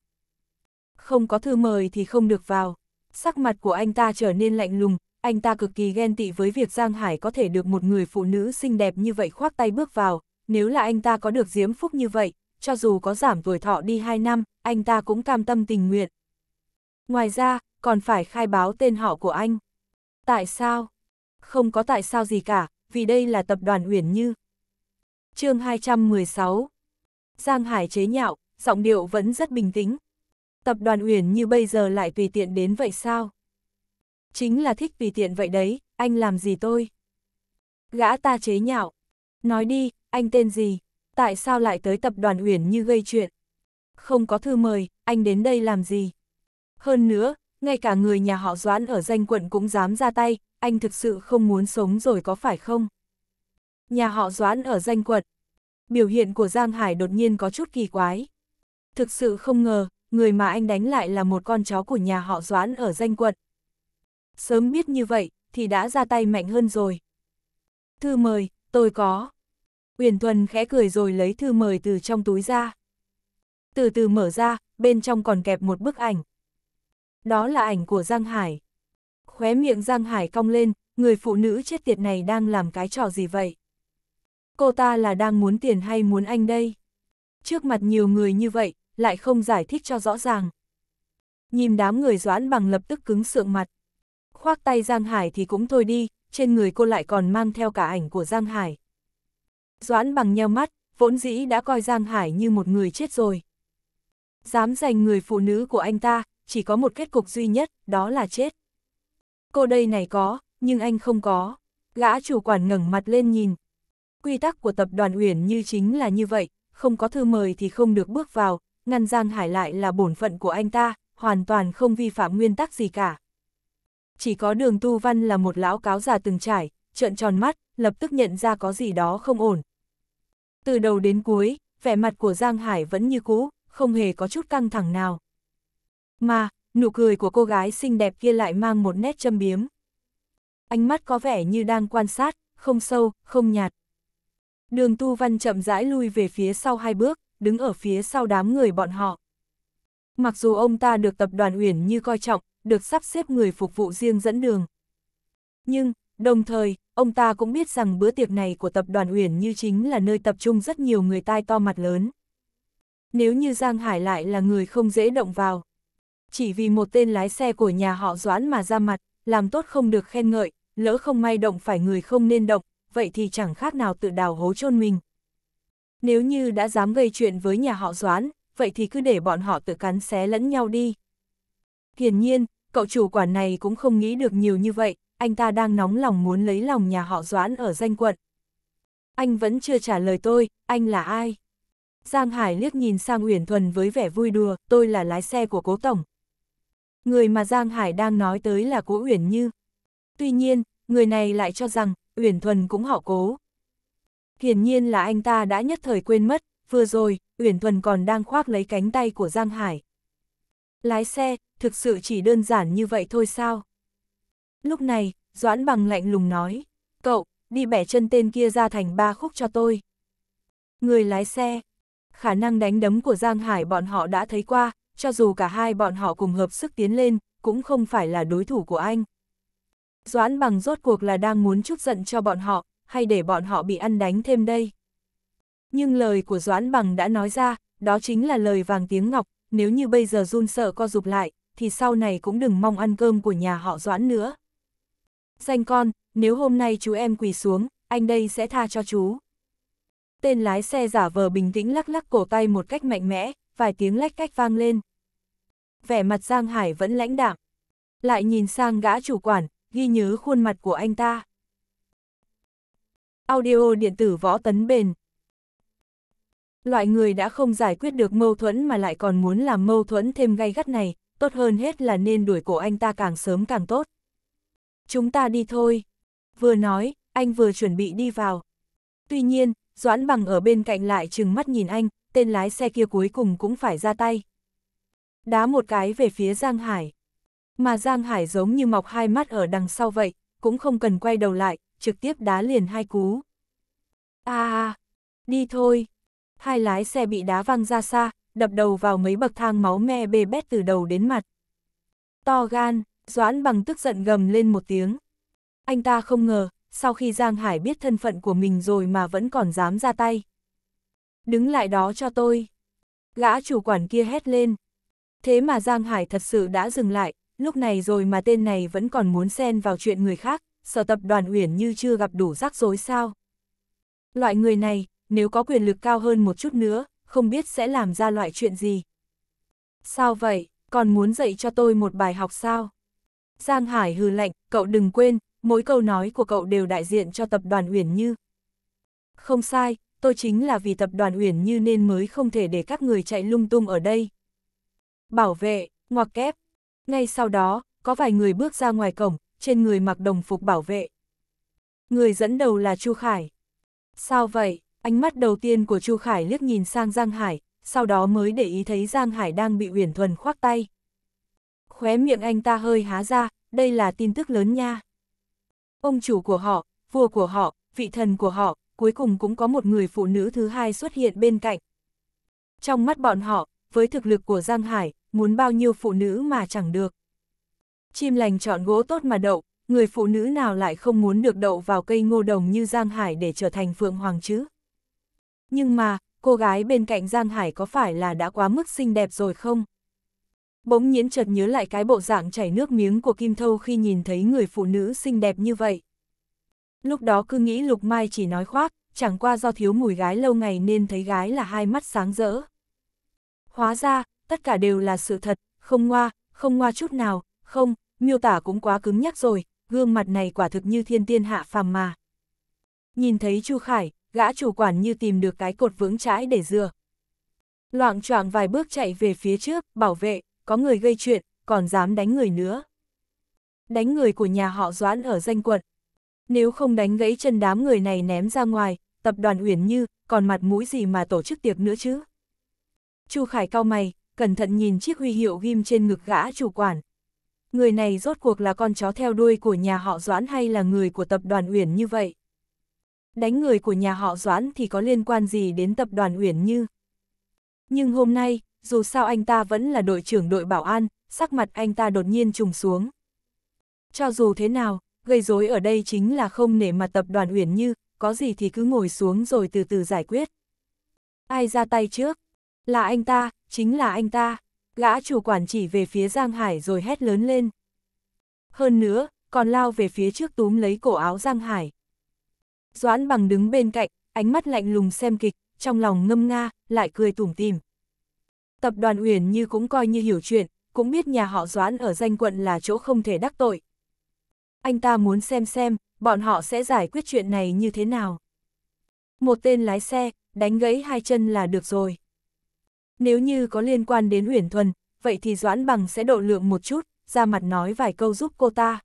không có thư mời thì không được vào. Sắc mặt của anh ta trở nên lạnh lùng, anh ta cực kỳ ghen tị với việc Giang Hải có thể được một người phụ nữ xinh đẹp như vậy khoác tay bước vào, nếu là anh ta có được diếm phúc như vậy, cho dù có giảm tuổi thọ đi 2 năm, anh ta cũng cam tâm tình nguyện. Ngoài ra, còn phải khai báo tên họ của anh. Tại sao? Không có tại sao gì cả, vì đây là tập đoàn Uyển Như. chương 216 Giang Hải chế nhạo, giọng điệu vẫn rất bình tĩnh, Tập đoàn Uyển như bây giờ lại tùy tiện đến vậy sao? Chính là thích tùy tiện vậy đấy, anh làm gì tôi? Gã ta chế nhạo. Nói đi, anh tên gì? Tại sao lại tới tập đoàn Uyển như gây chuyện? Không có thư mời, anh đến đây làm gì? Hơn nữa, ngay cả người nhà họ Doãn ở danh quận cũng dám ra tay, anh thực sự không muốn sống rồi có phải không? Nhà họ Doãn ở danh quận. Biểu hiện của Giang Hải đột nhiên có chút kỳ quái. Thực sự không ngờ, người mà anh đánh lại là một con chó của nhà họ Doãn ở danh quận. Sớm biết như vậy, thì đã ra tay mạnh hơn rồi. Thư mời, tôi có. Uyển Thuần khẽ cười rồi lấy thư mời từ trong túi ra. Từ từ mở ra, bên trong còn kẹp một bức ảnh. Đó là ảnh của Giang Hải. Khóe miệng Giang Hải cong lên, người phụ nữ chết tiệt này đang làm cái trò gì vậy? Cô ta là đang muốn tiền hay muốn anh đây? Trước mặt nhiều người như vậy, lại không giải thích cho rõ ràng. Nhìn đám người doãn bằng lập tức cứng sượng mặt. Khoác tay Giang Hải thì cũng thôi đi, trên người cô lại còn mang theo cả ảnh của Giang Hải. Doãn bằng nheo mắt, vốn dĩ đã coi Giang Hải như một người chết rồi. Dám giành người phụ nữ của anh ta, chỉ có một kết cục duy nhất, đó là chết. Cô đây này có, nhưng anh không có. Gã chủ quản ngẩng mặt lên nhìn. Quy tắc của tập đoàn Uyển như chính là như vậy, không có thư mời thì không được bước vào, ngăn Giang Hải lại là bổn phận của anh ta, hoàn toàn không vi phạm nguyên tắc gì cả. Chỉ có đường Tu Văn là một lão cáo già từng trải, trợn tròn mắt, lập tức nhận ra có gì đó không ổn. Từ đầu đến cuối, vẻ mặt của Giang Hải vẫn như cũ, không hề có chút căng thẳng nào. Mà, nụ cười của cô gái xinh đẹp kia lại mang một nét châm biếm. Ánh mắt có vẻ như đang quan sát, không sâu, không nhạt. Đường Tu Văn chậm rãi lui về phía sau hai bước, đứng ở phía sau đám người bọn họ. Mặc dù ông ta được tập đoàn Uyển Như coi trọng, được sắp xếp người phục vụ riêng dẫn đường. Nhưng, đồng thời, ông ta cũng biết rằng bữa tiệc này của tập đoàn Uyển Như chính là nơi tập trung rất nhiều người tai to mặt lớn. Nếu như Giang Hải lại là người không dễ động vào. Chỉ vì một tên lái xe của nhà họ Doãn mà ra mặt, làm tốt không được khen ngợi, lỡ không may động phải người không nên động, vậy thì chẳng khác nào tự đào hố chôn mình. Nếu như đã dám gây chuyện với nhà họ Doãn, vậy thì cứ để bọn họ tự cắn xé lẫn nhau đi. Hiển nhiên, cậu chủ quản này cũng không nghĩ được nhiều như vậy, anh ta đang nóng lòng muốn lấy lòng nhà họ Doãn ở danh quận. Anh vẫn chưa trả lời tôi, anh là ai? Giang Hải liếc nhìn sang Uyển Thuần với vẻ vui đùa, tôi là lái xe của cố tổng. Người mà Giang Hải đang nói tới là cố Uyển Như. Tuy nhiên, người này lại cho rằng, Uyển Thuần cũng họ cố, Hiển nhiên là anh ta đã nhất thời quên mất, vừa rồi, Uyển Thuần còn đang khoác lấy cánh tay của Giang Hải. Lái xe, thực sự chỉ đơn giản như vậy thôi sao? Lúc này, Doãn Bằng lạnh lùng nói, cậu, đi bẻ chân tên kia ra thành ba khúc cho tôi. Người lái xe, khả năng đánh đấm của Giang Hải bọn họ đã thấy qua, cho dù cả hai bọn họ cùng hợp sức tiến lên, cũng không phải là đối thủ của anh. Doãn bằng rốt cuộc là đang muốn chút giận cho bọn họ, hay để bọn họ bị ăn đánh thêm đây. Nhưng lời của Doãn Bằng đã nói ra, đó chính là lời vàng tiếng ngọc, nếu như bây giờ run sợ co rụp lại, thì sau này cũng đừng mong ăn cơm của nhà họ Doãn nữa. Danh con, nếu hôm nay chú em quỳ xuống, anh đây sẽ tha cho chú. Tên lái xe giả vờ bình tĩnh lắc lắc cổ tay một cách mạnh mẽ, vài tiếng lách cách vang lên. Vẻ mặt Giang Hải vẫn lãnh đạm. Lại nhìn sang gã chủ quản, ghi nhớ khuôn mặt của anh ta. Audio điện tử võ tấn bền. Loại người đã không giải quyết được mâu thuẫn mà lại còn muốn làm mâu thuẫn thêm gay gắt này, tốt hơn hết là nên đuổi cổ anh ta càng sớm càng tốt. Chúng ta đi thôi. Vừa nói, anh vừa chuẩn bị đi vào. Tuy nhiên, Doãn Bằng ở bên cạnh lại chừng mắt nhìn anh, tên lái xe kia cuối cùng cũng phải ra tay. Đá một cái về phía Giang Hải. Mà Giang Hải giống như mọc hai mắt ở đằng sau vậy, cũng không cần quay đầu lại, trực tiếp đá liền hai cú. a à, đi thôi. Hai lái xe bị đá văng ra xa, đập đầu vào mấy bậc thang máu me bê bét từ đầu đến mặt. To gan, Doãn bằng tức giận gầm lên một tiếng. Anh ta không ngờ, sau khi Giang Hải biết thân phận của mình rồi mà vẫn còn dám ra tay. Đứng lại đó cho tôi. Gã chủ quản kia hét lên. Thế mà Giang Hải thật sự đã dừng lại, lúc này rồi mà tên này vẫn còn muốn xen vào chuyện người khác, sở tập đoàn uyển như chưa gặp đủ rắc rối sao. Loại người này, nếu có quyền lực cao hơn một chút nữa, không biết sẽ làm ra loại chuyện gì. Sao vậy, còn muốn dạy cho tôi một bài học sao? Giang Hải hừ lạnh, cậu đừng quên, mỗi câu nói của cậu đều đại diện cho tập đoàn Uyển Như. Không sai, tôi chính là vì tập đoàn Uyển Như nên mới không thể để các người chạy lung tung ở đây. Bảo vệ, ngoặc kép. Ngay sau đó, có vài người bước ra ngoài cổng, trên người mặc đồng phục bảo vệ. Người dẫn đầu là Chu Khải. Sao vậy? Ánh mắt đầu tiên của Chu Khải liếc nhìn sang Giang Hải, sau đó mới để ý thấy Giang Hải đang bị Uyển Thuần khoác tay. Khóe miệng anh ta hơi há ra, đây là tin tức lớn nha. Ông chủ của họ, vua của họ, vị thần của họ, cuối cùng cũng có một người phụ nữ thứ hai xuất hiện bên cạnh. Trong mắt bọn họ, với thực lực của Giang Hải, muốn bao nhiêu phụ nữ mà chẳng được. Chim lành chọn gỗ tốt mà đậu, người phụ nữ nào lại không muốn được đậu vào cây ngô đồng như Giang Hải để trở thành phượng hoàng chứ? Nhưng mà, cô gái bên cạnh Giang Hải có phải là đã quá mức xinh đẹp rồi không? Bỗng nhiễn chợt nhớ lại cái bộ dạng chảy nước miếng của Kim Thâu khi nhìn thấy người phụ nữ xinh đẹp như vậy. Lúc đó cứ nghĩ Lục Mai chỉ nói khoác, chẳng qua do thiếu mùi gái lâu ngày nên thấy gái là hai mắt sáng rỡ. Hóa ra, tất cả đều là sự thật, không ngoa, không ngoa chút nào, không, miêu tả cũng quá cứng nhắc rồi, gương mặt này quả thực như thiên tiên hạ phàm mà. Nhìn thấy Chu Khải, gã chủ quản như tìm được cái cột vững chãi để dừa. Loạn choạng vài bước chạy về phía trước, bảo vệ, có người gây chuyện, còn dám đánh người nữa. Đánh người của nhà họ Doãn ở danh quận. Nếu không đánh gãy chân đám người này ném ra ngoài, tập đoàn Uyển Như, còn mặt mũi gì mà tổ chức tiệc nữa chứ? Chu Khải cao mày, cẩn thận nhìn chiếc huy hiệu ghim trên ngực gã chủ quản người này rốt cuộc là con chó theo đuôi của nhà họ Doãn hay là người của tập đoàn Uyển như vậy? Đánh người của nhà họ Doãn thì có liên quan gì đến tập đoàn Uyển như? Nhưng hôm nay, dù sao anh ta vẫn là đội trưởng đội bảo an, sắc mặt anh ta đột nhiên trùng xuống. Cho dù thế nào, gây rối ở đây chính là không nể mặt tập đoàn Uyển Như, có gì thì cứ ngồi xuống rồi từ từ giải quyết. Ai ra tay trước? Là anh ta, chính là anh ta gã chủ quản chỉ về phía Giang Hải rồi hét lớn lên. Hơn nữa, còn lao về phía trước túm lấy cổ áo Giang Hải. Doãn bằng đứng bên cạnh, ánh mắt lạnh lùng xem kịch, trong lòng ngâm nga, lại cười tủm tìm. Tập đoàn Uyển Như cũng coi như hiểu chuyện, cũng biết nhà họ Doãn ở danh quận là chỗ không thể đắc tội. Anh ta muốn xem xem, bọn họ sẽ giải quyết chuyện này như thế nào. Một tên lái xe, đánh gãy hai chân là được rồi. Nếu như có liên quan đến Uyển Thuần, vậy thì Doãn Bằng sẽ độ lượng một chút, ra mặt nói vài câu giúp cô ta.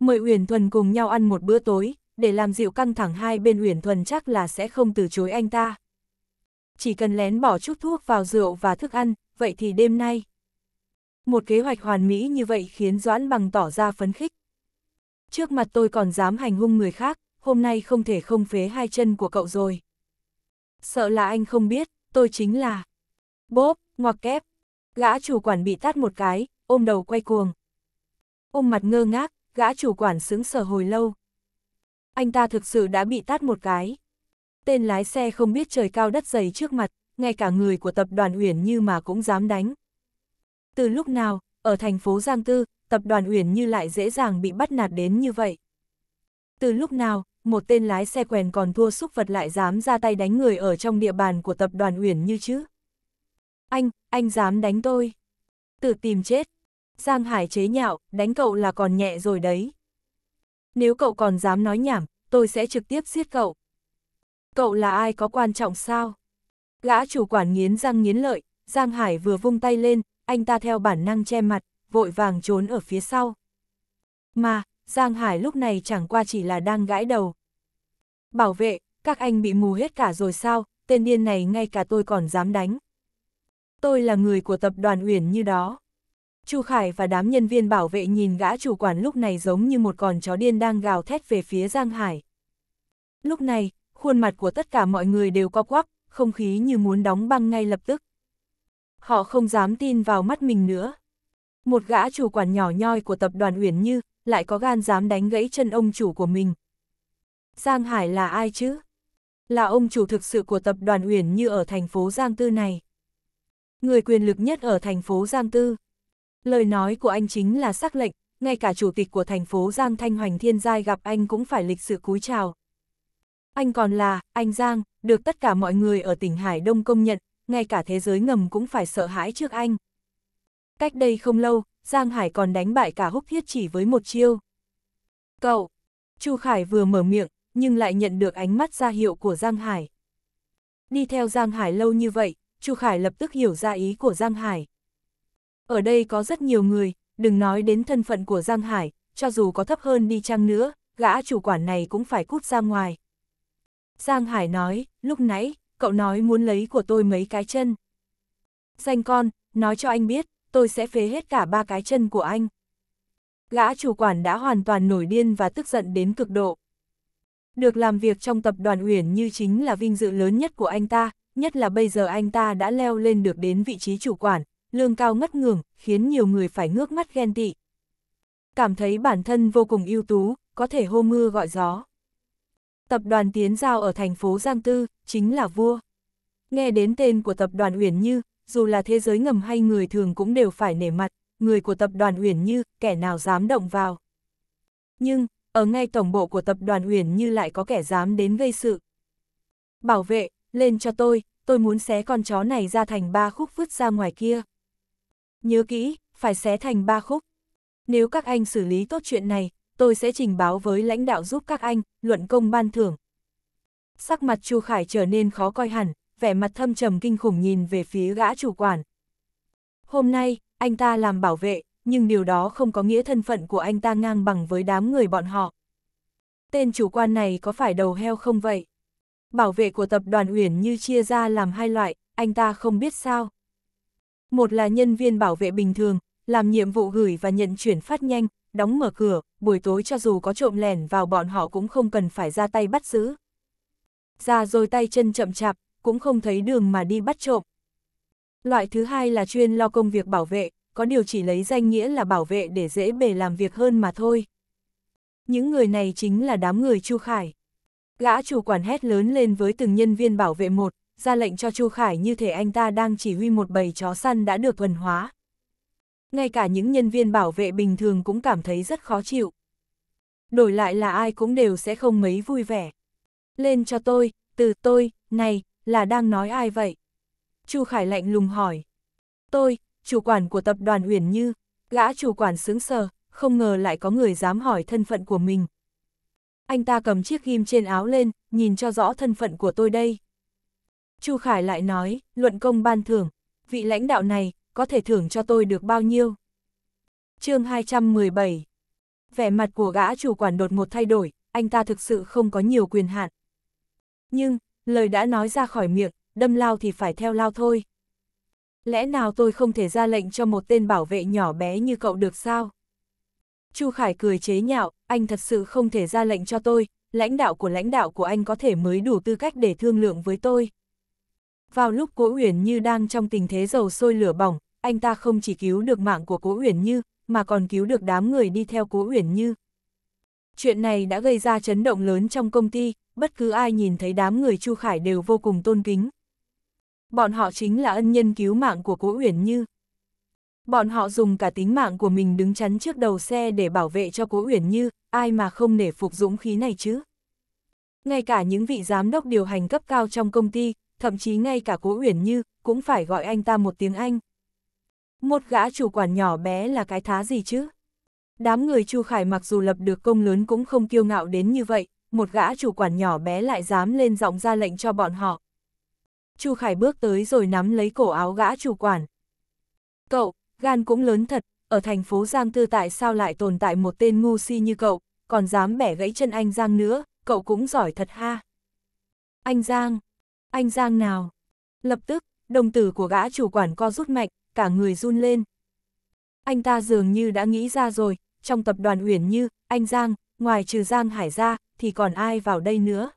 Mời Uyển Thuần cùng nhau ăn một bữa tối, để làm dịu căng thẳng hai bên Uyển Thuần chắc là sẽ không từ chối anh ta. Chỉ cần lén bỏ chút thuốc vào rượu và thức ăn, vậy thì đêm nay. Một kế hoạch hoàn mỹ như vậy khiến Doãn Bằng tỏ ra phấn khích. Trước mặt tôi còn dám hành hung người khác, hôm nay không thể không phế hai chân của cậu rồi. Sợ là anh không biết, tôi chính là bốp, ngoặc kép. Gã chủ quản bị tát một cái, ôm đầu quay cuồng. Ôm mặt ngơ ngác, gã chủ quản sững sở hồi lâu. Anh ta thực sự đã bị tát một cái. Tên lái xe không biết trời cao đất dày trước mặt, ngay cả người của tập đoàn Uyển Như mà cũng dám đánh. Từ lúc nào, ở thành phố Giang Tư, tập đoàn Uyển Như lại dễ dàng bị bắt nạt đến như vậy. Từ lúc nào, một tên lái xe quèn còn thua súc vật lại dám ra tay đánh người ở trong địa bàn của tập đoàn Uyển Như chứ? Anh, anh dám đánh tôi. Tự tìm chết. Giang Hải chế nhạo, đánh cậu là còn nhẹ rồi đấy. Nếu cậu còn dám nói nhảm, tôi sẽ trực tiếp giết cậu. Cậu là ai có quan trọng sao? Gã chủ quản nghiến răng nghiến lợi, Giang Hải vừa vung tay lên, anh ta theo bản năng che mặt, vội vàng trốn ở phía sau. Mà, Giang Hải lúc này chẳng qua chỉ là đang gãi đầu. Bảo vệ, các anh bị mù hết cả rồi sao, tên điên này ngay cả tôi còn dám đánh tôi là người của tập đoàn Uyển như đó. Chu Khải và đám nhân viên bảo vệ nhìn gã chủ quản lúc này giống như một con chó điên đang gào thét về phía Giang Hải. Lúc này, khuôn mặt của tất cả mọi người đều co quắp, không khí như muốn đóng băng ngay lập tức. Họ không dám tin vào mắt mình nữa. Một gã chủ quản nhỏ nhoi của tập đoàn Uyển Như, lại có gan dám đánh gãy chân ông chủ của mình. Giang Hải là ai chứ? Là ông chủ thực sự của tập đoàn Uyển Như ở thành phố Giang Tư này người quyền lực nhất ở thành phố Giang Tư. Lời nói của anh chính là sắc lệnh, ngay cả chủ tịch của thành phố Giang Thanh Hoành Thiên Giai gặp anh cũng phải lịch sự cúi chào. Anh còn là, anh Giang, được tất cả mọi người ở tỉnh Hải Đông công nhận, ngay cả thế giới ngầm cũng phải sợ hãi trước anh. Cách đây không lâu, Giang Hải còn đánh bại cả húc thiết chỉ với một chiêu. Cậu, Chu Khải vừa mở miệng, nhưng lại nhận được ánh mắt ra hiệu của Giang Hải. Đi theo Giang Hải lâu như vậy, Chu Khải lập tức hiểu ra ý của Giang Hải. Ở đây có rất nhiều người, đừng nói đến thân phận của Giang Hải, cho dù có thấp hơn đi chăng nữa, gã chủ quản này cũng phải cút ra ngoài. Giang Hải nói, lúc nãy, cậu nói muốn lấy của tôi mấy cái chân. Danh con, nói cho anh biết, tôi sẽ phế hết cả ba cái chân của anh. Gã chủ quản đã hoàn toàn nổi điên và tức giận đến cực độ. Được làm việc trong tập đoàn Uyển như chính là vinh dự lớn nhất của anh ta, nhất là bây giờ anh ta đã leo lên được đến vị trí chủ quản, lương cao ngất ngường, khiến nhiều người phải ngước mắt ghen tị. Cảm thấy bản thân vô cùng ưu tú, có thể hô mưa gọi gió. Tập đoàn Tiến Giao ở thành phố Giang Tư, chính là vua. Nghe đến tên của tập đoàn Uyển Như, dù là thế giới ngầm hay người thường cũng đều phải nể mặt, người của tập đoàn Uyển Như, kẻ nào dám động vào. Nhưng, ở ngay tổng bộ của tập đoàn Uyển Như lại có kẻ dám đến gây sự. Bảo vệ, lên cho tôi, tôi muốn xé con chó này ra thành ba khúc vứt ra ngoài kia. Nhớ kỹ, phải xé thành ba khúc. Nếu các anh xử lý tốt chuyện này, tôi sẽ trình báo với lãnh đạo giúp các anh, luận công ban thưởng. Sắc mặt Chu Khải trở nên khó coi hẳn, vẻ mặt thâm trầm kinh khủng nhìn về phía gã chủ quản. Hôm nay, anh ta làm bảo vệ, nhưng điều đó không có nghĩa thân phận của anh ta ngang bằng với đám người bọn họ. Tên chủ quan này có phải đầu heo không vậy? Bảo vệ của tập đoàn Uyển Như chia ra làm hai loại, anh ta không biết sao. Một là nhân viên bảo vệ bình thường, làm nhiệm vụ gửi và nhận chuyển phát nhanh, đóng mở cửa, buổi tối cho dù có trộm lẻn vào bọn họ cũng không cần phải ra tay bắt giữ. Ra rồi tay chân chậm chạp, cũng không thấy đường mà đi bắt trộm. Loại thứ hai là chuyên lo công việc bảo vệ, có điều chỉ lấy danh nghĩa là bảo vệ để dễ bề làm việc hơn mà thôi. Những người này chính là đám người Chu Khải. Gã chủ quản hét lớn lên với từng nhân viên bảo vệ một, ra lệnh cho Chu Khải như thể anh ta đang chỉ huy một bầy chó săn đã được thuần hóa. Ngay cả những nhân viên bảo vệ bình thường cũng cảm thấy rất khó chịu. Đổi lại là ai cũng đều sẽ không mấy vui vẻ. Lên cho tôi, từ tôi, này, là đang nói ai vậy? Chu Khải lạnh lùng hỏi. Tôi, chủ quản của tập đoàn Uyển Như, gã chủ quản sướng sờ, không ngờ lại có người dám hỏi thân phận của mình, anh ta cầm chiếc ghim trên áo lên, nhìn cho rõ thân phận của tôi đây. Chu Khải lại nói, luận công ban thưởng, vị lãnh đạo này, có thể thưởng cho tôi được bao nhiêu? chương 217 Vẻ mặt của gã chủ quản đột ngột thay đổi, anh ta thực sự không có nhiều quyền hạn. Nhưng, lời đã nói ra khỏi miệng, đâm lao thì phải theo lao thôi. Lẽ nào tôi không thể ra lệnh cho một tên bảo vệ nhỏ bé như cậu được sao? Chu Khải cười chế nhạo, anh thật sự không thể ra lệnh cho tôi, lãnh đạo của lãnh đạo của anh có thể mới đủ tư cách để thương lượng với tôi. Vào lúc Cố Uyển Như đang trong tình thế dầu sôi lửa bỏng, anh ta không chỉ cứu được mạng của Cố Uyển Như, mà còn cứu được đám người đi theo Cố Uyển Như. Chuyện này đã gây ra chấn động lớn trong công ty, bất cứ ai nhìn thấy đám người Chu Khải đều vô cùng tôn kính. Bọn họ chính là ân nhân cứu mạng của Cố Uyển Như. Bọn họ dùng cả tính mạng của mình đứng chắn trước đầu xe để bảo vệ cho Cố Uyển Như, ai mà không nể phục dũng khí này chứ. Ngay cả những vị giám đốc điều hành cấp cao trong công ty, thậm chí ngay cả Cố Uyển Như, cũng phải gọi anh ta một tiếng Anh. Một gã chủ quản nhỏ bé là cái thá gì chứ? Đám người Chu Khải mặc dù lập được công lớn cũng không kiêu ngạo đến như vậy, một gã chủ quản nhỏ bé lại dám lên giọng ra lệnh cho bọn họ. Chu Khải bước tới rồi nắm lấy cổ áo gã chủ quản. Cậu, gan cũng lớn thật, ở thành phố Giang Tư tại sao lại tồn tại một tên ngu si như cậu, còn dám bẻ gãy chân anh Giang nữa, cậu cũng giỏi thật ha. Anh Giang, anh Giang nào? Lập tức, đồng tử của gã chủ quản co rút mạnh, cả người run lên. Anh ta dường như đã nghĩ ra rồi, trong tập đoàn Uyển Như, anh Giang, ngoài trừ Giang Hải ra, thì còn ai vào đây nữa?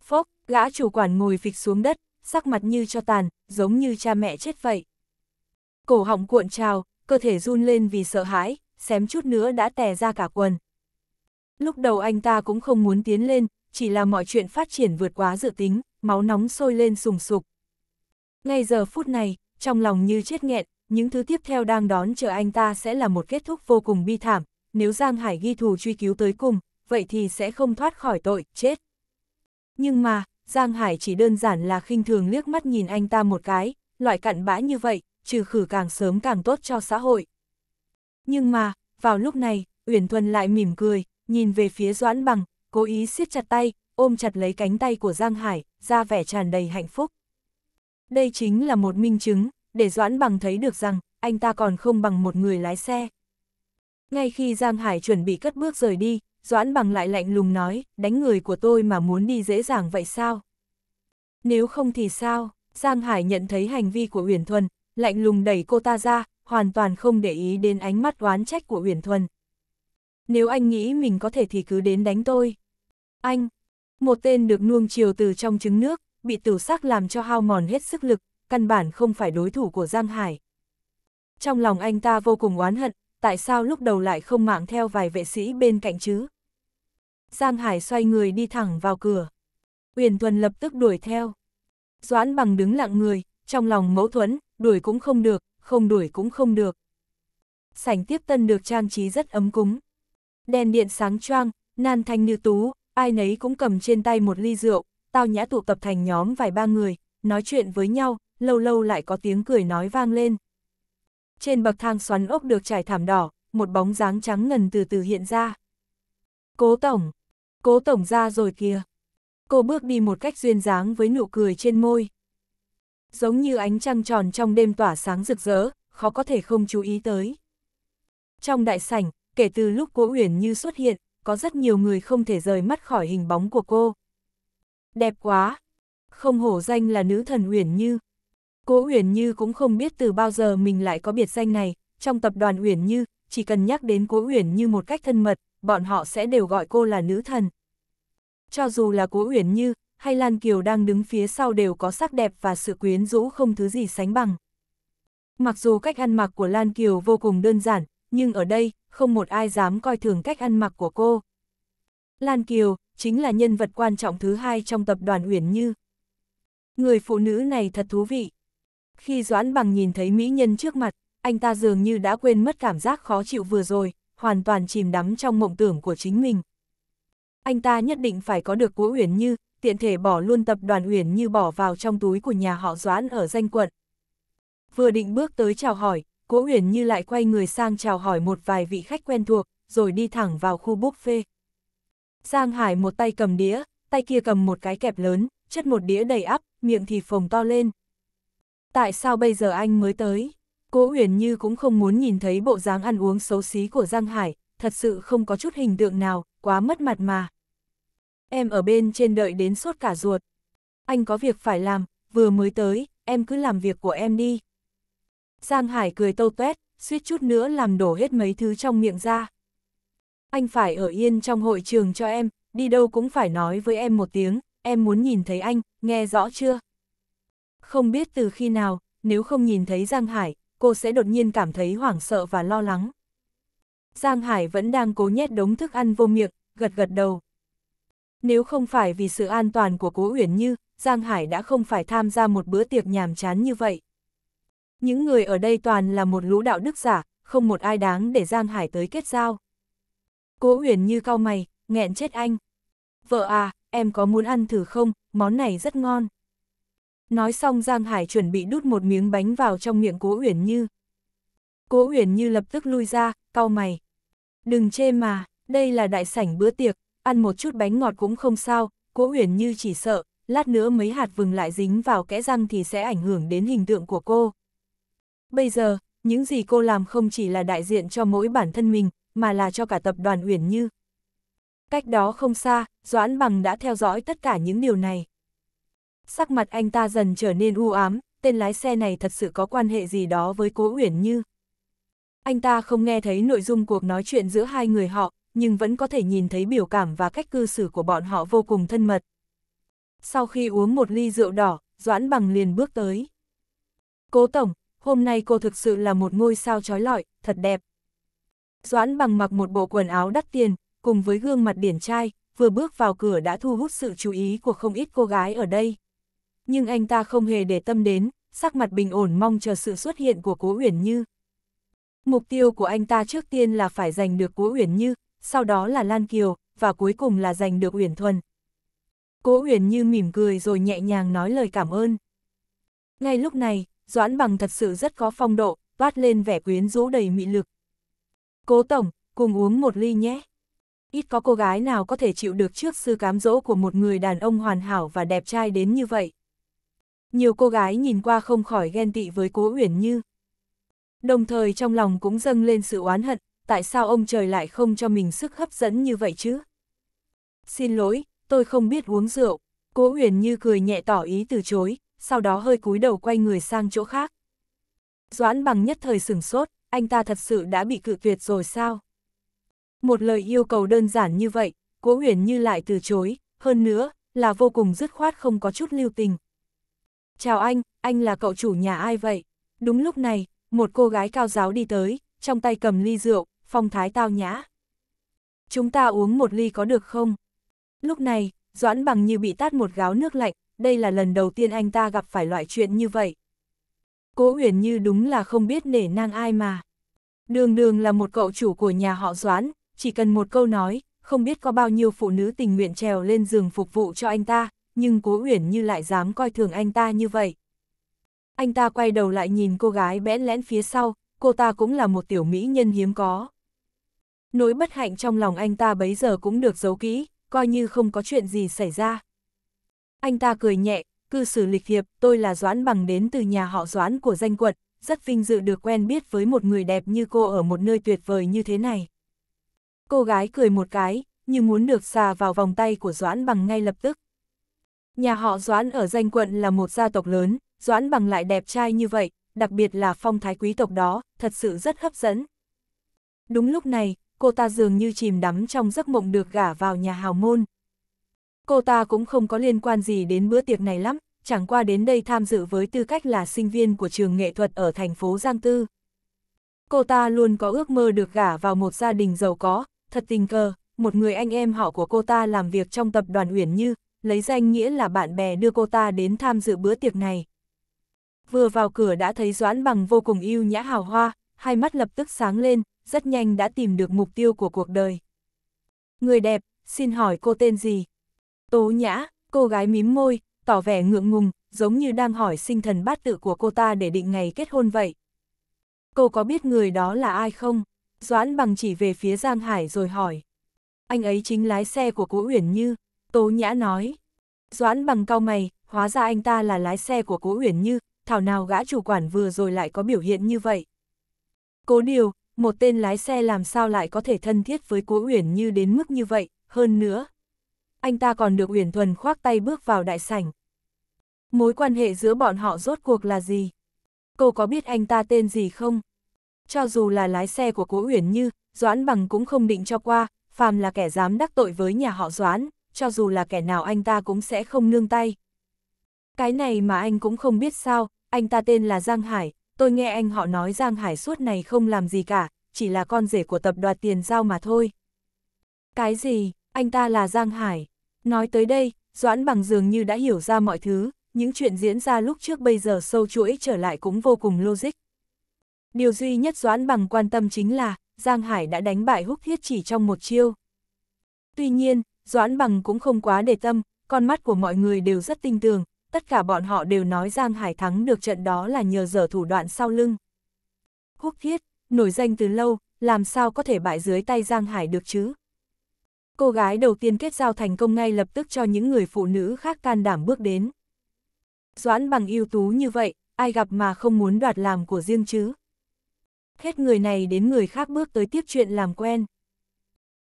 Phốc, gã chủ quản ngồi phịch xuống đất, sắc mặt như cho tàn, giống như cha mẹ chết vậy cổ họng cuộn trào, cơ thể run lên vì sợ hãi, xém chút nữa đã tè ra cả quần. Lúc đầu anh ta cũng không muốn tiến lên, chỉ là mọi chuyện phát triển vượt quá dự tính, máu nóng sôi lên sùng sục. Ngay giờ phút này, trong lòng như chết nghẹn, những thứ tiếp theo đang đón chờ anh ta sẽ là một kết thúc vô cùng bi thảm, nếu Giang Hải ghi thù truy cứu tới cùng, vậy thì sẽ không thoát khỏi tội, chết. Nhưng mà, Giang Hải chỉ đơn giản là khinh thường liếc mắt nhìn anh ta một cái, loại cặn bã như vậy, trừ khử càng sớm càng tốt cho xã hội. Nhưng mà, vào lúc này, Uyển Thuần lại mỉm cười, nhìn về phía Doãn Bằng, cố ý siết chặt tay, ôm chặt lấy cánh tay của Giang Hải, ra vẻ tràn đầy hạnh phúc. Đây chính là một minh chứng, để Doãn Bằng thấy được rằng, anh ta còn không bằng một người lái xe. Ngay khi Giang Hải chuẩn bị cất bước rời đi, Doãn Bằng lại lạnh lùng nói, đánh người của tôi mà muốn đi dễ dàng vậy sao? Nếu không thì sao? Giang Hải nhận thấy hành vi của Uyển Thuần, lạnh lùng đẩy cô ta ra, hoàn toàn không để ý đến ánh mắt oán trách của Huyền Thuần. Nếu anh nghĩ mình có thể thì cứ đến đánh tôi. Anh, một tên được nuông chiều từ trong trứng nước, bị tử sắc làm cho hao mòn hết sức lực, căn bản không phải đối thủ của Giang Hải. Trong lòng anh ta vô cùng oán hận, tại sao lúc đầu lại không mạng theo vài vệ sĩ bên cạnh chứ? Giang Hải xoay người đi thẳng vào cửa. Uyển Thuần lập tức đuổi theo. Doãn bằng đứng lặng người, trong lòng mẫu thuẫn, đuổi cũng không được, không đuổi cũng không được. Sảnh tiếp tân được trang trí rất ấm cúng. Đèn điện sáng choang, nan thanh như tú, ai nấy cũng cầm trên tay một ly rượu, tao nhã tụ tập thành nhóm vài ba người, nói chuyện với nhau, lâu lâu lại có tiếng cười nói vang lên. Trên bậc thang xoắn ốc được trải thảm đỏ, một bóng dáng trắng ngần từ từ hiện ra. Cố Tổng! Cố Tổng ra rồi kìa! Cô bước đi một cách duyên dáng với nụ cười trên môi giống như ánh trăng tròn trong đêm tỏa sáng rực rỡ, khó có thể không chú ý tới. Trong đại sảnh, kể từ lúc Cố Uyển Như xuất hiện, có rất nhiều người không thể rời mắt khỏi hình bóng của cô. Đẹp quá! Không hổ danh là nữ thần Uyển Như. Cố Uyển Như cũng không biết từ bao giờ mình lại có biệt danh này, trong tập đoàn Uyển Như, chỉ cần nhắc đến Cố Uyển Như một cách thân mật, bọn họ sẽ đều gọi cô là nữ thần. Cho dù là Cố Uyển Như, hay Lan Kiều đang đứng phía sau đều có sắc đẹp và sự quyến rũ không thứ gì sánh bằng. Mặc dù cách ăn mặc của Lan Kiều vô cùng đơn giản, nhưng ở đây, không một ai dám coi thường cách ăn mặc của cô. Lan Kiều, chính là nhân vật quan trọng thứ hai trong tập đoàn Uyển Như. Người phụ nữ này thật thú vị. Khi Doãn Bằng nhìn thấy mỹ nhân trước mặt, anh ta dường như đã quên mất cảm giác khó chịu vừa rồi, hoàn toàn chìm đắm trong mộng tưởng của chính mình. Anh ta nhất định phải có được Cố Uyển Như, tiện thể bỏ luôn tập đoàn Uyển Như bỏ vào trong túi của nhà họ Doãn ở danh quận. Vừa định bước tới chào hỏi, Cố Uyển Như lại quay người sang chào hỏi một vài vị khách quen thuộc, rồi đi thẳng vào khu buffet. Giang Hải một tay cầm đĩa, tay kia cầm một cái kẹp lớn, chất một đĩa đầy ắp, miệng thì phồng to lên. Tại sao bây giờ anh mới tới? Cố Uyển Như cũng không muốn nhìn thấy bộ dáng ăn uống xấu xí của Giang Hải, thật sự không có chút hình tượng nào, quá mất mặt mà. Em ở bên trên đợi đến sốt cả ruột. Anh có việc phải làm, vừa mới tới, em cứ làm việc của em đi. Giang Hải cười tâu tuét, suýt chút nữa làm đổ hết mấy thứ trong miệng ra. Anh phải ở yên trong hội trường cho em, đi đâu cũng phải nói với em một tiếng, em muốn nhìn thấy anh, nghe rõ chưa? Không biết từ khi nào, nếu không nhìn thấy Giang Hải, cô sẽ đột nhiên cảm thấy hoảng sợ và lo lắng. Giang Hải vẫn đang cố nhét đống thức ăn vô miệng, gật gật đầu. Nếu không phải vì sự an toàn của Cố Uyển Như, Giang Hải đã không phải tham gia một bữa tiệc nhàm chán như vậy. Những người ở đây toàn là một lũ đạo đức giả, không một ai đáng để Giang Hải tới kết giao. Cố Uyển Như cau mày, nghẹn chết anh. Vợ à, em có muốn ăn thử không, món này rất ngon. Nói xong Giang Hải chuẩn bị đút một miếng bánh vào trong miệng Cố Uyển Như. Cố Uyển Như lập tức lui ra, cau mày. Đừng chê mà, đây là đại sảnh bữa tiệc, ăn một chút bánh ngọt cũng không sao, Cố Uyển Như chỉ sợ, lát nữa mấy hạt vừng lại dính vào kẽ răng thì sẽ ảnh hưởng đến hình tượng của cô. Bây giờ, những gì cô làm không chỉ là đại diện cho mỗi bản thân mình, mà là cho cả tập đoàn Uyển Như. Cách đó không xa, Doãn Bằng đã theo dõi tất cả những điều này. Sắc mặt anh ta dần trở nên u ám, tên lái xe này thật sự có quan hệ gì đó với Cố Uyển Như. Anh ta không nghe thấy nội dung cuộc nói chuyện giữa hai người họ, nhưng vẫn có thể nhìn thấy biểu cảm và cách cư xử của bọn họ vô cùng thân mật. Sau khi uống một ly rượu đỏ, Doãn Bằng liền bước tới. Cố Tổng, hôm nay cô thực sự là một ngôi sao trói lọi, thật đẹp. Doãn Bằng mặc một bộ quần áo đắt tiền, cùng với gương mặt điển trai, vừa bước vào cửa đã thu hút sự chú ý của không ít cô gái ở đây. Nhưng anh ta không hề để tâm đến, sắc mặt bình ổn mong chờ sự xuất hiện của Cố Uyển Như. Mục tiêu của anh ta trước tiên là phải giành được Cố Uyển Như, sau đó là Lan Kiều, và cuối cùng là giành được Uyển Thuần. Cố Uyển Như mỉm cười rồi nhẹ nhàng nói lời cảm ơn. Ngay lúc này, Doãn Bằng thật sự rất có phong độ, toát lên vẻ quyến rũ đầy mị lực. Cố Tổng, cùng uống một ly nhé. Ít có cô gái nào có thể chịu được trước sự cám dỗ của một người đàn ông hoàn hảo và đẹp trai đến như vậy. Nhiều cô gái nhìn qua không khỏi ghen tị với Cố Uyển Như đồng thời trong lòng cũng dâng lên sự oán hận, tại sao ông trời lại không cho mình sức hấp dẫn như vậy chứ? Xin lỗi, tôi không biết uống rượu. Cố Huyền Như cười nhẹ tỏ ý từ chối, sau đó hơi cúi đầu quay người sang chỗ khác. Doãn bằng nhất thời sửng sốt, anh ta thật sự đã bị cự tuyệt rồi sao? Một lời yêu cầu đơn giản như vậy, Cố Huyền Như lại từ chối, hơn nữa, là vô cùng dứt khoát không có chút lưu tình. Chào anh, anh là cậu chủ nhà ai vậy? Đúng lúc này, một cô gái cao giáo đi tới, trong tay cầm ly rượu, phong thái tao nhã. Chúng ta uống một ly có được không? Lúc này, Doãn bằng như bị tát một gáo nước lạnh, đây là lần đầu tiên anh ta gặp phải loại chuyện như vậy. Cố Huyền Như đúng là không biết nể nang ai mà. Đường đường là một cậu chủ của nhà họ Doãn, chỉ cần một câu nói, không biết có bao nhiêu phụ nữ tình nguyện trèo lên giường phục vụ cho anh ta, nhưng Cố Huyền Như lại dám coi thường anh ta như vậy anh ta quay đầu lại nhìn cô gái bẽn lẽn phía sau, cô ta cũng là một tiểu mỹ nhân hiếm có. Nỗi bất hạnh trong lòng anh ta bấy giờ cũng được giấu kỹ, coi như không có chuyện gì xảy ra. Anh ta cười nhẹ, cư xử lịch thiệp, tôi là Doãn Bằng đến từ nhà họ Doãn của danh quận rất vinh dự được quen biết với một người đẹp như cô ở một nơi tuyệt vời như thế này. Cô gái cười một cái, như muốn được xà vào vòng tay của Doãn Bằng ngay lập tức. Nhà họ Doãn ở danh quận là một gia tộc lớn, Doãn bằng lại đẹp trai như vậy, đặc biệt là phong thái quý tộc đó, thật sự rất hấp dẫn. Đúng lúc này, cô ta dường như chìm đắm trong giấc mộng được gả vào nhà hào môn. Cô ta cũng không có liên quan gì đến bữa tiệc này lắm, chẳng qua đến đây tham dự với tư cách là sinh viên của trường nghệ thuật ở thành phố Giang Tư. Cô ta luôn có ước mơ được gả vào một gia đình giàu có, thật tình cờ, một người anh em họ của cô ta làm việc trong tập đoàn Uyển Như, lấy danh nghĩa là bạn bè đưa cô ta đến tham dự bữa tiệc này vừa vào cửa đã thấy Doãn Bằng vô cùng yêu nhã hào hoa, hai mắt lập tức sáng lên, rất nhanh đã tìm được mục tiêu của cuộc đời. Người đẹp, xin hỏi cô tên gì? Tố nhã, cô gái mím môi, tỏ vẻ ngượng ngùng, giống như đang hỏi sinh thần bát tự của cô ta để định ngày kết hôn vậy. Cô có biết người đó là ai không? Doãn bằng chỉ về phía Giang Hải rồi hỏi. Anh ấy chính lái xe của Cố Uyển Như, Tố Nhã nói. Doãn bằng cau mày, hóa ra anh ta là lái xe của Cố Uyển Như, thảo nào gã chủ quản vừa rồi lại có biểu hiện như vậy. Cố điều, một tên lái xe làm sao lại có thể thân thiết với Cố Uyển Như đến mức như vậy, hơn nữa. Anh ta còn được Uyển Thuần khoác tay bước vào đại sảnh. Mối quan hệ giữa bọn họ rốt cuộc là gì? Cô có biết anh ta tên gì không? Cho dù là lái xe của Cố Uyển Như, Doãn Bằng cũng không định cho qua, phàm là kẻ dám đắc tội với nhà họ Doãn, cho dù là kẻ nào anh ta cũng sẽ không nương tay. Cái này mà anh cũng không biết sao, anh ta tên là Giang Hải, tôi nghe anh họ nói Giang Hải suốt này không làm gì cả, chỉ là con rể của tập đoạt tiền giao mà thôi. Cái gì, anh ta là Giang Hải? Nói tới đây, Doãn bằng dường như đã hiểu ra mọi thứ, những chuyện diễn ra lúc trước bây giờ sâu chuỗi trở lại cũng vô cùng logic. Điều duy nhất Doãn bằng quan tâm chính là, Giang Hải đã đánh bại húc thiết chỉ trong một chiêu. Tuy nhiên, Doãn bằng cũng không quá để tâm, con mắt của mọi người đều rất tinh tường, tất cả bọn họ đều nói Giang Hải thắng được trận đó là nhờ dở thủ đoạn sau lưng. Húc thiết, nổi danh từ lâu, làm sao có thể bại dưới tay Giang Hải được chứ? Cô gái đầu tiên kết giao thành công ngay lập tức cho những người phụ nữ khác can đảm bước đến. Doãn bằng ưu tú như vậy, ai gặp mà không muốn đoạt làm của riêng chứ? Hết người này đến người khác bước tới tiếp chuyện làm quen.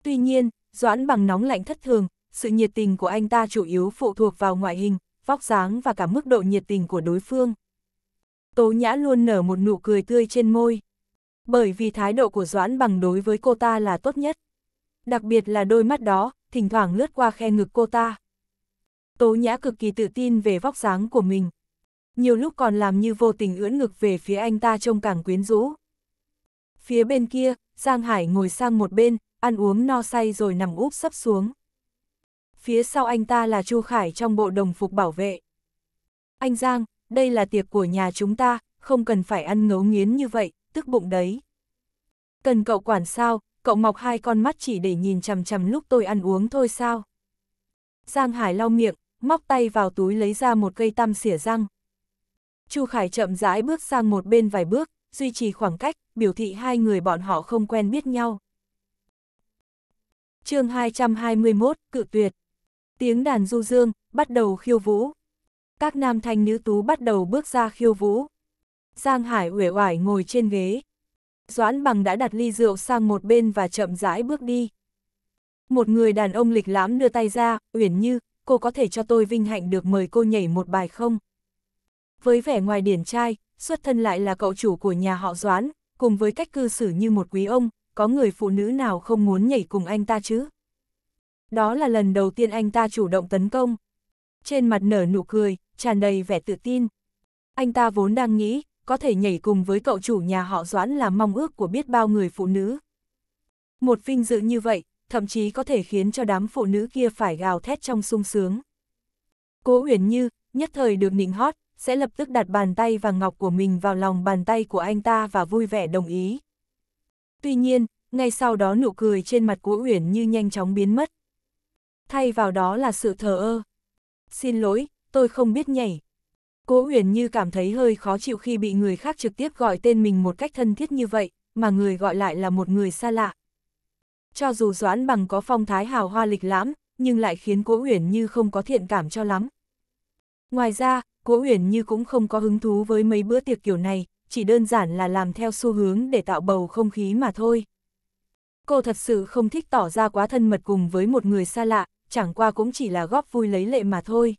Tuy nhiên, Doãn bằng nóng lạnh thất thường, sự nhiệt tình của anh ta chủ yếu phụ thuộc vào ngoại hình, vóc dáng và cả mức độ nhiệt tình của đối phương. Tố Nhã luôn nở một nụ cười tươi trên môi. Bởi vì thái độ của Doãn bằng đối với cô ta là tốt nhất. Đặc biệt là đôi mắt đó, thỉnh thoảng lướt qua khe ngực cô ta. Tố Nhã cực kỳ tự tin về vóc dáng của mình. Nhiều lúc còn làm như vô tình ưỡn ngực về phía anh ta trông càng quyến rũ. Phía bên kia, Giang Hải ngồi sang một bên, ăn uống no say rồi nằm úp sấp xuống phía sau anh ta là Chu Khải trong bộ đồng phục bảo vệ. Anh Giang, đây là tiệc của nhà chúng ta, không cần phải ăn ngấu nghiến như vậy, tức bụng đấy. Cần cậu quản sao, cậu mọc hai con mắt chỉ để nhìn chằm chằm lúc tôi ăn uống thôi sao. Giang Hải lau miệng, móc tay vào túi lấy ra một cây tăm xỉa răng. Chu Khải chậm rãi bước sang một bên vài bước, duy trì khoảng cách, biểu thị hai người bọn họ không quen biết nhau. chương 221, cự tuyệt Tiếng đàn du dương, bắt đầu khiêu vũ. Các nam thanh nữ tú bắt đầu bước ra khiêu vũ. Giang Hải uể oải ngồi trên ghế. Doãn bằng đã đặt ly rượu sang một bên và chậm rãi bước đi. Một người đàn ông lịch lãm đưa tay ra, uyển như, cô có thể cho tôi vinh hạnh được mời cô nhảy một bài không? Với vẻ ngoài điển trai, xuất thân lại là cậu chủ của nhà họ Doãn, cùng với cách cư xử như một quý ông, có người phụ nữ nào không muốn nhảy cùng anh ta chứ? Đó là lần đầu tiên anh ta chủ động tấn công. Trên mặt nở nụ cười, tràn đầy vẻ tự tin. Anh ta vốn đang nghĩ, có thể nhảy cùng với cậu chủ nhà họ Doãn là mong ước của biết bao người phụ nữ. Một vinh dự như vậy, thậm chí có thể khiến cho đám phụ nữ kia phải gào thét trong sung sướng. Cố Uyển Như, nhất thời được nịnh hót, sẽ lập tức đặt bàn tay vàng ngọc của mình vào lòng bàn tay của anh ta và vui vẻ đồng ý. Tuy nhiên, ngay sau đó nụ cười trên mặt Cố Uyển Như nhanh chóng biến mất, thay vào đó là sự thờ ơ. Xin lỗi, tôi không biết nhảy. Cố huyền như cảm thấy hơi khó chịu khi bị người khác trực tiếp gọi tên mình một cách thân thiết như vậy, mà người gọi lại là một người xa lạ. Cho dù Doãn Bằng có phong thái hào hoa lịch lãm, nhưng lại khiến Cố Huyền Như không có thiện cảm cho lắm. Ngoài ra, Cố Huyền Như cũng không có hứng thú với mấy bữa tiệc kiểu này, chỉ đơn giản là làm theo xu hướng để tạo bầu không khí mà thôi. Cô thật sự không thích tỏ ra quá thân mật cùng với một người xa lạ, chẳng qua cũng chỉ là góp vui lấy lệ mà thôi.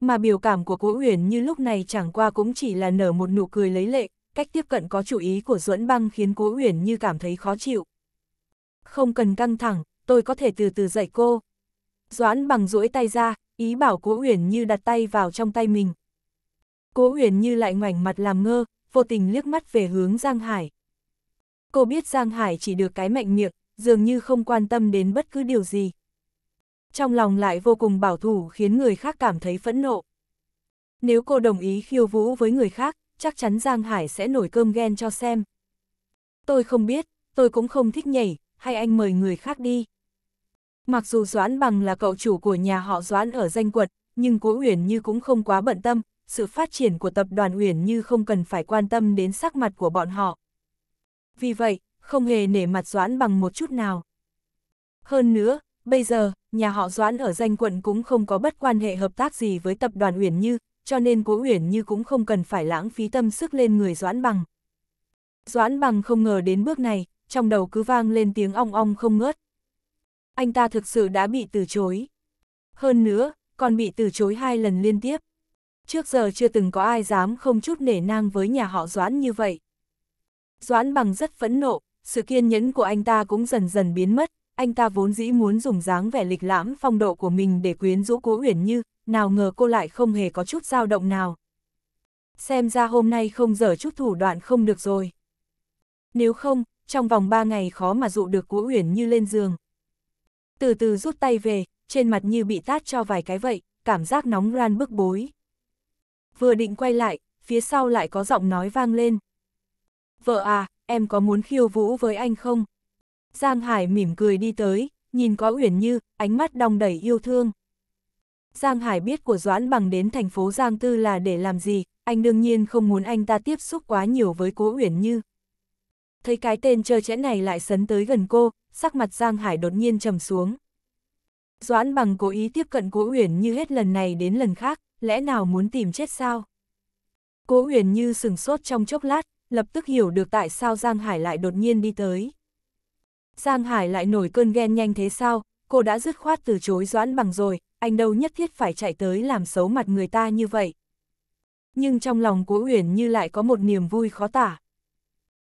Mà biểu cảm của Cố Uyển như lúc này chẳng qua cũng chỉ là nở một nụ cười lấy lệ, cách tiếp cận có chủ ý của Duẫn Băng khiến Cố Uyển như cảm thấy khó chịu. Không cần căng thẳng, tôi có thể từ từ dạy cô. Doãn bằng duỗi tay ra, ý bảo Cố Uyển Như đặt tay vào trong tay mình. Cố Uyển Như lại ngoảnh mặt làm ngơ, vô tình liếc mắt về hướng Giang Hải. Cô biết Giang Hải chỉ được cái mạnh miệng, dường như không quan tâm đến bất cứ điều gì, trong lòng lại vô cùng bảo thủ khiến người khác cảm thấy phẫn nộ. Nếu cô đồng ý khiêu vũ với người khác, chắc chắn Giang Hải sẽ nổi cơm ghen cho xem. Tôi không biết, tôi cũng không thích nhảy, hay anh mời người khác đi. Mặc dù Doãn Bằng là cậu chủ của nhà họ Doãn ở danh quật, nhưng Cố Uyển Như cũng không quá bận tâm, sự phát triển của tập đoàn Uyển Như không cần phải quan tâm đến sắc mặt của bọn họ. Vì vậy, không hề nể mặt Doãn Bằng một chút nào. Hơn nữa, Bây giờ, nhà họ Doãn ở danh quận cũng không có bất quan hệ hợp tác gì với tập đoàn Uyển Như, cho nên Cố Uyển Như cũng không cần phải lãng phí tâm sức lên người Doãn Bằng. Doãn Bằng không ngờ đến bước này, trong đầu cứ vang lên tiếng ong ong không ngớt. Anh ta thực sự đã bị từ chối. Hơn nữa, còn bị từ chối hai lần liên tiếp. Trước giờ chưa từng có ai dám không chút nể nang với nhà họ Doãn như vậy. Doãn Bằng rất phẫn nộ, sự kiên nhẫn của anh ta cũng dần dần biến mất, anh ta vốn dĩ muốn dùng dáng vẻ lịch lãm phong độ của mình để quyến rũ cố uyển như, nào ngờ cô lại không hề có chút dao động nào. Xem ra hôm nay không dở chút thủ đoạn không được rồi. Nếu không, trong vòng ba ngày khó mà dụ được cố uyển như lên giường. Từ từ rút tay về, trên mặt như bị tát cho vài cái vậy, cảm giác nóng ran bức bối. Vừa định quay lại, phía sau lại có giọng nói vang lên. Vợ à, em có muốn khiêu vũ với anh không? Giang Hải mỉm cười đi tới, nhìn có Uyển Như, ánh mắt đong đầy yêu thương. Giang Hải biết của Doãn Bằng đến thành phố Giang Tư là để làm gì, anh đương nhiên không muốn anh ta tiếp xúc quá nhiều với Cố Uyển Như. Thấy cái tên chơi chẽ này lại sấn tới gần cô, sắc mặt Giang Hải đột nhiên trầm xuống. Doãn Bằng cố ý tiếp cận Cố Uyển Như hết lần này đến lần khác, lẽ nào muốn tìm chết sao? Cố Uyển Như sừng sốt trong chốc lát, lập tức hiểu được tại sao Giang Hải lại đột nhiên đi tới. Giang Hải lại nổi cơn ghen nhanh thế sao, cô đã dứt khoát từ chối Doãn Bằng rồi, anh đâu nhất thiết phải chạy tới làm xấu mặt người ta như vậy. Nhưng trong lòng của Uyển Như lại có một niềm vui khó tả.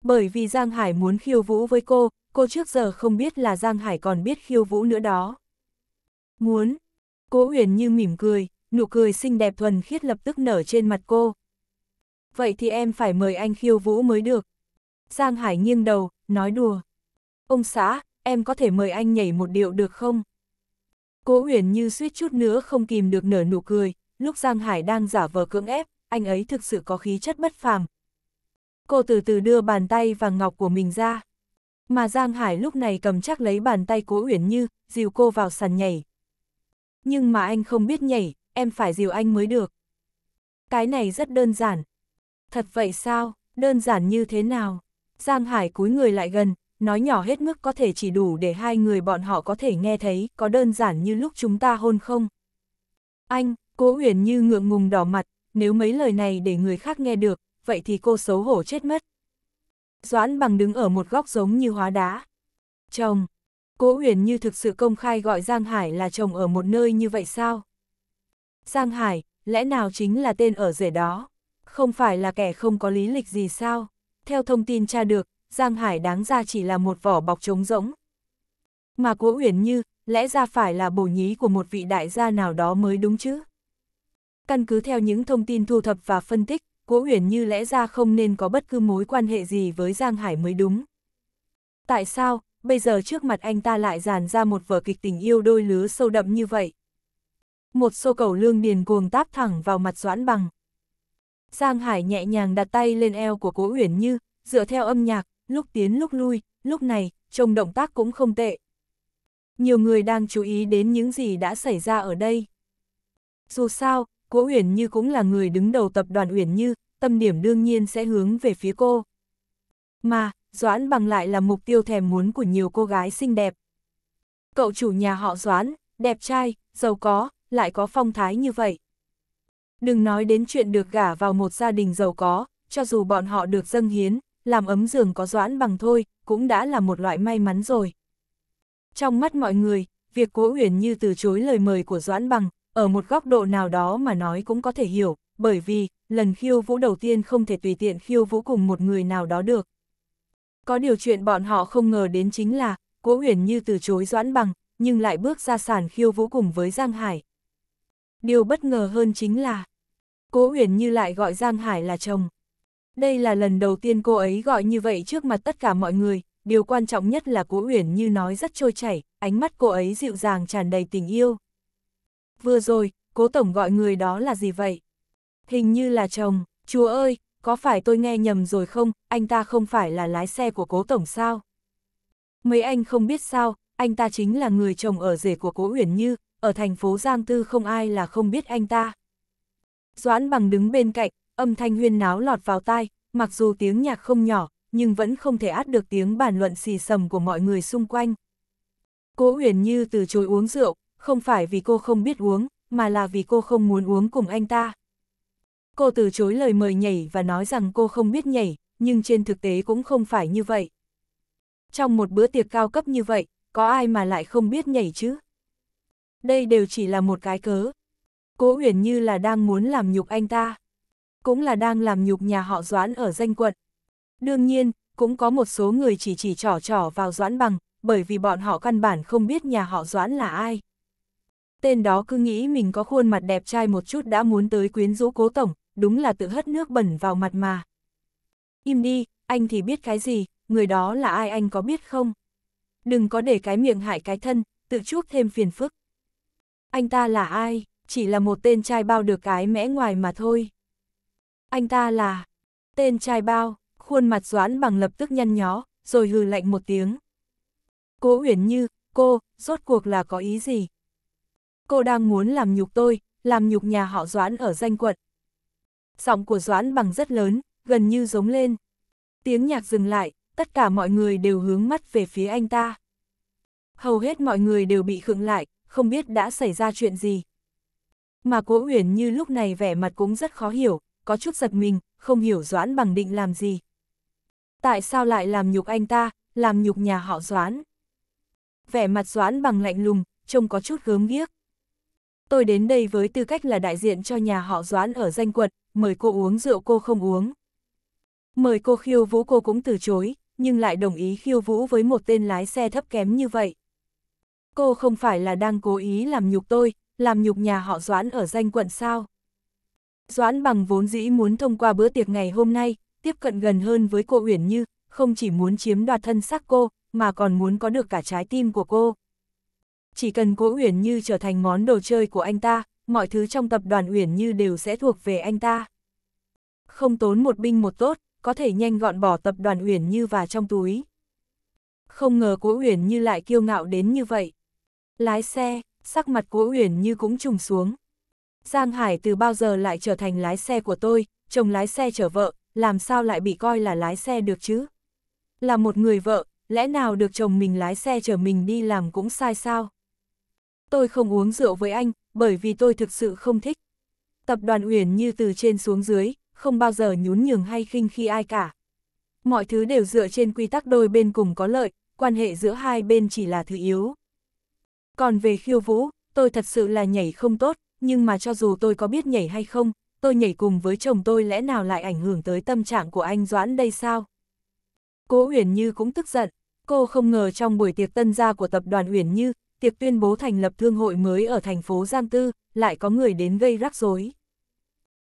Bởi vì Giang Hải muốn khiêu vũ với cô, cô trước giờ không biết là Giang Hải còn biết khiêu vũ nữa đó. Muốn. Cố Uyển Như mỉm cười, nụ cười xinh đẹp thuần khiết lập tức nở trên mặt cô. Vậy thì em phải mời anh khiêu vũ mới được. Giang Hải nghiêng đầu, nói đùa ông xã, em có thể mời anh nhảy một điệu được không? Cố Huyền như suýt chút nữa không kìm được nở nụ cười, lúc Giang Hải đang giả vờ cưỡng ép, anh ấy thực sự có khí chất bất phàm. Cô từ từ đưa bàn tay vàng ngọc của mình ra. Mà Giang Hải lúc này cầm chắc lấy bàn tay Cố Huyền Như, dìu cô vào sàn nhảy. Nhưng mà anh không biết nhảy, em phải dìu anh mới được. Cái này rất đơn giản. Thật vậy sao, đơn giản như thế nào? Giang Hải cúi người lại gần, nói nhỏ hết mức có thể chỉ đủ để hai người bọn họ có thể nghe thấy, có đơn giản như lúc chúng ta hôn không? Anh, cố Huyền như ngượng ngùng đỏ mặt, nếu mấy lời này để người khác nghe được, vậy thì cô xấu hổ chết mất. Doãn bằng đứng ở một góc giống như hóa đá. Chồng, cố Huyền như thực sự công khai gọi Giang Hải là chồng ở một nơi như vậy sao? Giang Hải, lẽ nào chính là tên ở rể đó? Không phải là kẻ không có lý lịch gì sao? Theo thông tin tra được, Giang Hải đáng ra chỉ là một vỏ bọc trống rỗng. Mà Cố Uyển Như, lẽ ra phải là bổ nhí của một vị đại gia nào đó mới đúng chứ. Căn cứ theo những thông tin thu thập và phân tích, Cố Uyển Như lẽ ra không nên có bất cứ mối quan hệ gì với Giang Hải mới đúng. Tại sao, bây giờ trước mặt anh ta lại dàn ra một vở kịch tình yêu đôi lứa sâu đậm như vậy? Một xô cầu lương điền cuồng táp thẳng vào mặt Doãn Bằng. Giang Hải nhẹ nhàng đặt tay lên eo của Cố Uyển Như, dựa theo âm nhạc, lúc tiến lúc lui, lúc này, trông động tác cũng không tệ. Nhiều người đang chú ý đến những gì đã xảy ra ở đây. Dù sao, Cố Uyển Như cũng là người đứng đầu tập đoàn Uyển Như, tâm điểm đương nhiên sẽ hướng về phía cô. Mà, Doãn bằng lại là mục tiêu thèm muốn của nhiều cô gái xinh đẹp. Cậu chủ nhà họ Doãn, đẹp trai, giàu có, lại có phong thái như vậy. Đừng nói đến chuyện được gả vào một gia đình giàu có, cho dù bọn họ được dâng hiến, làm ấm giường có doãn bằng thôi, cũng đã là một loại may mắn rồi. Trong mắt mọi người, việc Cố Huyền Như từ chối lời mời của Doãn Bằng, ở một góc độ nào đó mà nói cũng có thể hiểu, bởi vì, lần khiêu vũ đầu tiên không thể tùy tiện khiêu vũ cùng một người nào đó được. Có điều chuyện bọn họ không ngờ đến chính là, Cố Huyền Như từ chối Doãn Bằng, nhưng lại bước ra sàn khiêu vũ cùng với Giang Hải. Điều bất ngờ hơn chính là, Cố Huyền Như lại gọi Giang Hải là chồng. Đây là lần đầu tiên cô ấy gọi như vậy trước mặt tất cả mọi người, điều quan trọng nhất là Cố Uyển như nói rất trôi chảy, ánh mắt cô ấy dịu dàng tràn đầy tình yêu. Vừa rồi, Cố Tổng gọi người đó là gì vậy? Hình như là chồng, chúa ơi, có phải tôi nghe nhầm rồi không, anh ta không phải là lái xe của Cố Tổng sao? Mấy anh không biết sao, anh ta chính là người chồng ở rể của Cố Uyển Như, ở thành phố Giang Tư không ai là không biết anh ta. Doãn bằng đứng bên cạnh, âm thanh huyên náo lọt vào tai, mặc dù tiếng nhạc không nhỏ, nhưng vẫn không thể át được tiếng bàn luận xì sầm của mọi người xung quanh. Cố Huyền Như từ chối uống rượu, không phải vì cô không biết uống, mà là vì cô không muốn uống cùng anh ta. Cô từ chối lời mời nhảy và nói rằng cô không biết nhảy, nhưng trên thực tế cũng không phải như vậy. Trong một bữa tiệc cao cấp như vậy, có ai mà lại không biết nhảy chứ? Đây đều chỉ là một cái cớ. Cố Huyền Như là đang muốn làm nhục anh ta cũng là đang làm nhục nhà họ Doãn ở danh quận. Đương nhiên, cũng có một số người chỉ chỉ trỏ trỏ vào Doãn bằng, bởi vì bọn họ căn bản không biết nhà họ Doãn là ai. Tên đó cứ nghĩ mình có khuôn mặt đẹp trai một chút đã muốn tới quyến rũ cố tổng, đúng là tự hất nước bẩn vào mặt mà. Im đi, anh thì biết cái gì, người đó là ai anh có biết không? Đừng có để cái miệng hại cái thân, tự chuốc thêm phiền phức. Anh ta là ai, chỉ là một tên trai bao được cái mẽ ngoài mà thôi anh ta là... Tên trai bao, khuôn mặt doãn bằng lập tức nhăn nhó, rồi hừ lạnh một tiếng. Cố uyển như, cô, rốt cuộc là có ý gì? Cô đang muốn làm nhục tôi, làm nhục nhà họ doãn ở danh quận. Giọng của doãn bằng rất lớn, gần như giống lên. Tiếng nhạc dừng lại, tất cả mọi người đều hướng mắt về phía anh ta. Hầu hết mọi người đều bị khựng lại, không biết đã xảy ra chuyện gì. Mà cố uyển như lúc này vẻ mặt cũng rất khó hiểu, có chút giật mình, không hiểu Doãn bằng định làm gì. Tại sao lại làm nhục anh ta, làm nhục nhà họ Doãn? Vẻ mặt Doãn bằng lạnh lùng, trông có chút gớm ghiếc. Tôi đến đây với tư cách là đại diện cho nhà họ Doãn ở danh quật, mời cô uống rượu cô không uống. Mời cô khiêu vũ cô cũng từ chối, nhưng lại đồng ý khiêu vũ với một tên lái xe thấp kém như vậy. Cô không phải là đang cố ý làm nhục tôi, làm nhục nhà họ Doãn ở danh quận sao? Doãn bằng vốn dĩ muốn thông qua bữa tiệc ngày hôm nay, tiếp cận gần hơn với cô Uyển Như, không chỉ muốn chiếm đoạt thân xác cô, mà còn muốn có được cả trái tim của cô. Chỉ cần cô Uyển Như trở thành món đồ chơi của anh ta, mọi thứ trong tập đoàn Uyển Như đều sẽ thuộc về anh ta. Không tốn một binh một tốt, có thể nhanh gọn bỏ tập đoàn Uyển Như vào trong túi. Không ngờ Cố Uyển Như lại kiêu ngạo đến như vậy. Lái xe, sắc mặt Cố Uyển Như cũng trùng xuống. Giang Hải từ bao giờ lại trở thành lái xe của tôi, chồng lái xe chở vợ, làm sao lại bị coi là lái xe được chứ? Là một người vợ, lẽ nào được chồng mình lái xe chở mình đi làm cũng sai sao? Tôi không uống rượu với anh, bởi vì tôi thực sự không thích. Tập đoàn Uyển như từ trên xuống dưới, không bao giờ nhún nhường hay khinh khi ai cả. Mọi thứ đều dựa trên quy tắc đôi bên cùng có lợi, quan hệ giữa hai bên chỉ là thứ yếu. Còn về khiêu vũ, tôi thật sự là nhảy không tốt, nhưng mà cho dù tôi có biết nhảy hay không, tôi nhảy cùng với chồng tôi lẽ nào lại ảnh hưởng tới tâm trạng của anh Doãn đây sao? Cố Uyển Như cũng tức giận, cô không ngờ trong buổi tiệc tân gia của tập đoàn Uyển Như, tiệc tuyên bố thành lập thương hội mới ở thành phố Giang Tư, lại có người đến gây rắc rối.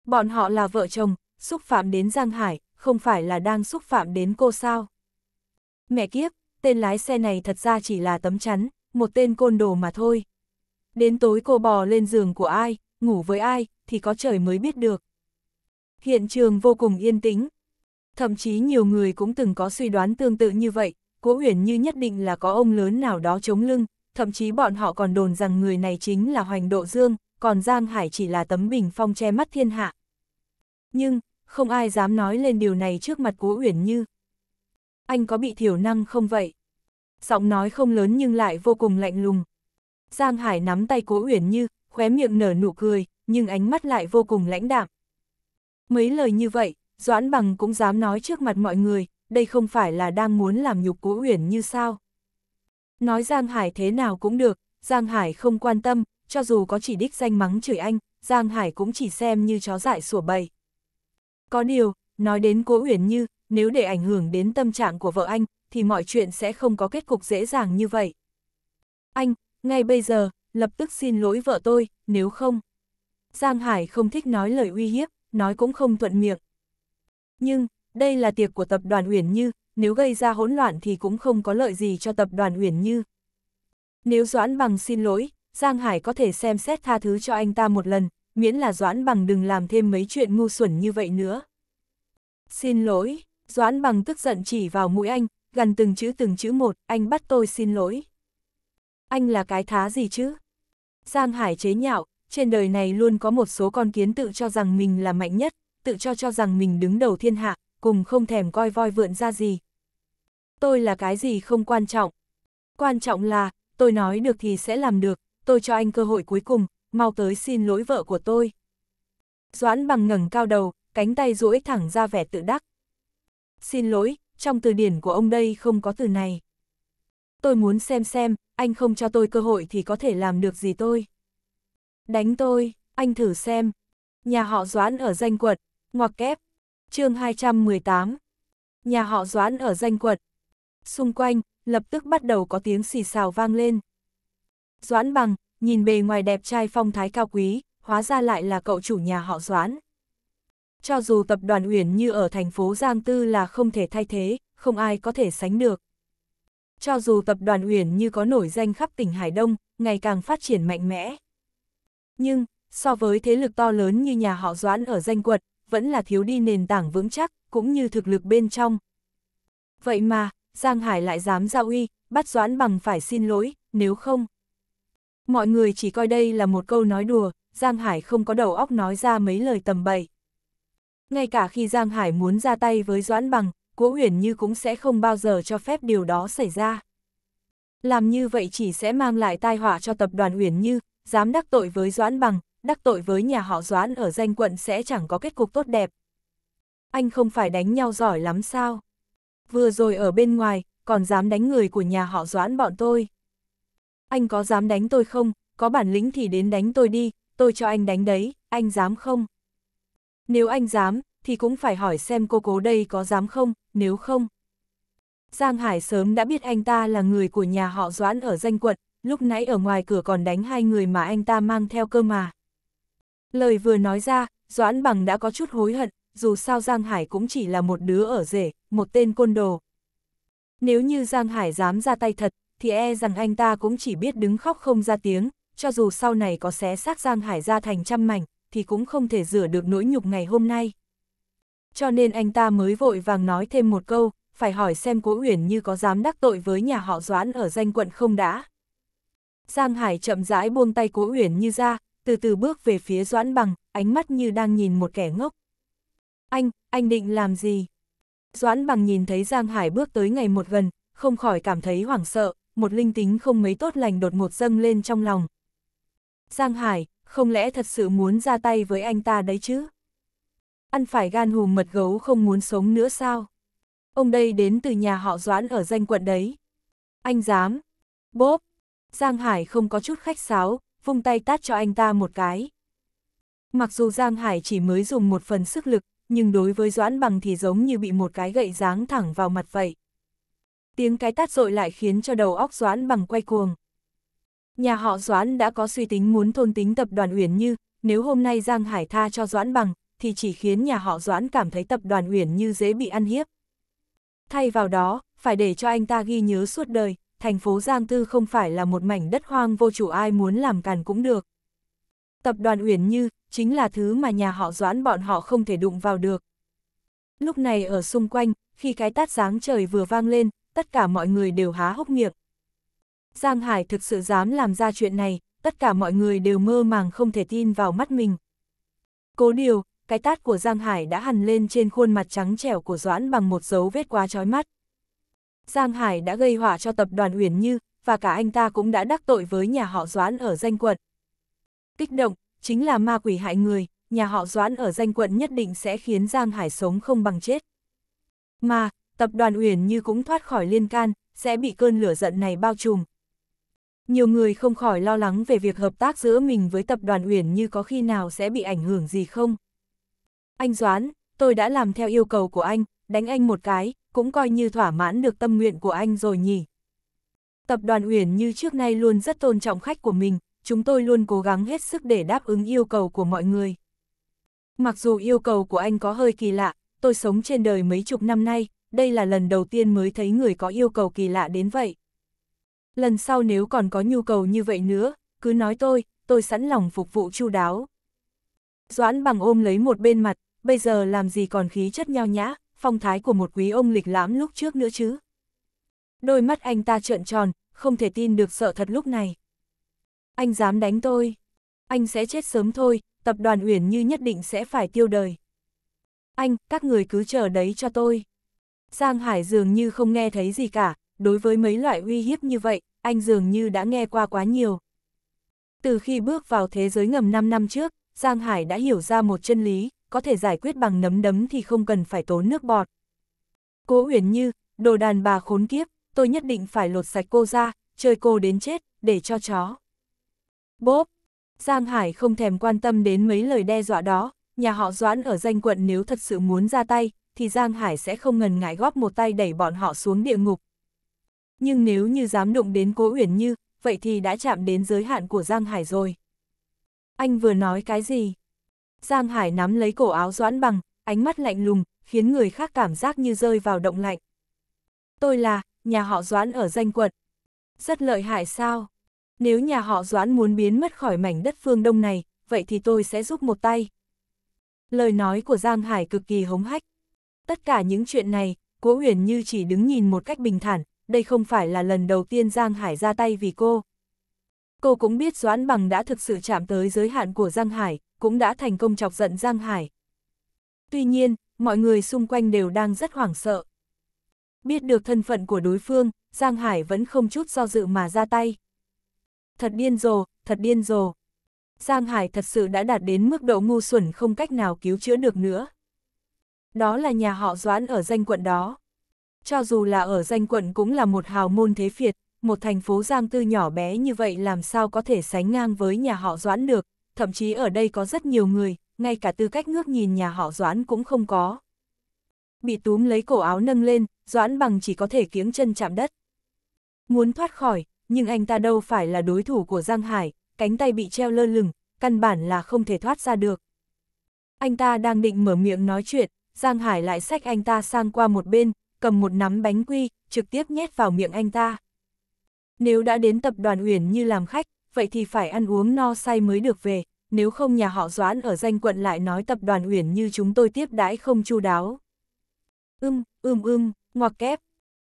Bọn họ là vợ chồng, xúc phạm đến Giang Hải, không phải là đang xúc phạm đến cô sao? Mẹ kiếp, tên lái xe này thật ra chỉ là tấm chắn, một tên côn đồ mà thôi, Đến tối cô bò lên giường của ai, ngủ với ai, thì có trời mới biết được. Hiện trường vô cùng yên tĩnh. Thậm chí nhiều người cũng từng có suy đoán tương tự như vậy, Cố Uyển Như nhất định là có ông lớn nào đó chống lưng, thậm chí bọn họ còn đồn rằng người này chính là Hoành Độ Dương, còn Giang Hải chỉ là tấm bình phong che mắt thiên hạ. Nhưng, không ai dám nói lên điều này trước mặt Cố Uyển Như. Anh có bị thiểu năng không vậy? Giọng nói không lớn nhưng lại vô cùng lạnh lùng, Giang Hải nắm tay Cố Uyển Như, khóe miệng nở nụ cười, nhưng ánh mắt lại vô cùng lãnh đạm. Mấy lời như vậy, Doãn Bằng cũng dám nói trước mặt mọi người, đây không phải là đang muốn làm nhục Cố Uyển Như sao? Nói Giang Hải thế nào cũng được, Giang Hải không quan tâm, cho dù có chỉ đích danh mắng chửi anh, Giang Hải cũng chỉ xem như chó dại sủa bầy. Có điều, nói đến Cố Uyển Như, nếu để ảnh hưởng đến tâm trạng của vợ anh, thì mọi chuyện sẽ không có kết cục dễ dàng như vậy. Anh, ngay bây giờ, lập tức xin lỗi vợ tôi, nếu không. Giang Hải không thích nói lời uy hiếp, nói cũng không thuận miệng. Nhưng, đây là tiệc của tập đoàn Uyển Như, nếu gây ra hỗn loạn thì cũng không có lợi gì cho tập đoàn Uyển Như. Nếu Doãn Bằng xin lỗi, Giang Hải có thể xem xét tha thứ cho anh ta một lần, miễn là Doãn Bằng đừng làm thêm mấy chuyện ngu xuẩn như vậy nữa. Xin lỗi, Doãn Bằng tức giận chỉ vào mũi anh, gần từng chữ từng chữ một, anh bắt tôi xin lỗi anh là cái thá gì chứ? Giang Hải chế nhạo, trên đời này luôn có một số con kiến tự cho rằng mình là mạnh nhất, tự cho cho rằng mình đứng đầu thiên hạ, cùng không thèm coi voi vượn ra gì. Tôi là cái gì không quan trọng. Quan trọng là, tôi nói được thì sẽ làm được, tôi cho anh cơ hội cuối cùng, mau tới xin lỗi vợ của tôi. Doãn bằng ngẩng cao đầu, cánh tay duỗi thẳng ra vẻ tự đắc. Xin lỗi, trong từ điển của ông đây không có từ này tôi muốn xem xem, anh không cho tôi cơ hội thì có thể làm được gì tôi. Đánh tôi, anh thử xem. Nhà họ Doãn ở danh quật, ngoặc kép, chương 218. Nhà họ Doãn ở danh quật. Xung quanh, lập tức bắt đầu có tiếng xì xào vang lên. Doãn bằng, nhìn bề ngoài đẹp trai phong thái cao quý, hóa ra lại là cậu chủ nhà họ Doãn. Cho dù tập đoàn Uyển như ở thành phố Giang Tư là không thể thay thế, không ai có thể sánh được cho dù tập đoàn Uyển như có nổi danh khắp tỉnh Hải Đông, ngày càng phát triển mạnh mẽ. Nhưng, so với thế lực to lớn như nhà họ Doãn ở danh quật, vẫn là thiếu đi nền tảng vững chắc, cũng như thực lực bên trong. Vậy mà, Giang Hải lại dám ra uy, bắt Doãn bằng phải xin lỗi, nếu không. Mọi người chỉ coi đây là một câu nói đùa, Giang Hải không có đầu óc nói ra mấy lời tầm bậy. Ngay cả khi Giang Hải muốn ra tay với Doãn bằng, Cố Huyền Như cũng sẽ không bao giờ cho phép điều đó xảy ra. Làm như vậy chỉ sẽ mang lại tai họa cho tập đoàn Huyền Như, dám đắc tội với Doãn Bằng, đắc tội với nhà họ Doãn ở danh quận sẽ chẳng có kết cục tốt đẹp. Anh không phải đánh nhau giỏi lắm sao? Vừa rồi ở bên ngoài, còn dám đánh người của nhà họ Doãn bọn tôi. Anh có dám đánh tôi không? Có bản lĩnh thì đến đánh tôi đi, tôi cho anh đánh đấy, anh dám không? Nếu anh dám, thì cũng phải hỏi xem cô cố đây có dám không, nếu không. Giang Hải sớm đã biết anh ta là người của nhà họ Doãn ở danh quận, lúc nãy ở ngoài cửa còn đánh hai người mà anh ta mang theo cơ mà. Lời vừa nói ra, Doãn Bằng đã có chút hối hận, dù sao Giang Hải cũng chỉ là một đứa ở rể, một tên côn đồ. Nếu như Giang Hải dám ra tay thật, thì e rằng anh ta cũng chỉ biết đứng khóc không ra tiếng, cho dù sau này có xé xác Giang Hải ra thành trăm mảnh, thì cũng không thể rửa được nỗi nhục ngày hôm nay cho nên anh ta mới vội vàng nói thêm một câu, phải hỏi xem Cố Uyển Như có dám đắc tội với nhà họ Doãn ở danh quận không đã. Giang Hải chậm rãi buông tay Cố Uyển Như ra, từ từ bước về phía Doãn Bằng, ánh mắt như đang nhìn một kẻ ngốc. Anh, anh định làm gì? Doãn Bằng nhìn thấy Giang Hải bước tới ngày một gần, không khỏi cảm thấy hoảng sợ, một linh tính không mấy tốt lành đột ngột dâng lên trong lòng. Giang Hải, không lẽ thật sự muốn ra tay với anh ta đấy chứ? ăn phải gan hùm mật gấu không muốn sống nữa sao? Ông đây đến từ nhà họ Doãn ở danh quận đấy. Anh dám. Bốp. Giang Hải không có chút khách sáo, vung tay tát cho anh ta một cái. Mặc dù Giang Hải chỉ mới dùng một phần sức lực, nhưng đối với Doãn Bằng thì giống như bị một cái gậy giáng thẳng vào mặt vậy. Tiếng cái tát rội lại khiến cho đầu óc Doãn Bằng quay cuồng. Nhà họ Doãn đã có suy tính muốn thôn tính tập đoàn Uyển Như, nếu hôm nay Giang Hải tha cho Doãn Bằng, thì chỉ khiến nhà họ Doãn cảm thấy tập đoàn Uyển như dễ bị ăn hiếp. Thay vào đó, phải để cho anh ta ghi nhớ suốt đời, thành phố Giang Tư không phải là một mảnh đất hoang vô chủ ai muốn làm càn cũng được. Tập đoàn Uyển Như chính là thứ mà nhà họ Doãn bọn họ không thể đụng vào được. Lúc này ở xung quanh, khi cái tát sáng trời vừa vang lên, tất cả mọi người đều há hốc miệng. Giang Hải thực sự dám làm ra chuyện này, tất cả mọi người đều mơ màng không thể tin vào mắt mình. Cố điều, cái tát của Giang Hải đã hằn lên trên khuôn mặt trắng trẻo của Doãn bằng một dấu vết quá chói mắt. Giang Hải đã gây họa cho tập đoàn Uyển Như, và cả anh ta cũng đã đắc tội với nhà họ Doãn ở danh quận. Kích động, chính là ma quỷ hại người, nhà họ Doãn ở danh quận nhất định sẽ khiến Giang Hải sống không bằng chết. Mà, tập đoàn Uyển Như cũng thoát khỏi liên can, sẽ bị cơn lửa giận này bao trùm. Nhiều người không khỏi lo lắng về việc hợp tác giữa mình với tập đoàn Uyển Như có khi nào sẽ bị ảnh hưởng gì không. Anh Doãn, tôi đã làm theo yêu cầu của anh, đánh anh một cái, cũng coi như thỏa mãn được tâm nguyện của anh rồi nhỉ. Tập đoàn Uyển như trước nay luôn rất tôn trọng khách của mình, chúng tôi luôn cố gắng hết sức để đáp ứng yêu cầu của mọi người. Mặc dù yêu cầu của anh có hơi kỳ lạ, tôi sống trên đời mấy chục năm nay, đây là lần đầu tiên mới thấy người có yêu cầu kỳ lạ đến vậy. Lần sau nếu còn có nhu cầu như vậy nữa, cứ nói tôi, tôi sẵn lòng phục vụ chu đáo. Doãn bằng ôm lấy một bên mặt, bây giờ làm gì còn khí chất nhao nhã, phong thái của một quý ông lịch lãm lúc trước nữa chứ. Đôi mắt anh ta trợn tròn, không thể tin được sợ thật lúc này. Anh dám đánh tôi. Anh sẽ chết sớm thôi, tập đoàn Uyển Như nhất định sẽ phải tiêu đời. Anh, các người cứ chờ đấy cho tôi. Giang Hải dường như không nghe thấy gì cả, đối với mấy loại uy hiếp như vậy, anh dường như đã nghe qua quá nhiều. Từ khi bước vào thế giới ngầm 5 năm trước, Giang Hải đã hiểu ra một chân lý, có thể giải quyết bằng nấm đấm thì không cần phải tốn nước bọt. Cố Huyền Như, đồ đàn bà khốn kiếp, tôi nhất định phải lột sạch cô ra, chơi cô đến chết, để cho chó. Bốp! Giang Hải không thèm quan tâm đến mấy lời đe dọa đó, nhà họ Doãn ở danh quận nếu thật sự muốn ra tay, thì Giang Hải sẽ không ngần ngại góp một tay đẩy bọn họ xuống địa ngục. Nhưng nếu như dám đụng đến Cố Huyền Như, vậy thì đã chạm đến giới hạn của Giang Hải rồi. Anh vừa nói cái gì? Giang Hải nắm lấy cổ áo Doãn Bằng, ánh mắt lạnh lùng, khiến người khác cảm giác như rơi vào động lạnh. Tôi là, nhà họ Doãn ở danh Quận, Rất lợi hại sao? Nếu nhà họ Doãn muốn biến mất khỏi mảnh đất phương đông này, vậy thì tôi sẽ giúp một tay. Lời nói của Giang Hải cực kỳ hống hách. Tất cả những chuyện này, Cố Huyền như chỉ đứng nhìn một cách bình thản, đây không phải là lần đầu tiên Giang Hải ra tay vì cô. Cô cũng biết Doãn Bằng đã thực sự chạm tới giới hạn của Giang Hải, cũng đã thành công chọc giận Giang Hải. Tuy nhiên, mọi người xung quanh đều đang rất hoảng sợ. Biết được thân phận của đối phương, Giang Hải vẫn không chút do dự mà ra tay. Thật điên rồ, thật điên rồ. Giang Hải thật sự đã đạt đến mức độ ngu xuẩn không cách nào cứu chữa được nữa. Đó là nhà họ Doãn ở danh quận đó. Cho dù là ở danh quận cũng là một hào môn thế phiệt, một thành phố Giang Tư nhỏ bé như vậy làm sao có thể sánh ngang với nhà họ Doãn được, thậm chí ở đây có rất nhiều người, ngay cả tư cách ngước nhìn nhà họ Doãn cũng không có. Bị túm lấy cổ áo nâng lên, Doãn bằng chỉ có thể kiếng chân chạm đất. Muốn thoát khỏi, nhưng anh ta đâu phải là đối thủ của Giang Hải, cánh tay bị treo lơ lửng, căn bản là không thể thoát ra được. Anh ta đang định mở miệng nói chuyện, Giang Hải lại xách anh ta sang qua một bên, cầm một nắm bánh quy, trực tiếp nhét vào miệng anh ta. Nếu đã đến tập đoàn Uyển Như làm khách, vậy thì phải ăn uống no say mới được về, nếu không nhà họ Doãn ở danh quận lại nói tập đoàn Uyển Như chúng tôi tiếp đãi không chu đáo. Ưm, ưm ưm, ngoặc kép.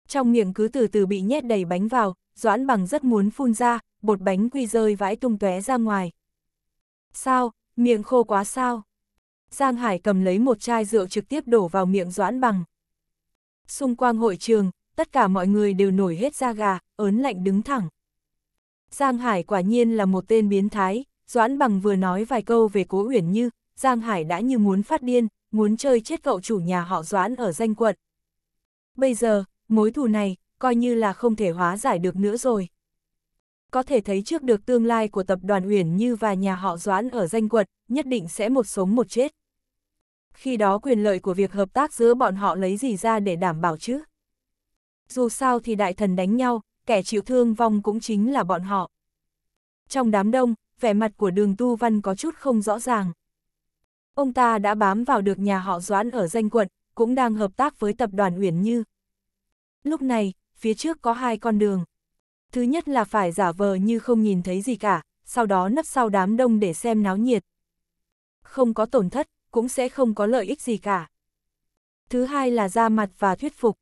Trong miệng cứ từ từ bị nhét đầy bánh vào, Doãn bằng rất muốn phun ra, bột bánh quy rơi vãi tung tóe ra ngoài. Sao, miệng khô quá sao? Giang Hải cầm lấy một chai rượu trực tiếp đổ vào miệng Doãn bằng. Xung quanh hội trường, tất cả mọi người đều nổi hết da gà, ớn lạnh đứng thẳng. Giang Hải quả nhiên là một tên biến thái, Doãn Bằng vừa nói vài câu về Cố Uyển Như, Giang Hải đã như muốn phát điên, muốn chơi chết cậu chủ nhà họ Doãn ở danh quận. Bây giờ, mối thù này, coi như là không thể hóa giải được nữa rồi. Có thể thấy trước được tương lai của tập đoàn Uyển Như và nhà họ Doãn ở danh Quận nhất định sẽ một sống một chết. Khi đó quyền lợi của việc hợp tác giữa bọn họ lấy gì ra để đảm bảo chứ? dù sao thì đại thần đánh nhau, kẻ chịu thương vong cũng chính là bọn họ. Trong đám đông, vẻ mặt của đường tu văn có chút không rõ ràng. Ông ta đã bám vào được nhà họ Doãn ở danh quận, cũng đang hợp tác với tập đoàn Uyển Như. Lúc này, phía trước có hai con đường. Thứ nhất là phải giả vờ như không nhìn thấy gì cả, sau đó nấp sau đám đông để xem náo nhiệt. Không có tổn thất, cũng sẽ không có lợi ích gì cả. Thứ hai là ra mặt và thuyết phục.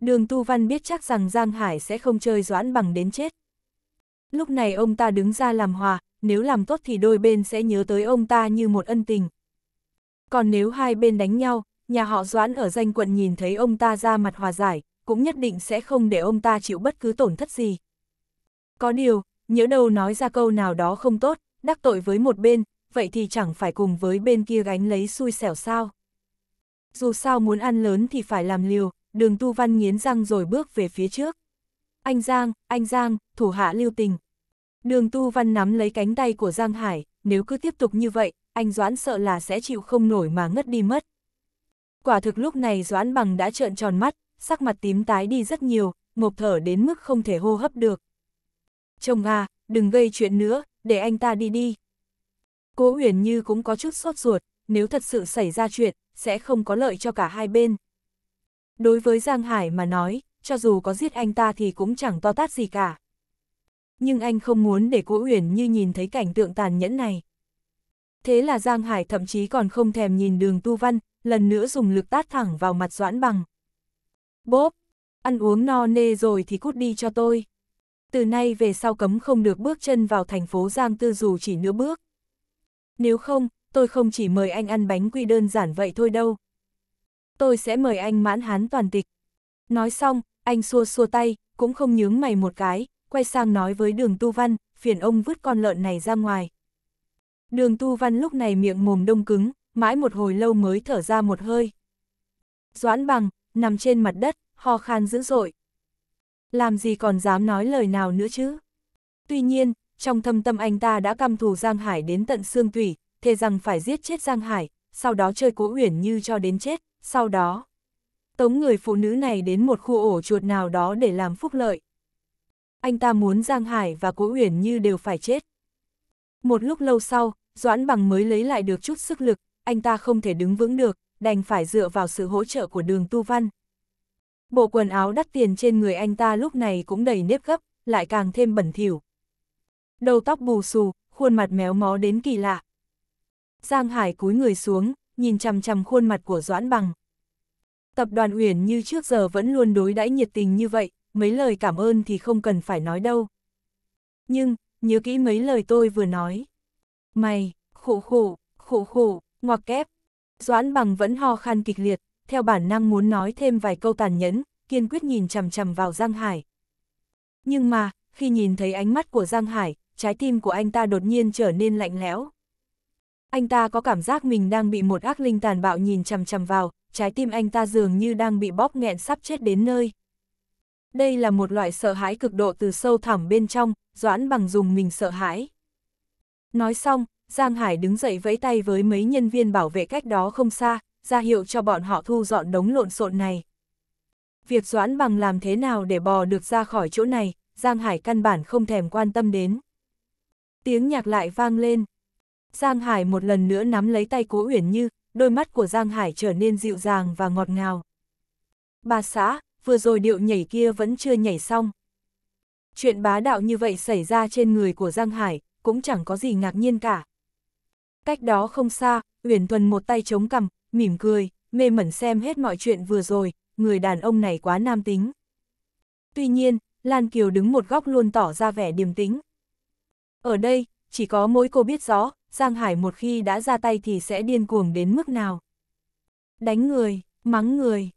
Đường Tu Văn biết chắc rằng Giang Hải sẽ không chơi Doãn Bằng đến chết. Lúc này ông ta đứng ra làm hòa, nếu làm tốt thì đôi bên sẽ nhớ tới ông ta như một ân tình. Còn nếu hai bên đánh nhau, nhà họ Doãn ở danh quận nhìn thấy ông ta ra mặt hòa giải, cũng nhất định sẽ không để ông ta chịu bất cứ tổn thất gì. Có điều, nhớ đâu nói ra câu nào đó không tốt, đắc tội với một bên, vậy thì chẳng phải cùng với bên kia gánh lấy xui xẻo sao. Dù sao muốn ăn lớn thì phải làm liều, đường tu văn nghiến răng rồi bước về phía trước. Anh Giang, anh Giang, thủ hạ lưu tình. Đường tu văn nắm lấy cánh tay của Giang Hải, nếu cứ tiếp tục như vậy, anh Doãn sợ là sẽ chịu không nổi mà ngất đi mất. Quả thực lúc này Doãn bằng đã trợn tròn mắt, sắc mặt tím tái đi rất nhiều, ngộp thở đến mức không thể hô hấp được. Chồng à, đừng gây chuyện nữa, để anh ta đi đi. Cố Uyển Như cũng có chút sốt ruột, nếu thật sự xảy ra chuyện, sẽ không có lợi cho cả hai bên. Đối với Giang Hải mà nói, cho dù có giết anh ta thì cũng chẳng to tát gì cả. Nhưng anh không muốn để Cố Uyển Như nhìn thấy cảnh tượng tàn nhẫn này. Thế là Giang Hải thậm chí còn không thèm nhìn đường Tu Văn, lần nữa dùng lực tát thẳng vào mặt Doãn Bằng. Bốp, ăn uống no nê rồi thì cút đi cho tôi. Từ nay về sau cấm không được bước chân vào thành phố Giang Tư dù chỉ nửa bước. Nếu không, tôi không chỉ mời anh ăn bánh quy đơn giản vậy thôi đâu, tôi sẽ mời anh mãn hán toàn tịch. Nói xong, anh xua xua tay, cũng không nhướng mày một cái, quay sang nói với đường tu văn, phiền ông vứt con lợn này ra ngoài. Đường tu văn lúc này miệng mồm đông cứng, mãi một hồi lâu mới thở ra một hơi. Doãn bằng, nằm trên mặt đất, ho khan dữ dội. Làm gì còn dám nói lời nào nữa chứ? Tuy nhiên, trong thâm tâm anh ta đã căm thù Giang Hải đến tận xương tủy, thề rằng phải giết chết Giang Hải, sau đó chơi cố uyển như cho đến chết, sau đó, tống người phụ nữ này đến một khu ổ chuột nào đó để làm phúc lợi. Anh ta muốn Giang Hải và Cố Uyển Như đều phải chết. Một lúc lâu sau, Doãn Bằng mới lấy lại được chút sức lực, anh ta không thể đứng vững được, đành phải dựa vào sự hỗ trợ của đường Tu Văn. Bộ quần áo đắt tiền trên người anh ta lúc này cũng đầy nếp gấp, lại càng thêm bẩn thỉu. Đầu tóc bù xù, khuôn mặt méo mó đến kỳ lạ. Giang Hải cúi người xuống, nhìn chằm chằm khuôn mặt của Doãn Bằng. Tập đoàn Uyển như trước giờ vẫn luôn đối đãi nhiệt tình như vậy, mấy lời cảm ơn thì không cần phải nói đâu. Nhưng, nhớ kỹ mấy lời tôi vừa nói. Mày, khụ khụ, khụ khụ, ngoặc kép. Doãn bằng vẫn ho khan kịch liệt, theo bản năng muốn nói thêm vài câu tàn nhẫn, kiên quyết nhìn chằm chằm vào Giang Hải. Nhưng mà, khi nhìn thấy ánh mắt của Giang Hải, trái tim của anh ta đột nhiên trở nên lạnh lẽo anh ta có cảm giác mình đang bị một ác linh tàn bạo nhìn chằm chằm vào, trái tim anh ta dường như đang bị bóp nghẹn sắp chết đến nơi. Đây là một loại sợ hãi cực độ từ sâu thẳm bên trong, Doãn Bằng dùng mình sợ hãi. Nói xong, Giang Hải đứng dậy vẫy tay với mấy nhân viên bảo vệ cách đó không xa, ra hiệu cho bọn họ thu dọn đống lộn xộn này. Việc Doãn Bằng làm thế nào để bò được ra khỏi chỗ này, Giang Hải căn bản không thèm quan tâm đến. Tiếng nhạc lại vang lên. Giang Hải một lần nữa nắm lấy tay Cố Uyển Như, đôi mắt của Giang Hải trở nên dịu dàng và ngọt ngào. Bà xã, vừa rồi điệu nhảy kia vẫn chưa nhảy xong. Chuyện bá đạo như vậy xảy ra trên người của Giang Hải, cũng chẳng có gì ngạc nhiên cả. Cách đó không xa, Uyển Thuần một tay chống cằm, mỉm cười, mê mẩn xem hết mọi chuyện vừa rồi, người đàn ông này quá nam tính. Tuy nhiên, Lan Kiều đứng một góc luôn tỏ ra vẻ điềm tĩnh. Ở đây, chỉ có mỗi cô biết rõ, Giang Hải một khi đã ra tay thì sẽ điên cuồng đến mức nào. Đánh người, mắng người,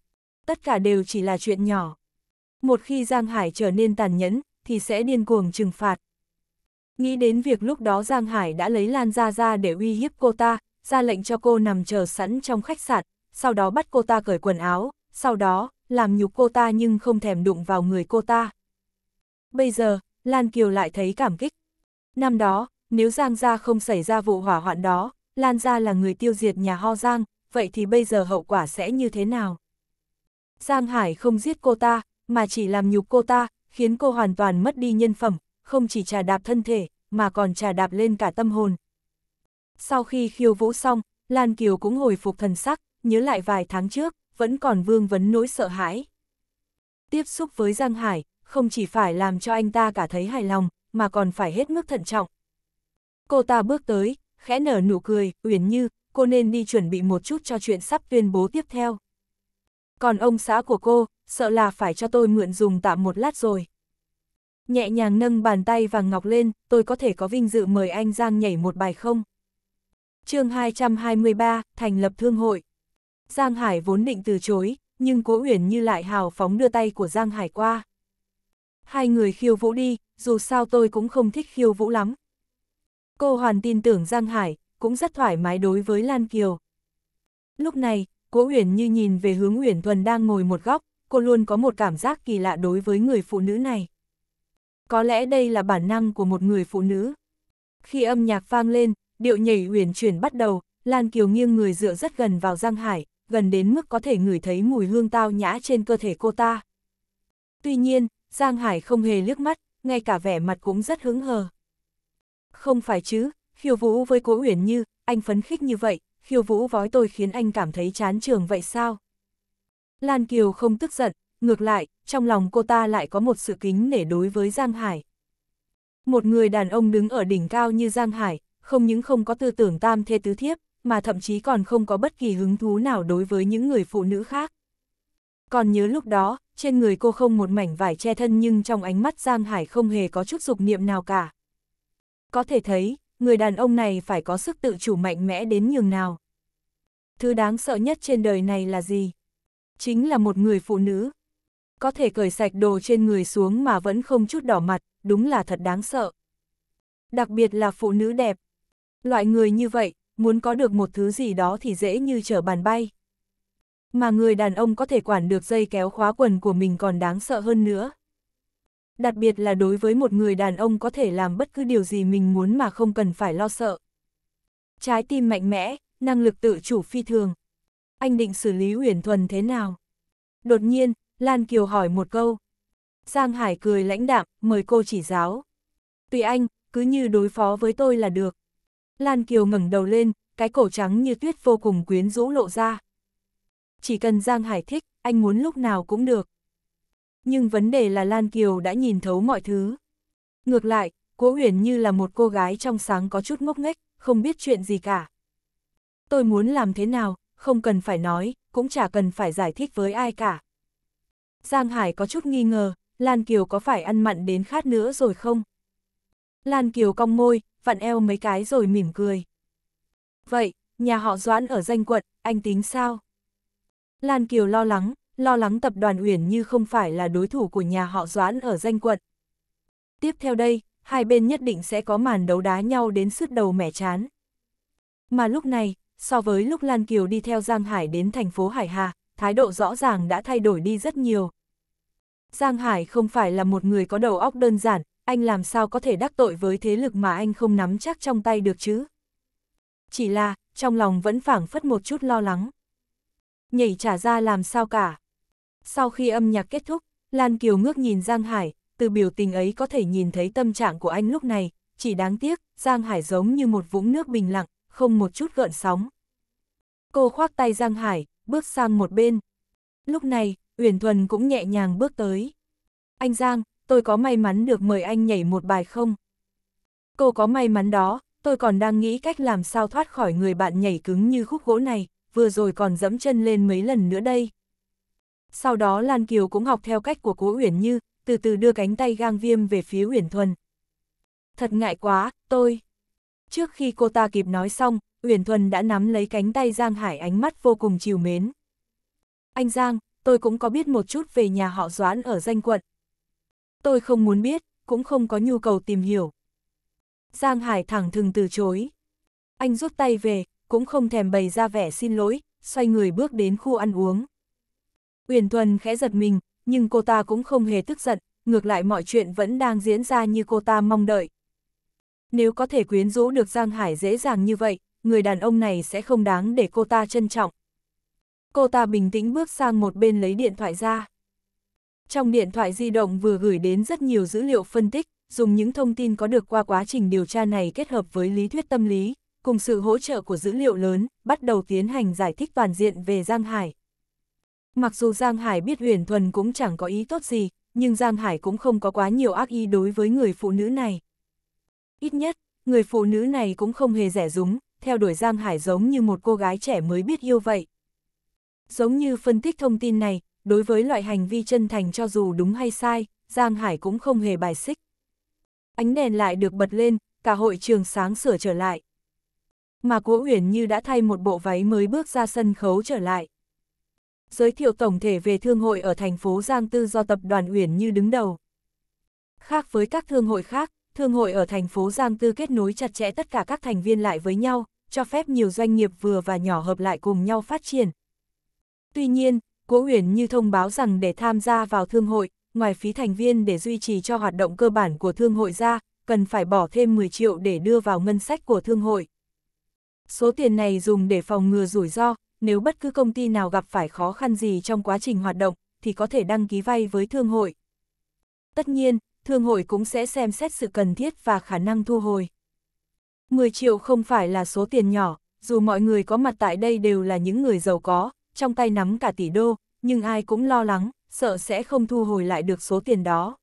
tất cả đều chỉ là chuyện nhỏ. Một khi Giang Hải trở nên tàn nhẫn, thì sẽ điên cuồng trừng phạt. Nghĩ đến việc lúc đó Giang Hải đã lấy Lan Gia ra để uy hiếp cô ta, ra lệnh cho cô nằm chờ sẵn trong khách sạn, sau đó bắt cô ta cởi quần áo, sau đó, làm nhục cô ta nhưng không thèm đụng vào người cô ta. Bây giờ, Lan Kiều lại thấy cảm kích. Năm đó, nếu Giang gia không xảy ra vụ hỏa hoạn đó, Lan gia là người tiêu diệt nhà ho Giang, vậy thì bây giờ hậu quả sẽ như thế nào? Giang Hải không giết cô ta, mà chỉ làm nhục cô ta, khiến cô hoàn toàn mất đi nhân phẩm, không chỉ trà đạp thân thể, mà còn trà đạp lên cả tâm hồn. Sau khi khiêu vũ xong, Lan Kiều cũng hồi phục thần sắc, nhớ lại vài tháng trước, vẫn còn vương vấn nỗi sợ hãi. Tiếp xúc với Giang Hải, không chỉ phải làm cho anh ta cả thấy hài lòng, mà còn phải hết mức thận trọng, Cô ta bước tới, khẽ nở nụ cười, uyển như, cô nên đi chuẩn bị một chút cho chuyện sắp tuyên bố tiếp theo. Còn ông xã của cô, sợ là phải cho tôi mượn dùng tạm một lát rồi. Nhẹ nhàng nâng bàn tay vàng ngọc lên, tôi có thể có vinh dự mời anh Giang nhảy một bài không? chương 223, thành lập thương hội. Giang Hải vốn định từ chối, nhưng Cố Uyển Như lại hào phóng đưa tay của Giang Hải qua. Hai người khiêu vũ đi, dù sao tôi cũng không thích khiêu vũ lắm, Cô hoàn tin tưởng Giang Hải, cũng rất thoải mái đối với Lan Kiều. Lúc này, Cố Uyển Như nhìn về hướng Uyển Thuần đang ngồi một góc, cô luôn có một cảm giác kỳ lạ đối với người phụ nữ này. Có lẽ đây là bản năng của một người phụ nữ. Khi âm nhạc vang lên, điệu nhảy uyển chuyển bắt đầu, Lan Kiều nghiêng người dựa rất gần vào Giang Hải, gần đến mức có thể ngửi thấy mùi hương tao nhã trên cơ thể cô ta. Tuy nhiên, Giang Hải không hề liếc mắt, ngay cả vẻ mặt cũng rất hứng hờ. Không phải chứ, khiêu vũ với cố uyển như, anh phấn khích như vậy, khiêu vũ vói tôi khiến anh cảm thấy chán trường vậy sao? Lan Kiều không tức giận, ngược lại, trong lòng cô ta lại có một sự kính nể đối với Giang Hải. Một người đàn ông đứng ở đỉnh cao như Giang Hải, không những không có tư tưởng tam thê tứ thiếp, mà thậm chí còn không có bất kỳ hứng thú nào đối với những người phụ nữ khác. Còn nhớ lúc đó, trên người cô không một mảnh vải che thân nhưng trong ánh mắt Giang Hải không hề có chút dục niệm nào cả. Có thể thấy, người đàn ông này phải có sức tự chủ mạnh mẽ đến nhường nào. Thứ đáng sợ nhất trên đời này là gì? Chính là một người phụ nữ. Có thể cởi sạch đồ trên người xuống mà vẫn không chút đỏ mặt, đúng là thật đáng sợ. Đặc biệt là phụ nữ đẹp. Loại người như vậy, muốn có được một thứ gì đó thì dễ như trở bàn bay. Mà người đàn ông có thể quản được dây kéo khóa quần của mình còn đáng sợ hơn nữa đặc biệt là đối với một người đàn ông có thể làm bất cứ điều gì mình muốn mà không cần phải lo sợ. Trái tim mạnh mẽ, năng lực tự chủ phi thường. Anh định xử lý Uyển Thuần thế nào? Đột nhiên, Lan Kiều hỏi một câu. Giang Hải cười lãnh đạm, mời cô chỉ giáo. Tùy anh, cứ như đối phó với tôi là được. Lan Kiều ngẩng đầu lên, cái cổ trắng như tuyết vô cùng quyến rũ lộ ra. Chỉ cần Giang Hải thích, anh muốn lúc nào cũng được. Nhưng vấn đề là Lan Kiều đã nhìn thấu mọi thứ. Ngược lại, Cố Huyền như là một cô gái trong sáng có chút ngốc nghếch, không biết chuyện gì cả. Tôi muốn làm thế nào, không cần phải nói, cũng chả cần phải giải thích với ai cả. Giang Hải có chút nghi ngờ, Lan Kiều có phải ăn mặn đến khát nữa rồi không? Lan Kiều cong môi, vặn eo mấy cái rồi mỉm cười. Vậy, nhà họ Doãn ở danh quận, anh tính sao? Lan Kiều lo lắng, lo lắng tập đoàn Uyển như không phải là đối thủ của nhà họ Doãn ở danh quận. Tiếp theo đây, hai bên nhất định sẽ có màn đấu đá nhau đến sứt đầu mẻ chán. Mà lúc này, so với lúc Lan Kiều đi theo Giang Hải đến thành phố Hải Hà, thái độ rõ ràng đã thay đổi đi rất nhiều. Giang Hải không phải là một người có đầu óc đơn giản, anh làm sao có thể đắc tội với thế lực mà anh không nắm chắc trong tay được chứ. Chỉ là, trong lòng vẫn phảng phất một chút lo lắng. Nhảy trả ra làm sao cả. Sau khi âm nhạc kết thúc, Lan Kiều ngước nhìn Giang Hải, từ biểu tình ấy có thể nhìn thấy tâm trạng của anh lúc này, chỉ đáng tiếc, Giang Hải giống như một vũng nước bình lặng, không một chút gợn sóng. Cô khoác tay Giang Hải, bước sang một bên. Lúc này, Uyển Thuần cũng nhẹ nhàng bước tới. Anh Giang, tôi có may mắn được mời anh nhảy một bài không? Cô có may mắn đó, tôi còn đang nghĩ cách làm sao thoát khỏi người bạn nhảy cứng như khúc gỗ này, vừa rồi còn dẫm chân lên mấy lần nữa đây. Sau đó Lan Kiều cũng học theo cách của Cố Uyển Như, từ từ đưa cánh tay gang viêm về phía Uyển Thuần. Thật ngại quá, tôi. Trước khi cô ta kịp nói xong, Uyển Thuần đã nắm lấy cánh tay Giang Hải ánh mắt vô cùng chiều mến. Anh Giang, tôi cũng có biết một chút về nhà họ Doãn ở danh quận. Tôi không muốn biết, cũng không có nhu cầu tìm hiểu. Giang Hải thẳng thừng từ chối. Anh rút tay về, cũng không thèm bày ra vẻ xin lỗi, xoay người bước đến khu ăn uống. Uyển Thuần khẽ giật mình, nhưng cô ta cũng không hề tức giận, ngược lại mọi chuyện vẫn đang diễn ra như cô ta mong đợi. Nếu có thể quyến rũ được Giang Hải dễ dàng như vậy, người đàn ông này sẽ không đáng để cô ta trân trọng. Cô ta bình tĩnh bước sang một bên lấy điện thoại ra. Trong điện thoại di động vừa gửi đến rất nhiều dữ liệu phân tích, dùng những thông tin có được qua quá trình điều tra này kết hợp với lý thuyết tâm lý, cùng sự hỗ trợ của dữ liệu lớn, bắt đầu tiến hành giải thích toàn diện về Giang Hải. Mặc dù Giang Hải biết huyền thuần cũng chẳng có ý tốt gì, nhưng Giang Hải cũng không có quá nhiều ác ý đối với người phụ nữ này. Ít nhất, người phụ nữ này cũng không hề rẻ rúng, theo đuổi Giang Hải giống như một cô gái trẻ mới biết yêu vậy. Giống như phân tích thông tin này, đối với loại hành vi chân thành cho dù đúng hay sai, Giang Hải cũng không hề bài xích. Ánh đèn lại được bật lên, cả hội trường sáng sửa trở lại. Mà Cố Uyển như đã thay một bộ váy mới bước ra sân khấu trở lại giới thiệu tổng thể về thương hội ở thành phố Giang Tư do tập đoàn Uyển Như đứng đầu. Khác với các thương hội khác, thương hội ở thành phố Giang Tư kết nối chặt chẽ tất cả các thành viên lại với nhau, cho phép nhiều doanh nghiệp vừa và nhỏ hợp lại cùng nhau phát triển. Tuy nhiên, Cố Uyển Như thông báo rằng để tham gia vào thương hội, ngoài phí thành viên để duy trì cho hoạt động cơ bản của thương hội ra, cần phải bỏ thêm 10 triệu để đưa vào ngân sách của thương hội. Số tiền này dùng để phòng ngừa rủi ro, nếu bất cứ công ty nào gặp phải khó khăn gì trong quá trình hoạt động, thì có thể đăng ký vay với thương hội. Tất nhiên, thương hội cũng sẽ xem xét sự cần thiết và khả năng thu hồi. 10 triệu không phải là số tiền nhỏ, dù mọi người có mặt tại đây đều là những người giàu có, trong tay nắm cả tỷ đô, nhưng ai cũng lo lắng, sợ sẽ không thu hồi lại được số tiền đó.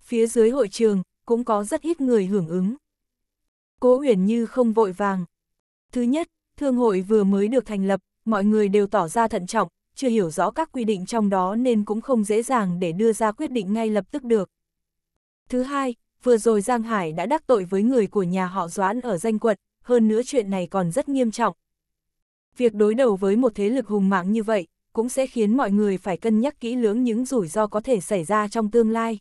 Phía dưới hội trường, cũng có rất ít người hưởng ứng. Cố Uyển Như không vội vàng. Thứ nhất, Thương hội vừa mới được thành lập, mọi người đều tỏ ra thận trọng, chưa hiểu rõ các quy định trong đó nên cũng không dễ dàng để đưa ra quyết định ngay lập tức được. Thứ hai, vừa rồi Giang Hải đã đắc tội với người của nhà họ Doãn ở danh quận, hơn nữa chuyện này còn rất nghiêm trọng. Việc đối đầu với một thế lực hùng mạng như vậy, cũng sẽ khiến mọi người phải cân nhắc kỹ lưỡng những rủi ro có thể xảy ra trong tương lai.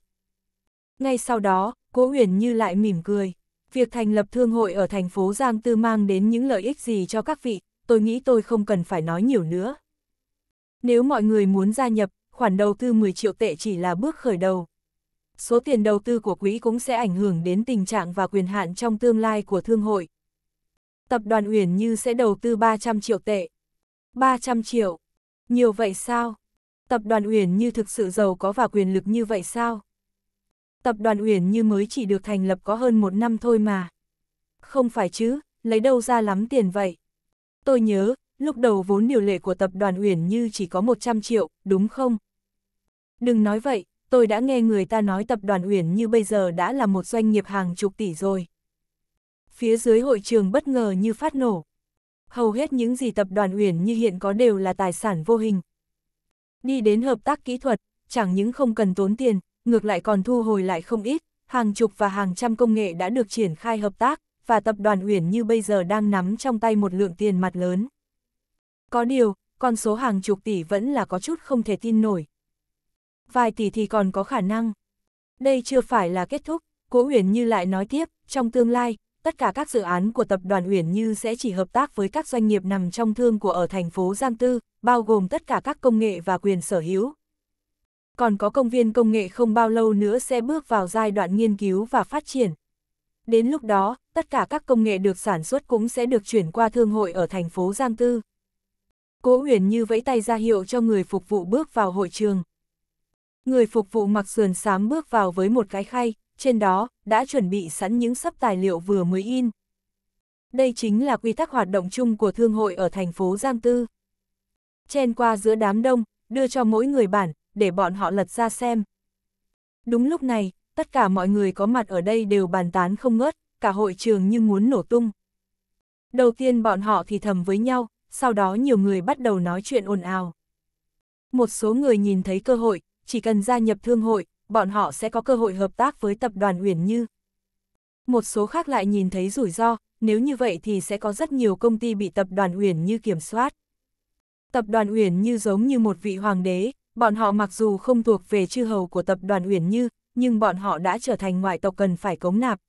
Ngay sau đó, Cố Huyền Như lại mỉm cười việc thành lập thương hội ở thành phố Giang Tư mang đến những lợi ích gì cho các vị, tôi nghĩ tôi không cần phải nói nhiều nữa. Nếu mọi người muốn gia nhập, khoản đầu tư 10 triệu tệ chỉ là bước khởi đầu. Số tiền đầu tư của quỹ cũng sẽ ảnh hưởng đến tình trạng và quyền hạn trong tương lai của thương hội. Tập đoàn Uyển Như sẽ đầu tư 300 triệu tệ. 300 triệu? Nhiều vậy sao? Tập đoàn Uyển Như thực sự giàu có và quyền lực như vậy sao? Tập đoàn Uyển như mới chỉ được thành lập có hơn một năm thôi mà. Không phải chứ, lấy đâu ra lắm tiền vậy? Tôi nhớ, lúc đầu vốn điều lệ của tập đoàn Uyển như chỉ có 100 triệu, đúng không? Đừng nói vậy, tôi đã nghe người ta nói tập đoàn Uyển như bây giờ đã là một doanh nghiệp hàng chục tỷ rồi. Phía dưới hội trường bất ngờ như phát nổ. Hầu hết những gì tập đoàn Uyển như hiện có đều là tài sản vô hình. Đi đến hợp tác kỹ thuật, chẳng những không cần tốn tiền, ngược lại còn thu hồi lại không ít, hàng chục và hàng trăm công nghệ đã được triển khai hợp tác, và tập đoàn Uyển như bây giờ đang nắm trong tay một lượng tiền mặt lớn. Có điều, con số hàng chục tỷ vẫn là có chút không thể tin nổi. Vài tỷ thì còn có khả năng. Đây chưa phải là kết thúc, Cố Uyển Như lại nói tiếp, trong tương lai, tất cả các dự án của tập đoàn Uyển Như sẽ chỉ hợp tác với các doanh nghiệp nằm trong thương của ở thành phố Giang Tư, bao gồm tất cả các công nghệ và quyền sở hữu, còn có công viên công nghệ không bao lâu nữa sẽ bước vào giai đoạn nghiên cứu và phát triển. Đến lúc đó, tất cả các công nghệ được sản xuất cũng sẽ được chuyển qua thương hội ở thành phố Giang Tư. Cố Uyển như vẫy tay ra hiệu cho người phục vụ bước vào hội trường. Người phục vụ mặc sườn xám bước vào với một cái khay, trên đó đã chuẩn bị sẵn những sắp tài liệu vừa mới in. Đây chính là quy tắc hoạt động chung của thương hội ở thành phố Giang Tư. Chen qua giữa đám đông, đưa cho mỗi người bản, để bọn họ lật ra xem. Đúng lúc này, tất cả mọi người có mặt ở đây đều bàn tán không ngớt, cả hội trường như muốn nổ tung. Đầu tiên bọn họ thì thầm với nhau, sau đó nhiều người bắt đầu nói chuyện ồn ào. Một số người nhìn thấy cơ hội, chỉ cần gia nhập thương hội, bọn họ sẽ có cơ hội hợp tác với tập đoàn Uyển Như. Một số khác lại nhìn thấy rủi ro, nếu như vậy thì sẽ có rất nhiều công ty bị tập đoàn Uyển Như kiểm soát. Tập đoàn Uyển Như giống như một vị hoàng đế, bọn họ mặc dù không thuộc về chư hầu của tập đoàn Uyển Như, nhưng bọn họ đã trở thành ngoại tộc cần phải cống nạp.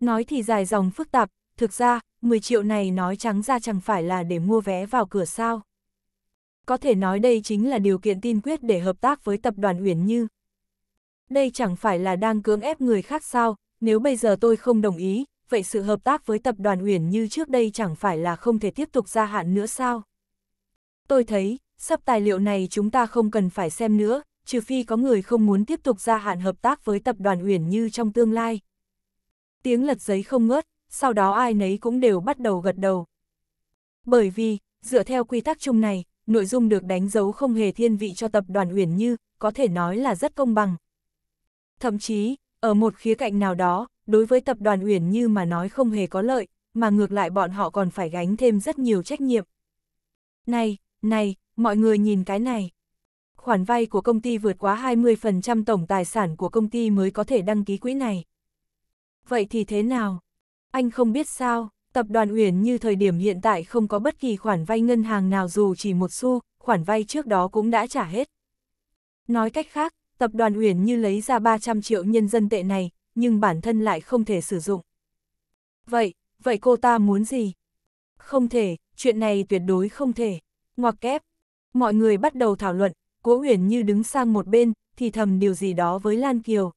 Nói thì dài dòng phức tạp, thực ra, 10 triệu này nói trắng ra chẳng phải là để mua vé vào cửa sao. Có thể nói đây chính là điều kiện tin quyết để hợp tác với tập đoàn Uyển Như. Đây chẳng phải là đang cưỡng ép người khác sao, nếu bây giờ tôi không đồng ý, vậy sự hợp tác với tập đoàn Uyển Như trước đây chẳng phải là không thể tiếp tục gia hạn nữa sao? Tôi thấy, sắp tài liệu này chúng ta không cần phải xem nữa, trừ phi có người không muốn tiếp tục gia hạn hợp tác với tập đoàn Uyển Như trong tương lai. Tiếng lật giấy không ngớt, sau đó ai nấy cũng đều bắt đầu gật đầu. Bởi vì, dựa theo quy tắc chung này, nội dung được đánh dấu không hề thiên vị cho tập đoàn Uyển Như, có thể nói là rất công bằng. Thậm chí, ở một khía cạnh nào đó, đối với tập đoàn Uyển Như mà nói không hề có lợi, mà ngược lại bọn họ còn phải gánh thêm rất nhiều trách nhiệm. Này, này, mọi người nhìn cái này. Khoản vay của công ty vượt quá 20% tổng tài sản của công ty mới có thể đăng ký quỹ này. Vậy thì thế nào? Anh không biết sao, tập đoàn Uyển như thời điểm hiện tại không có bất kỳ khoản vay ngân hàng nào dù chỉ một xu, khoản vay trước đó cũng đã trả hết. Nói cách khác, tập đoàn Uyển như lấy ra 300 triệu nhân dân tệ này, nhưng bản thân lại không thể sử dụng. Vậy, vậy cô ta muốn gì? Không thể, chuyện này tuyệt đối không thể ngoặc kép. Mọi người bắt đầu thảo luận, Cố Uyển Như đứng sang một bên, thì thầm điều gì đó với Lan Kiều.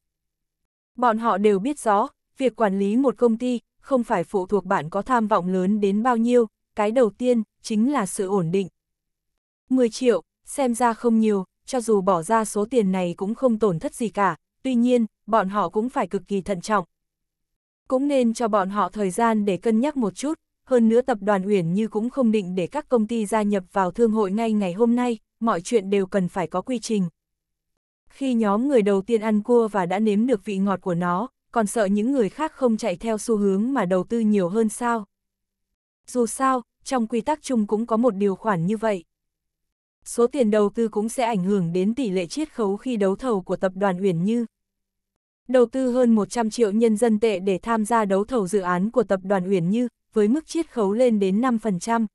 Bọn họ đều biết rõ, việc quản lý một công ty không phải phụ thuộc bạn có tham vọng lớn đến bao nhiêu, cái đầu tiên chính là sự ổn định. 10 triệu, xem ra không nhiều, cho dù bỏ ra số tiền này cũng không tổn thất gì cả, tuy nhiên, bọn họ cũng phải cực kỳ thận trọng. Cũng nên cho bọn họ thời gian để cân nhắc một chút, hơn nữa tập đoàn Uyển Như cũng không định để các công ty gia nhập vào thương hội ngay ngày hôm nay, mọi chuyện đều cần phải có quy trình. Khi nhóm người đầu tiên ăn cua và đã nếm được vị ngọt của nó, còn sợ những người khác không chạy theo xu hướng mà đầu tư nhiều hơn sao. Dù sao, trong quy tắc chung cũng có một điều khoản như vậy. Số tiền đầu tư cũng sẽ ảnh hưởng đến tỷ lệ chiết khấu khi đấu thầu của tập đoàn Uyển Như. Đầu tư hơn 100 triệu nhân dân tệ để tham gia đấu thầu dự án của tập đoàn Uyển Như, với mức chiết khấu lên đến 5%.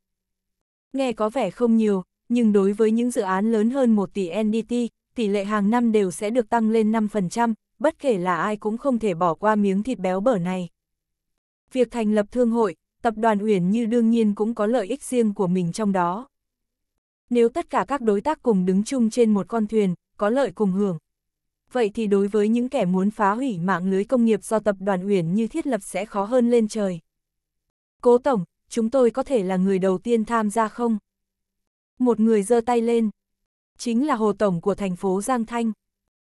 Nghe có vẻ không nhiều, nhưng đối với những dự án lớn hơn 1 tỷ NDT, tỷ lệ hàng năm đều sẽ được tăng lên 5%, bất kể là ai cũng không thể bỏ qua miếng thịt béo bở này. Việc thành lập thương hội, tập đoàn Uyển Như đương nhiên cũng có lợi ích riêng của mình trong đó. Nếu tất cả các đối tác cùng đứng chung trên một con thuyền, có lợi cùng hưởng. Vậy thì đối với những kẻ muốn phá hủy mạng lưới công nghiệp do tập đoàn Uyển Như thiết lập sẽ khó hơn lên trời. Cố Tổng, chúng tôi có thể là người đầu tiên tham gia không? Một người giơ tay lên. Chính là Hồ Tổng của thành phố Giang Thanh.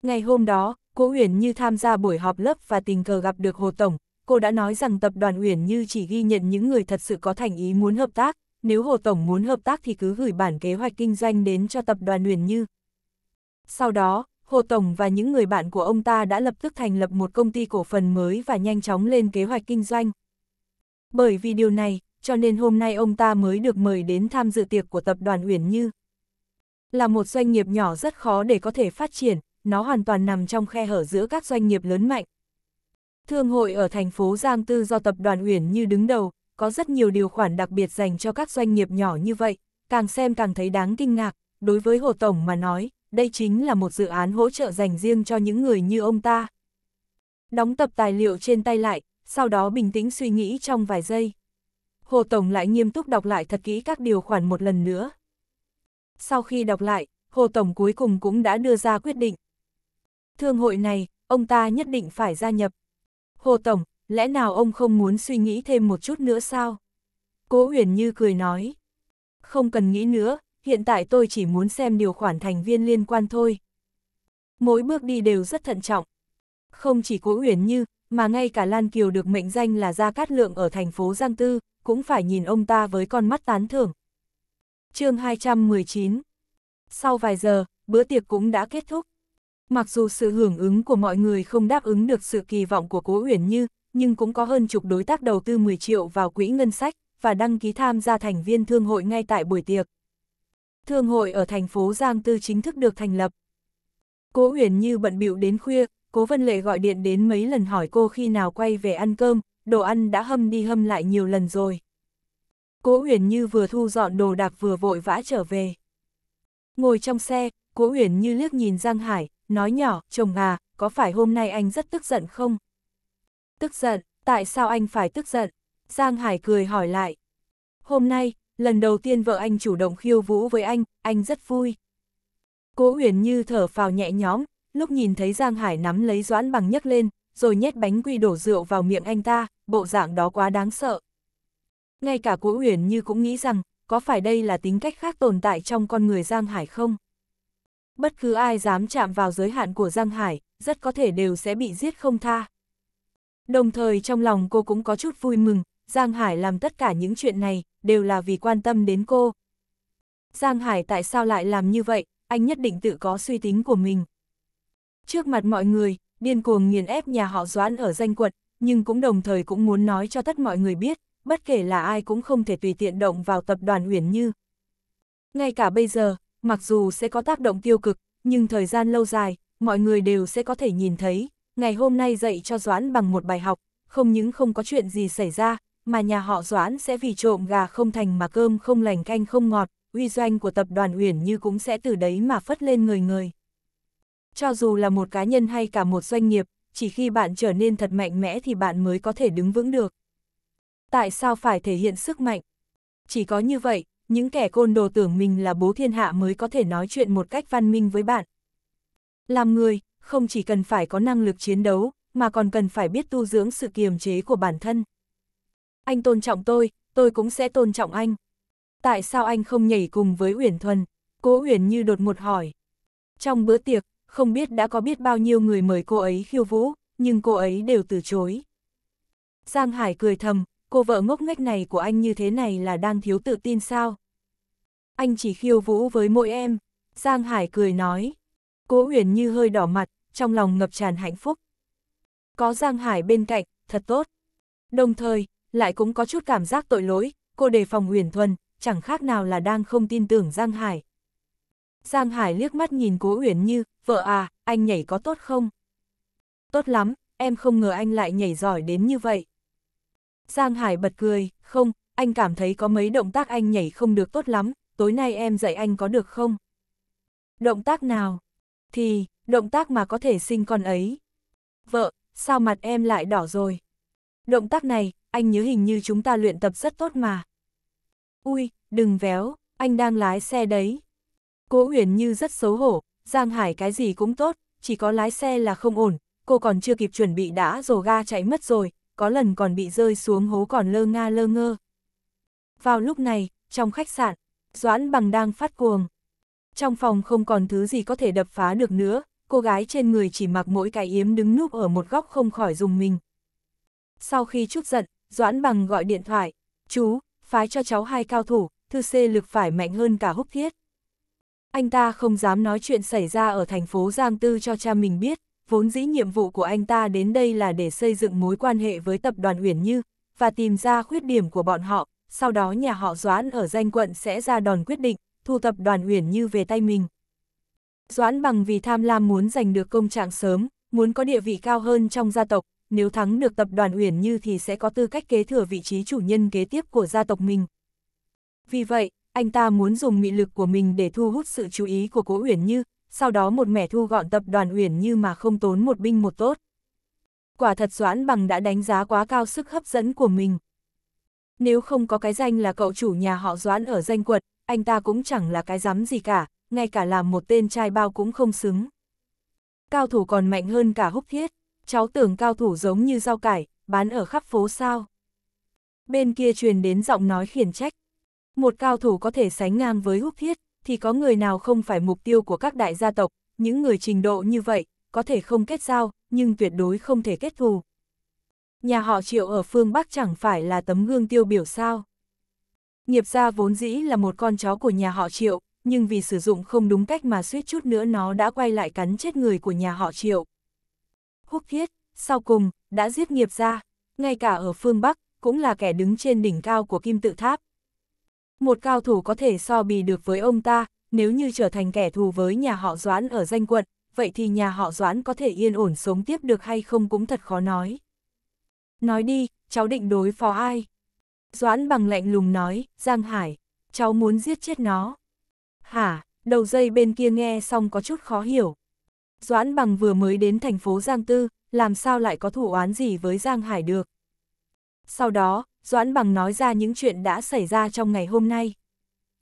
Ngày hôm đó, cô Uyển Như tham gia buổi họp lớp và tình cờ gặp được Hồ Tổng. Cô đã nói rằng tập đoàn Uyển Như chỉ ghi nhận những người thật sự có thành ý muốn hợp tác. Nếu Hồ Tổng muốn hợp tác thì cứ gửi bản kế hoạch kinh doanh đến cho tập đoàn Uyển Như. Sau đó, Hồ Tổng và những người bạn của ông ta đã lập tức thành lập một công ty cổ phần mới và nhanh chóng lên kế hoạch kinh doanh. Bởi vì điều này, cho nên hôm nay ông ta mới được mời đến tham dự tiệc của tập đoàn Uyển Như. Là một doanh nghiệp nhỏ rất khó để có thể phát triển, nó hoàn toàn nằm trong khe hở giữa các doanh nghiệp lớn mạnh. Thương hội ở thành phố Giang Tư do tập đoàn Uyển Như đứng đầu, có rất nhiều điều khoản đặc biệt dành cho các doanh nghiệp nhỏ như vậy, càng xem càng thấy đáng kinh ngạc, đối với Hồ Tổng mà nói, đây chính là một dự án hỗ trợ dành riêng cho những người như ông ta. Đóng tập tài liệu trên tay lại, sau đó bình tĩnh suy nghĩ trong vài giây. Hồ Tổng lại nghiêm túc đọc lại thật kỹ các điều khoản một lần nữa. Sau khi đọc lại, Hồ Tổng cuối cùng cũng đã đưa ra quyết định. Thương hội này, ông ta nhất định phải gia nhập. Hồ Tổng, lẽ nào ông không muốn suy nghĩ thêm một chút nữa sao? Cố uyển Như cười nói. Không cần nghĩ nữa, hiện tại tôi chỉ muốn xem điều khoản thành viên liên quan thôi. Mỗi bước đi đều rất thận trọng. Không chỉ Cố uyển Như, mà ngay cả Lan Kiều được mệnh danh là Gia Cát Lượng ở thành phố Giang Tư, cũng phải nhìn ông ta với con mắt tán thưởng. chương 219 Sau vài giờ, bữa tiệc cũng đã kết thúc. Mặc dù sự hưởng ứng của mọi người không đáp ứng được sự kỳ vọng của Cố Uyển Như, nhưng cũng có hơn chục đối tác đầu tư 10 triệu vào quỹ ngân sách và đăng ký tham gia thành viên thương hội ngay tại buổi tiệc. Thương hội ở thành phố Giang Tư chính thức được thành lập. Cố Uyển Như bận bịu đến khuya, Cố Vân Lệ gọi điện đến mấy lần hỏi cô khi nào quay về ăn cơm, đồ ăn đã hâm đi hâm lại nhiều lần rồi. Cố Uyển Như vừa thu dọn đồ đạc vừa vội vã trở về. Ngồi trong xe, Cố Uyển Như liếc nhìn Giang Hải, nói nhỏ, chồng à, có phải hôm nay anh rất tức giận không? Tức giận, tại sao anh phải tức giận? Giang Hải cười hỏi lại. Hôm nay, lần đầu tiên vợ anh chủ động khiêu vũ với anh, anh rất vui. Cố Uyển Như thở phào nhẹ nhõm, lúc nhìn thấy Giang Hải nắm lấy Doãn Bằng nhấc lên, rồi nhét bánh quy đổ rượu vào miệng anh ta, bộ dạng đó quá đáng sợ. Ngay cả Cố Uyển Như cũng nghĩ rằng, có phải đây là tính cách khác tồn tại trong con người Giang Hải không? Bất cứ ai dám chạm vào giới hạn của Giang Hải, rất có thể đều sẽ bị giết không tha. Đồng thời trong lòng cô cũng có chút vui mừng, Giang Hải làm tất cả những chuyện này, đều là vì quan tâm đến cô. Giang Hải tại sao lại làm như vậy, anh nhất định tự có suy tính của mình. Trước mặt mọi người, điên cuồng nghiền ép nhà họ Doãn ở danh quận, nhưng cũng đồng thời cũng muốn nói cho tất mọi người biết, bất kể là ai cũng không thể tùy tiện động vào tập đoàn Uyển Như. Ngay cả bây giờ, mặc dù sẽ có tác động tiêu cực, nhưng thời gian lâu dài, mọi người đều sẽ có thể nhìn thấy, ngày hôm nay dạy cho Doãn bằng một bài học, không những không có chuyện gì xảy ra, mà nhà họ Doãn sẽ vì trộm gà không thành mà cơm không lành canh không ngọt, uy doanh của tập đoàn Uyển Như cũng sẽ từ đấy mà phất lên người người. Cho dù là một cá nhân hay cả một doanh nghiệp, chỉ khi bạn trở nên thật mạnh mẽ thì bạn mới có thể đứng vững được. Tại sao phải thể hiện sức mạnh? Chỉ có như vậy, những kẻ côn đồ tưởng mình là bố thiên hạ mới có thể nói chuyện một cách văn minh với bạn. Làm người, không chỉ cần phải có năng lực chiến đấu, mà còn cần phải biết tu dưỡng sự kiềm chế của bản thân. Anh tôn trọng tôi, tôi cũng sẽ tôn trọng anh. Tại sao anh không nhảy cùng với Uyển Thuần? Cố Uyển như đột một hỏi. Trong bữa tiệc, không biết đã có biết bao nhiêu người mời cô ấy khiêu vũ, nhưng cô ấy đều từ chối. Giang Hải cười thầm, cô vợ ngốc nghếch này của anh như thế này là đang thiếu tự tin sao? Anh chỉ khiêu vũ với mỗi em, Giang Hải cười nói. Cố Huyền như hơi đỏ mặt, trong lòng ngập tràn hạnh phúc. Có Giang Hải bên cạnh, thật tốt. Đồng thời, lại cũng có chút cảm giác tội lỗi, cô đề phòng Huyền Thuần, chẳng khác nào là đang không tin tưởng Giang Hải. Giang Hải liếc mắt nhìn Cố Uyển Như, vợ à, anh nhảy có tốt không? Tốt lắm, em không ngờ anh lại nhảy giỏi đến như vậy. Giang Hải bật cười, không, anh cảm thấy có mấy động tác anh nhảy không được tốt lắm, tối nay em dạy anh có được không? Động tác nào? Thì, động tác mà có thể sinh con ấy. Vợ, sao mặt em lại đỏ rồi? Động tác này, anh nhớ hình như chúng ta luyện tập rất tốt mà. Ui, đừng véo, anh đang lái xe đấy, Cố huyền như rất xấu hổ, Giang Hải cái gì cũng tốt, chỉ có lái xe là không ổn, cô còn chưa kịp chuẩn bị đã rồ ga chạy mất rồi, có lần còn bị rơi xuống hố còn lơ nga lơ ngơ. Vào lúc này, trong khách sạn, Doãn Bằng đang phát cuồng. Trong phòng không còn thứ gì có thể đập phá được nữa, cô gái trên người chỉ mặc mỗi cái yếm đứng núp ở một góc không khỏi dùng mình. Sau khi chút giận, Doãn Bằng gọi điện thoại, chú, phái cho cháu hai cao thủ, thư xê lực phải mạnh hơn cả húc thiết. Anh ta không dám nói chuyện xảy ra ở thành phố Giang Tư cho cha mình biết, vốn dĩ nhiệm vụ của anh ta đến đây là để xây dựng mối quan hệ với tập đoàn Uyển Như, và tìm ra khuyết điểm của bọn họ, sau đó nhà họ Doãn ở danh quận sẽ ra đòn quyết định, thu tập đoàn Uyển Như về tay mình. Doãn bằng vì tham lam muốn giành được công trạng sớm, muốn có địa vị cao hơn trong gia tộc, nếu thắng được tập đoàn Uyển Như thì sẽ có tư cách kế thừa vị trí chủ nhân kế tiếp của gia tộc mình. Vì vậy, anh ta muốn dùng mị lực của mình để thu hút sự chú ý của Cố Uyển Như, sau đó một mẻ thu gọn tập đoàn Uyển Như mà không tốn một binh một tốt. Quả thật Doãn Bằng đã đánh giá quá cao sức hấp dẫn của mình. Nếu không có cái danh là cậu chủ nhà họ Doãn ở danh quật, anh ta cũng chẳng là cái dám gì cả, ngay cả làm một tên trai bao cũng không xứng. Cao thủ còn mạnh hơn cả húc thiết, cháu tưởng cao thủ giống như rau cải, bán ở khắp phố sao. Bên kia truyền đến giọng nói khiển trách, một cao thủ có thể sánh ngang với húc thiết, thì có người nào không phải mục tiêu của các đại gia tộc, những người trình độ như vậy, có thể không kết giao, nhưng tuyệt đối không thể kết thù. Nhà họ triệu ở phương Bắc chẳng phải là tấm gương tiêu biểu sao. Nghiệp gia vốn dĩ là một con chó của nhà họ triệu, nhưng vì sử dụng không đúng cách mà suýt chút nữa nó đã quay lại cắn chết người của nhà họ triệu. Húc thiết, sau cùng, đã giết nghiệp gia, ngay cả ở phương Bắc, cũng là kẻ đứng trên đỉnh cao của kim tự tháp một cao thủ có thể so bì được với ông ta, nếu như trở thành kẻ thù với nhà họ Doãn ở danh quận, vậy thì nhà họ Doãn có thể yên ổn sống tiếp được hay không cũng thật khó nói. Nói đi, cháu định đối phó ai? Doãn bằng lạnh lùng nói, Giang Hải, cháu muốn giết chết nó. Hả, đầu dây bên kia nghe xong có chút khó hiểu. Doãn bằng vừa mới đến thành phố Giang Tư, làm sao lại có thủ oán gì với Giang Hải được? Sau đó, Doãn Bằng nói ra những chuyện đã xảy ra trong ngày hôm nay.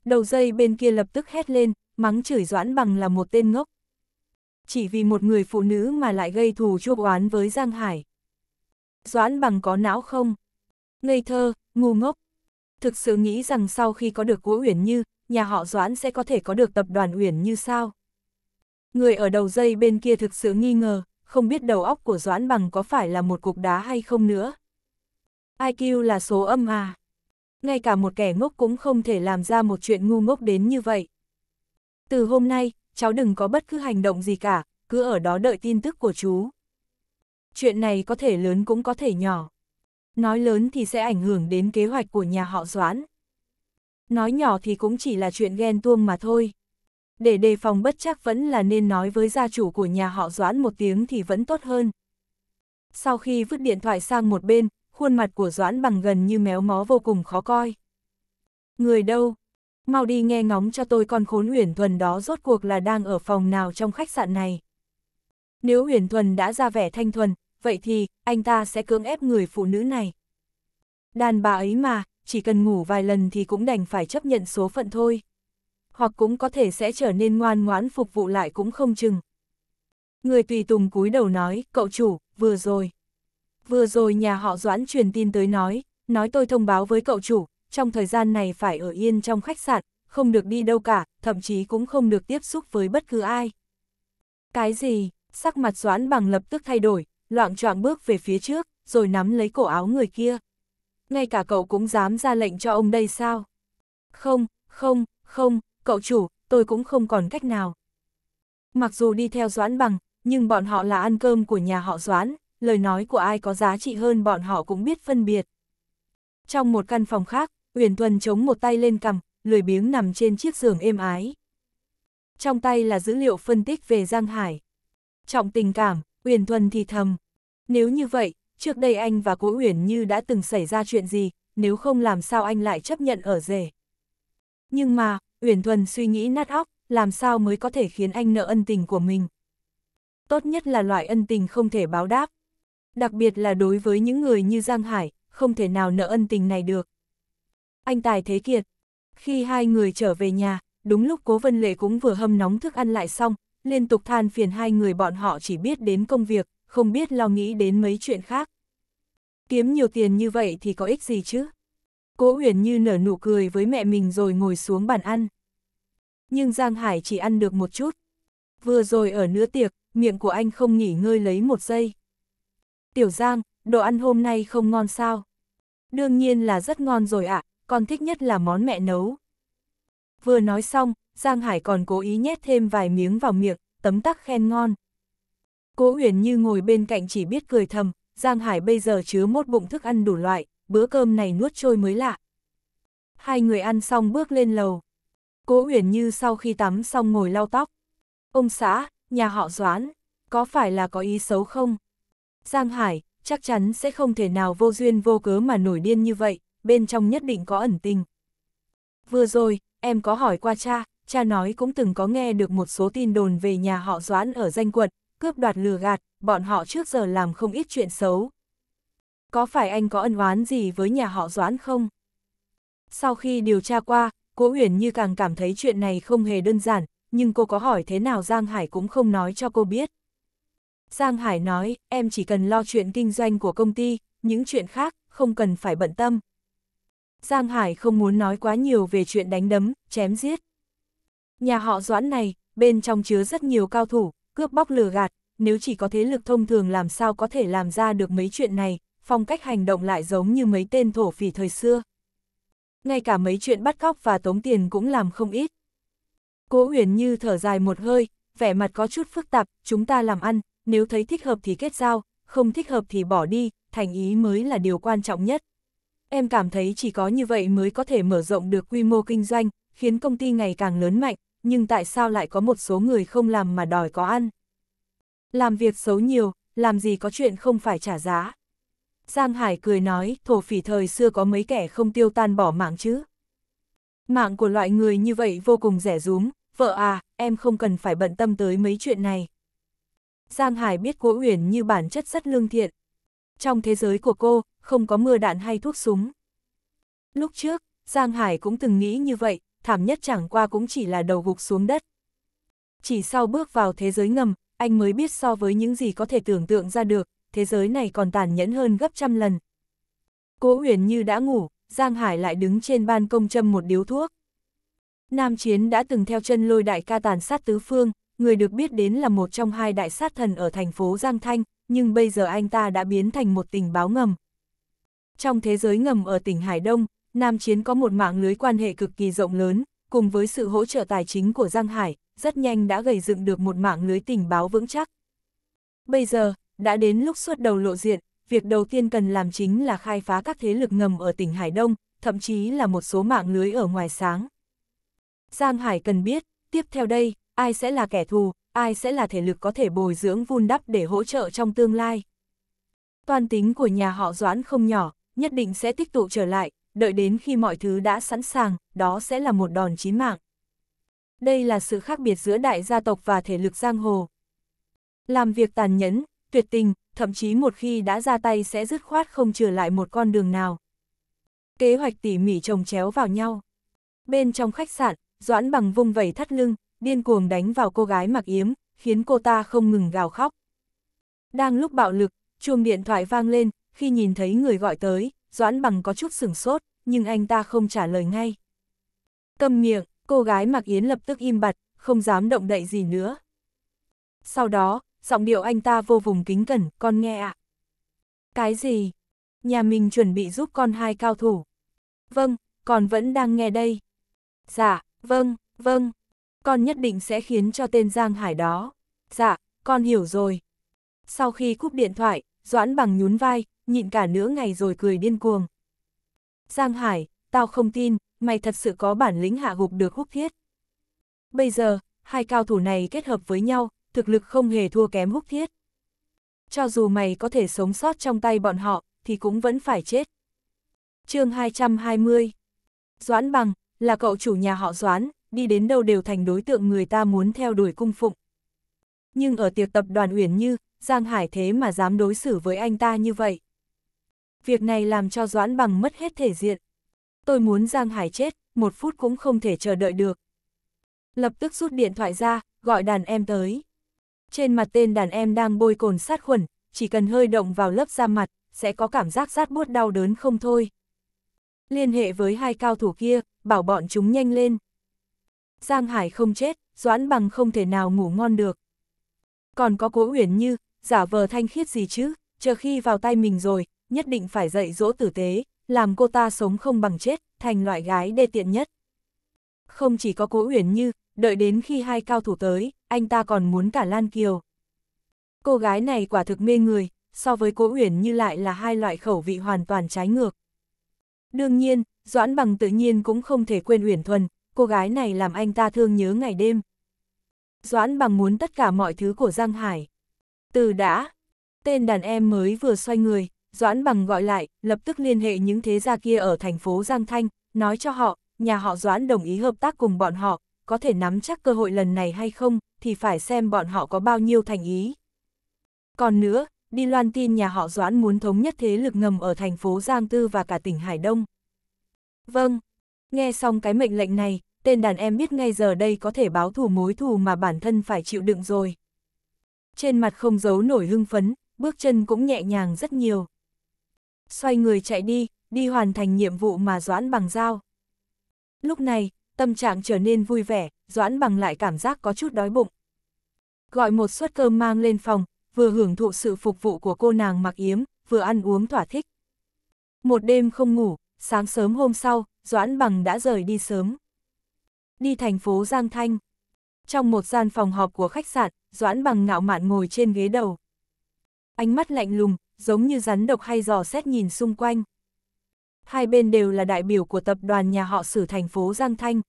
Đầu dây bên kia lập tức hét lên, mắng chửi Doãn Bằng là một tên ngốc. Chỉ vì một người phụ nữ mà lại gây thù chuốc oán với Giang Hải. Doãn Bằng có não không? Ngây thơ, ngu ngốc. Thực sự nghĩ rằng sau khi có được Vũ Uyển Như, nhà họ Doãn sẽ có thể có được tập đoàn Uyển Như sao? Người ở đầu dây bên kia thực sự nghi ngờ, không biết đầu óc của Doãn Bằng có phải là một cục đá hay không nữa. IQ là số âm à. Ngay cả một kẻ ngốc cũng không thể làm ra một chuyện ngu ngốc đến như vậy. Từ hôm nay, cháu đừng có bất cứ hành động gì cả, cứ ở đó đợi tin tức của chú. Chuyện này có thể lớn cũng có thể nhỏ. Nói lớn thì sẽ ảnh hưởng đến kế hoạch của nhà họ Doãn. Nói nhỏ thì cũng chỉ là chuyện ghen tuông mà thôi. Để đề phòng bất chắc vẫn là nên nói với gia chủ của nhà họ Doãn một tiếng thì vẫn tốt hơn. Sau khi vứt điện thoại sang một bên, khuôn mặt của Doãn bằng gần như méo mó vô cùng khó coi. Người đâu? Mau đi nghe ngóng cho tôi con khốn Huyền Thuần đó rốt cuộc là đang ở phòng nào trong khách sạn này. Nếu Huyền Thuần đã ra vẻ thanh thuần, vậy thì anh ta sẽ cưỡng ép người phụ nữ này. Đàn bà ấy mà, chỉ cần ngủ vài lần thì cũng đành phải chấp nhận số phận thôi. Hoặc cũng có thể sẽ trở nên ngoan ngoãn phục vụ lại cũng không chừng. Người tùy tùng cúi đầu nói, cậu chủ, vừa rồi vừa rồi nhà họ Doãn truyền tin tới nói, nói tôi thông báo với cậu chủ, trong thời gian này phải ở yên trong khách sạn, không được đi đâu cả, thậm chí cũng không được tiếp xúc với bất cứ ai. Cái gì? Sắc mặt Doãn bằng lập tức thay đổi, loạn choạng bước về phía trước, rồi nắm lấy cổ áo người kia. Ngay cả cậu cũng dám ra lệnh cho ông đây sao? Không, không, không, cậu chủ, tôi cũng không còn cách nào. Mặc dù đi theo Doãn bằng, nhưng bọn họ là ăn cơm của nhà họ Doãn, lời nói của ai có giá trị hơn bọn họ cũng biết phân biệt. Trong một căn phòng khác, Uyển Thuần chống một tay lên cằm, lười biếng nằm trên chiếc giường êm ái. Trong tay là dữ liệu phân tích về Giang Hải. Trọng tình cảm, Uyển Thuần thì thầm. Nếu như vậy, trước đây anh và Cố Uyển Như đã từng xảy ra chuyện gì, nếu không làm sao anh lại chấp nhận ở rể. Nhưng mà, Uyển Thuần suy nghĩ nát óc, làm sao mới có thể khiến anh nợ ân tình của mình. Tốt nhất là loại ân tình không thể báo đáp đặc biệt là đối với những người như Giang Hải, không thể nào nợ ân tình này được. Anh Tài Thế Kiệt, khi hai người trở về nhà, đúng lúc Cố Vân Lệ cũng vừa hâm nóng thức ăn lại xong, liên tục than phiền hai người bọn họ chỉ biết đến công việc, không biết lo nghĩ đến mấy chuyện khác. Kiếm nhiều tiền như vậy thì có ích gì chứ? Cố Uyển Như nở nụ cười với mẹ mình rồi ngồi xuống bàn ăn. Nhưng Giang Hải chỉ ăn được một chút. Vừa rồi ở nửa tiệc, miệng của anh không nghỉ ngơi lấy một giây. Tiểu Giang, đồ ăn hôm nay không ngon sao? Đương nhiên là rất ngon rồi ạ, à, con thích nhất là món mẹ nấu. Vừa nói xong, Giang Hải còn cố ý nhét thêm vài miếng vào miệng, tấm tắc khen ngon. Cố Huyền như ngồi bên cạnh chỉ biết cười thầm, Giang Hải bây giờ chứa mốt bụng thức ăn đủ loại, bữa cơm này nuốt trôi mới lạ. Hai người ăn xong bước lên lầu. Cố Huyền như sau khi tắm xong ngồi lau tóc. Ông xã, nhà họ Doãn, có phải là có ý xấu không? Giang Hải, chắc chắn sẽ không thể nào vô duyên vô cớ mà nổi điên như vậy, bên trong nhất định có ẩn tình. Vừa rồi, em có hỏi qua cha, cha nói cũng từng có nghe được một số tin đồn về nhà họ Doãn ở danh quật, cướp đoạt lừa gạt, bọn họ trước giờ làm không ít chuyện xấu. Có phải anh có ân oán gì với nhà họ Doãn không? Sau khi điều tra qua, Cố Uyển như càng cảm thấy chuyện này không hề đơn giản, nhưng cô có hỏi thế nào Giang Hải cũng không nói cho cô biết. Giang Hải nói, em chỉ cần lo chuyện kinh doanh của công ty, những chuyện khác, không cần phải bận tâm. Giang Hải không muốn nói quá nhiều về chuyện đánh đấm, chém giết. Nhà họ Doãn này, bên trong chứa rất nhiều cao thủ, cướp bóc lừa gạt, nếu chỉ có thế lực thông thường làm sao có thể làm ra được mấy chuyện này, phong cách hành động lại giống như mấy tên thổ phỉ thời xưa. Ngay cả mấy chuyện bắt cóc và tống tiền cũng làm không ít. Cố Huyền Như thở dài một hơi, vẻ mặt có chút phức tạp, chúng ta làm ăn, nếu thấy thích hợp thì kết giao, không thích hợp thì bỏ đi, thành ý mới là điều quan trọng nhất. Em cảm thấy chỉ có như vậy mới có thể mở rộng được quy mô kinh doanh, khiến công ty ngày càng lớn mạnh, nhưng tại sao lại có một số người không làm mà đòi có ăn? Làm việc xấu nhiều, làm gì có chuyện không phải trả giá. Giang Hải cười nói, thổ phỉ thời xưa có mấy kẻ không tiêu tan bỏ mạng chứ. Mạng của loại người như vậy vô cùng rẻ rúm, vợ à, em không cần phải bận tâm tới mấy chuyện này. Giang Hải biết Cố Uyển Như bản chất rất lương thiện. Trong thế giới của cô, không có mưa đạn hay thuốc súng. Lúc trước, Giang Hải cũng từng nghĩ như vậy, thảm nhất chẳng qua cũng chỉ là đầu gục xuống đất. Chỉ sau bước vào thế giới ngầm, anh mới biết so với những gì có thể tưởng tượng ra được, thế giới này còn tàn nhẫn hơn gấp trăm lần. Cố Uyển Như đã ngủ, Giang Hải lại đứng trên ban công châm một điếu thuốc. Nam Chiến đã từng theo chân lôi đại ca tàn sát tứ phương, người được biết đến là một trong hai đại sát thần ở thành phố Giang Thanh, nhưng bây giờ anh ta đã biến thành một tình báo ngầm. Trong thế giới ngầm ở tỉnh Hải Đông, Nam Chiến có một mạng lưới quan hệ cực kỳ rộng lớn, cùng với sự hỗ trợ tài chính của Giang Hải, rất nhanh đã gầy dựng được một mạng lưới tình báo vững chắc. Bây giờ, đã đến lúc xuất đầu lộ diện, việc đầu tiên cần làm chính là khai phá các thế lực ngầm ở tỉnh Hải Đông, thậm chí là một số mạng lưới ở ngoài sáng. Giang Hải cần biết, tiếp theo đây, ai sẽ là kẻ thù, ai sẽ là thể lực có thể bồi dưỡng vun đắp để hỗ trợ trong tương lai. Toàn tính của nhà họ Doãn không nhỏ, nhất định sẽ tích tụ trở lại, đợi đến khi mọi thứ đã sẵn sàng, đó sẽ là một đòn chí mạng. Đây là sự khác biệt giữa đại gia tộc và thể lực giang hồ. Làm việc tàn nhẫn, tuyệt tình, thậm chí một khi đã ra tay sẽ dứt khoát không trở lại một con đường nào. Kế hoạch tỉ mỉ trồng chéo vào nhau. Bên trong khách sạn, Doãn bằng vung vẩy thắt lưng, điên cuồng đánh vào cô gái mặc yếm, khiến cô ta không ngừng gào khóc. Đang lúc bạo lực, chuông điện thoại vang lên, khi nhìn thấy người gọi tới, Doãn Bằng có chút sửng sốt, nhưng anh ta không trả lời ngay. Cầm miệng, cô gái mặc yến lập tức im bặt, không dám động đậy gì nữa. Sau đó, giọng điệu anh ta vô vùng kính cẩn, con nghe ạ. Cái gì? Nhà mình chuẩn bị giúp con hai cao thủ. Vâng, còn vẫn đang nghe đây. Dạ, vâng, vâng con nhất định sẽ khiến cho tên Giang Hải đó. Dạ, con hiểu rồi. Sau khi cúp điện thoại, Doãn bằng nhún vai, nhịn cả nửa ngày rồi cười điên cuồng. Giang Hải, tao không tin, mày thật sự có bản lĩnh hạ gục được húc thiết. Bây giờ, hai cao thủ này kết hợp với nhau, thực lực không hề thua kém húc thiết. Cho dù mày có thể sống sót trong tay bọn họ, thì cũng vẫn phải chết. chương 220 Doãn bằng, là cậu chủ nhà họ Doãn, đi đến đâu đều thành đối tượng người ta muốn theo đuổi cung phụng. Nhưng ở tiệc tập đoàn Uyển Như, Giang Hải thế mà dám đối xử với anh ta như vậy. Việc này làm cho Doãn Bằng mất hết thể diện. Tôi muốn Giang Hải chết, một phút cũng không thể chờ đợi được. Lập tức rút điện thoại ra, gọi đàn em tới. Trên mặt tên đàn em đang bôi cồn sát khuẩn, chỉ cần hơi động vào lớp da mặt, sẽ có cảm giác rát buốt đau đớn không thôi. Liên hệ với hai cao thủ kia, bảo bọn chúng nhanh lên. Giang Hải không chết, Doãn Bằng không thể nào ngủ ngon được. Còn có Cố Uyển Như, giả vờ thanh khiết gì chứ, chờ khi vào tay mình rồi, nhất định phải dạy dỗ tử tế, làm cô ta sống không bằng chết, thành loại gái đê tiện nhất. Không chỉ có Cố Uyển Như, đợi đến khi hai cao thủ tới, anh ta còn muốn cả Lan Kiều. Cô gái này quả thực mê người, so với Cố Uyển Như lại là hai loại khẩu vị hoàn toàn trái ngược. Đương nhiên, Doãn Bằng tự nhiên cũng không thể quên Uyển Thuần, cô gái này làm anh ta thương nhớ ngày đêm. Doãn bằng muốn tất cả mọi thứ của Giang Hải. Từ đã, tên đàn em mới vừa xoay người, Doãn bằng gọi lại, lập tức liên hệ những thế gia kia ở thành phố Giang Thanh, nói cho họ, nhà họ Doãn đồng ý hợp tác cùng bọn họ, có thể nắm chắc cơ hội lần này hay không, thì phải xem bọn họ có bao nhiêu thành ý. Còn nữa, đi loan tin nhà họ Doãn muốn thống nhất thế lực ngầm ở thành phố Giang Tư và cả tỉnh Hải Đông. Vâng, Nghe xong cái mệnh lệnh này, tên đàn em biết ngay giờ đây có thể báo thù mối thù mà bản thân phải chịu đựng rồi. Trên mặt không giấu nổi hưng phấn, bước chân cũng nhẹ nhàng rất nhiều. Xoay người chạy đi, đi hoàn thành nhiệm vụ mà Doãn bằng giao. Lúc này, tâm trạng trở nên vui vẻ, Doãn bằng lại cảm giác có chút đói bụng. Gọi một suất cơm mang lên phòng, vừa hưởng thụ sự phục vụ của cô nàng mặc yếm, vừa ăn uống thỏa thích. Một đêm không ngủ, sáng sớm hôm sau, Doãn Bằng đã rời đi sớm. Đi thành phố Giang Thanh. Trong một gian phòng họp của khách sạn, Doãn Bằng ngạo mạn ngồi trên ghế đầu. Ánh mắt lạnh lùng, giống như rắn độc hay giò xét nhìn xung quanh. Hai bên đều là đại biểu của tập đoàn nhà họ sử thành phố Giang Thanh.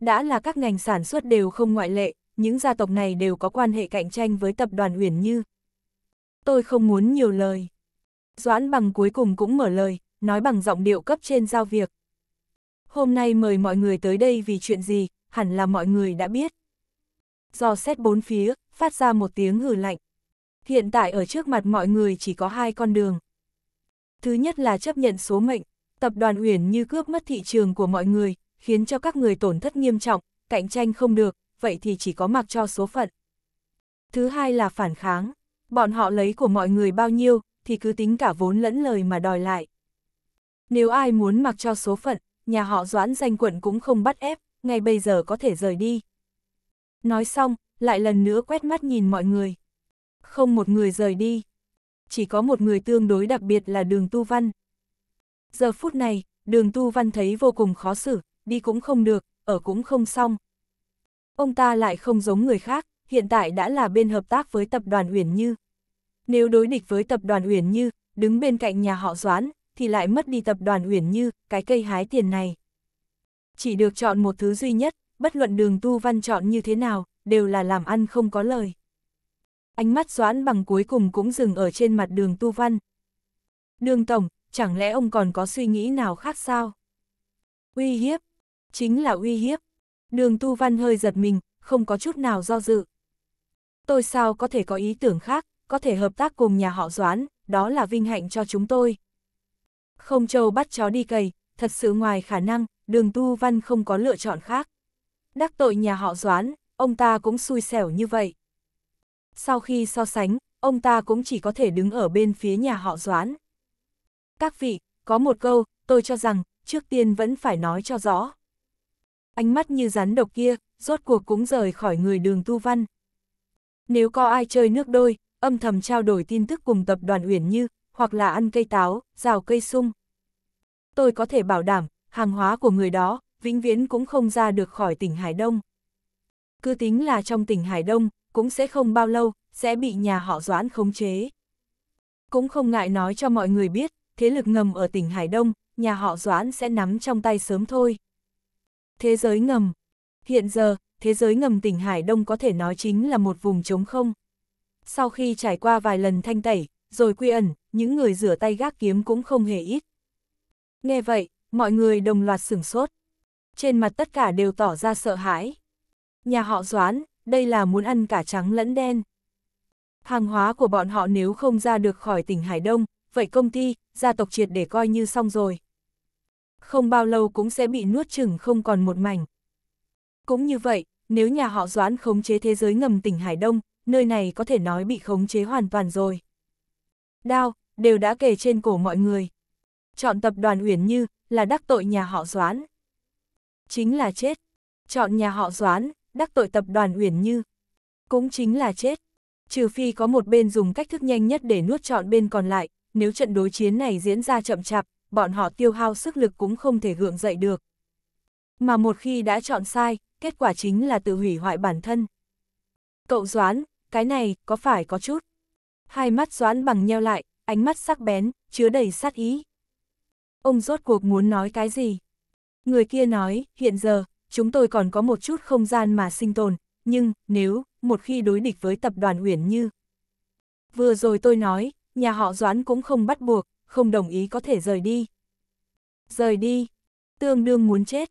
Đã là các ngành sản xuất đều không ngoại lệ, những gia tộc này đều có quan hệ cạnh tranh với tập đoàn Uyển Như. Tôi không muốn nhiều lời. Doãn bằng cuối cùng cũng mở lời, nói bằng giọng điệu cấp trên giao việc hôm nay mời mọi người tới đây vì chuyện gì, hẳn là mọi người đã biết. Do xét bốn phía, phát ra một tiếng hử lạnh. Hiện tại ở trước mặt mọi người chỉ có hai con đường. Thứ nhất là chấp nhận số mệnh, tập đoàn Uyển như cướp mất thị trường của mọi người, khiến cho các người tổn thất nghiêm trọng, cạnh tranh không được, vậy thì chỉ có mặc cho số phận. Thứ hai là phản kháng, bọn họ lấy của mọi người bao nhiêu, thì cứ tính cả vốn lẫn lời mà đòi lại. Nếu ai muốn mặc cho số phận, nhà họ doãn danh quận cũng không bắt ép, ngay bây giờ có thể rời đi. Nói xong, lại lần nữa quét mắt nhìn mọi người. Không một người rời đi. Chỉ có một người tương đối đặc biệt là đường Tu Văn. Giờ phút này, đường Tu Văn thấy vô cùng khó xử, đi cũng không được, ở cũng không xong. Ông ta lại không giống người khác, hiện tại đã là bên hợp tác với tập đoàn Uyển Như. Nếu đối địch với tập đoàn Uyển Như, đứng bên cạnh nhà họ Doãn, thì lại mất đi tập đoàn Uyển Như, cái cây hái tiền này. Chỉ được chọn một thứ duy nhất, bất luận đường tu văn chọn như thế nào, đều là làm ăn không có lời. Ánh mắt doãn bằng cuối cùng cũng dừng ở trên mặt đường tu văn. Đường Tổng, chẳng lẽ ông còn có suy nghĩ nào khác sao? Uy hiếp, chính là uy hiếp. Đường tu văn hơi giật mình, không có chút nào do dự. Tôi sao có thể có ý tưởng khác, có thể hợp tác cùng nhà họ Doãn, đó là vinh hạnh cho chúng tôi. Không châu bắt chó đi cầy, thật sự ngoài khả năng, đường tu văn không có lựa chọn khác. Đắc tội nhà họ doãn ông ta cũng xui xẻo như vậy. Sau khi so sánh, ông ta cũng chỉ có thể đứng ở bên phía nhà họ doãn Các vị, có một câu, tôi cho rằng, trước tiên vẫn phải nói cho rõ. Ánh mắt như rắn độc kia, rốt cuộc cũng rời khỏi người đường tu văn. Nếu có ai chơi nước đôi, âm thầm trao đổi tin tức cùng tập đoàn Uyển Như, hoặc là ăn cây táo, rào cây sung. Tôi có thể bảo đảm, hàng hóa của người đó, vĩnh viễn cũng không ra được khỏi tỉnh Hải Đông. Cứ tính là trong tỉnh Hải Đông, cũng sẽ không bao lâu, sẽ bị nhà họ Doãn khống chế. Cũng không ngại nói cho mọi người biết, thế lực ngầm ở tỉnh Hải Đông, nhà họ Doãn sẽ nắm trong tay sớm thôi. Thế giới ngầm Hiện giờ, thế giới ngầm tỉnh Hải Đông có thể nói chính là một vùng trống không. Sau khi trải qua vài lần thanh tẩy, rồi quy ẩn, những người rửa tay gác kiếm cũng không hề ít. Nghe vậy, mọi người đồng loạt sửng sốt. Trên mặt tất cả đều tỏ ra sợ hãi. Nhà họ Doán, đây là muốn ăn cả trắng lẫn đen. Hàng hóa của bọn họ nếu không ra được khỏi tỉnh Hải Đông, vậy công ty, gia tộc triệt để coi như xong rồi. Không bao lâu cũng sẽ bị nuốt chừng không còn một mảnh. Cũng như vậy, nếu nhà họ Doãn khống chế thế giới ngầm tỉnh Hải Đông, nơi này có thể nói bị khống chế hoàn toàn rồi đao, đều đã kề trên cổ mọi người. Chọn tập đoàn Uyển Như là đắc tội nhà họ Doãn. Chính là chết. Chọn nhà họ Doãn, đắc tội tập đoàn Uyển Như. Cũng chính là chết. Trừ phi có một bên dùng cách thức nhanh nhất để nuốt chọn bên còn lại, nếu trận đối chiến này diễn ra chậm chạp, bọn họ tiêu hao sức lực cũng không thể gượng dậy được. Mà một khi đã chọn sai, kết quả chính là tự hủy hoại bản thân. Cậu Doãn, cái này có phải có chút? hai mắt doãn bằng nheo lại, ánh mắt sắc bén, chứa đầy sát ý. Ông rốt cuộc muốn nói cái gì? Người kia nói, hiện giờ, chúng tôi còn có một chút không gian mà sinh tồn, nhưng, nếu, một khi đối địch với tập đoàn Uyển Như. Vừa rồi tôi nói, nhà họ Doãn cũng không bắt buộc, không đồng ý có thể rời đi. Rời đi, tương đương muốn chết.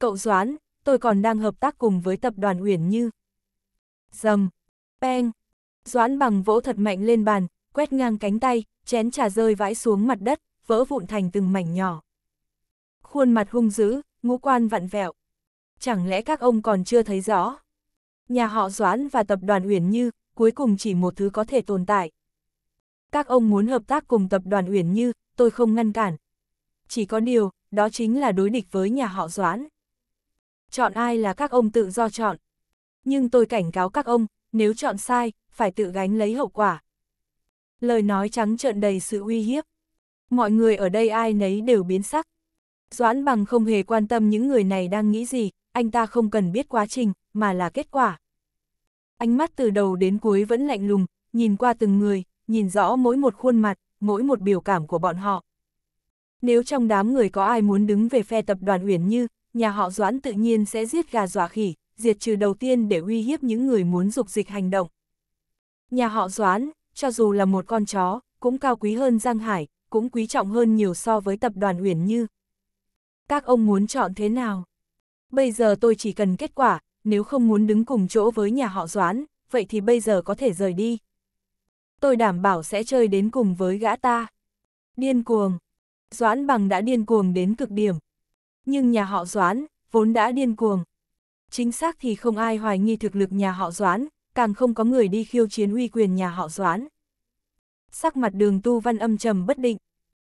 Cậu Doãn, tôi còn đang hợp tác cùng với tập đoàn Uyển Như. Dầm, Peng, Doãn bằng vỗ thật mạnh lên bàn, quét ngang cánh tay, chén trà rơi vãi xuống mặt đất, vỡ vụn thành từng mảnh nhỏ. Khuôn mặt hung dữ, ngũ quan vặn vẹo. Chẳng lẽ các ông còn chưa thấy rõ? Nhà họ Doãn và tập đoàn Uyển Như, cuối cùng chỉ một thứ có thể tồn tại. Các ông muốn hợp tác cùng tập đoàn Uyển Như, tôi không ngăn cản. Chỉ có điều, đó chính là đối địch với nhà họ Doãn. Chọn ai là các ông tự do chọn. Nhưng tôi cảnh cáo các ông, nếu chọn sai, phải tự gánh lấy hậu quả. Lời nói trắng trợn đầy sự uy hiếp. Mọi người ở đây ai nấy đều biến sắc. Doãn bằng không hề quan tâm những người này đang nghĩ gì, anh ta không cần biết quá trình, mà là kết quả. Ánh mắt từ đầu đến cuối vẫn lạnh lùng, nhìn qua từng người, nhìn rõ mỗi một khuôn mặt, mỗi một biểu cảm của bọn họ. Nếu trong đám người có ai muốn đứng về phe tập đoàn Uyển Như, nhà họ Doãn tự nhiên sẽ giết gà dọa khỉ, diệt trừ đầu tiên để uy hiếp những người muốn dục dịch hành động. Nhà họ Doãn, cho dù là một con chó, cũng cao quý hơn Giang Hải, cũng quý trọng hơn nhiều so với tập đoàn Uyển Như. Các ông muốn chọn thế nào? Bây giờ tôi chỉ cần kết quả, nếu không muốn đứng cùng chỗ với nhà họ Doãn, vậy thì bây giờ có thể rời đi. Tôi đảm bảo sẽ chơi đến cùng với gã ta. Điên cuồng. Doãn bằng đã điên cuồng đến cực điểm. Nhưng nhà họ Doãn, vốn đã điên cuồng. Chính xác thì không ai hoài nghi thực lực nhà họ Doãn, càng không có người đi khiêu chiến uy quyền nhà họ Doãn. Sắc mặt đường tu văn âm trầm bất định.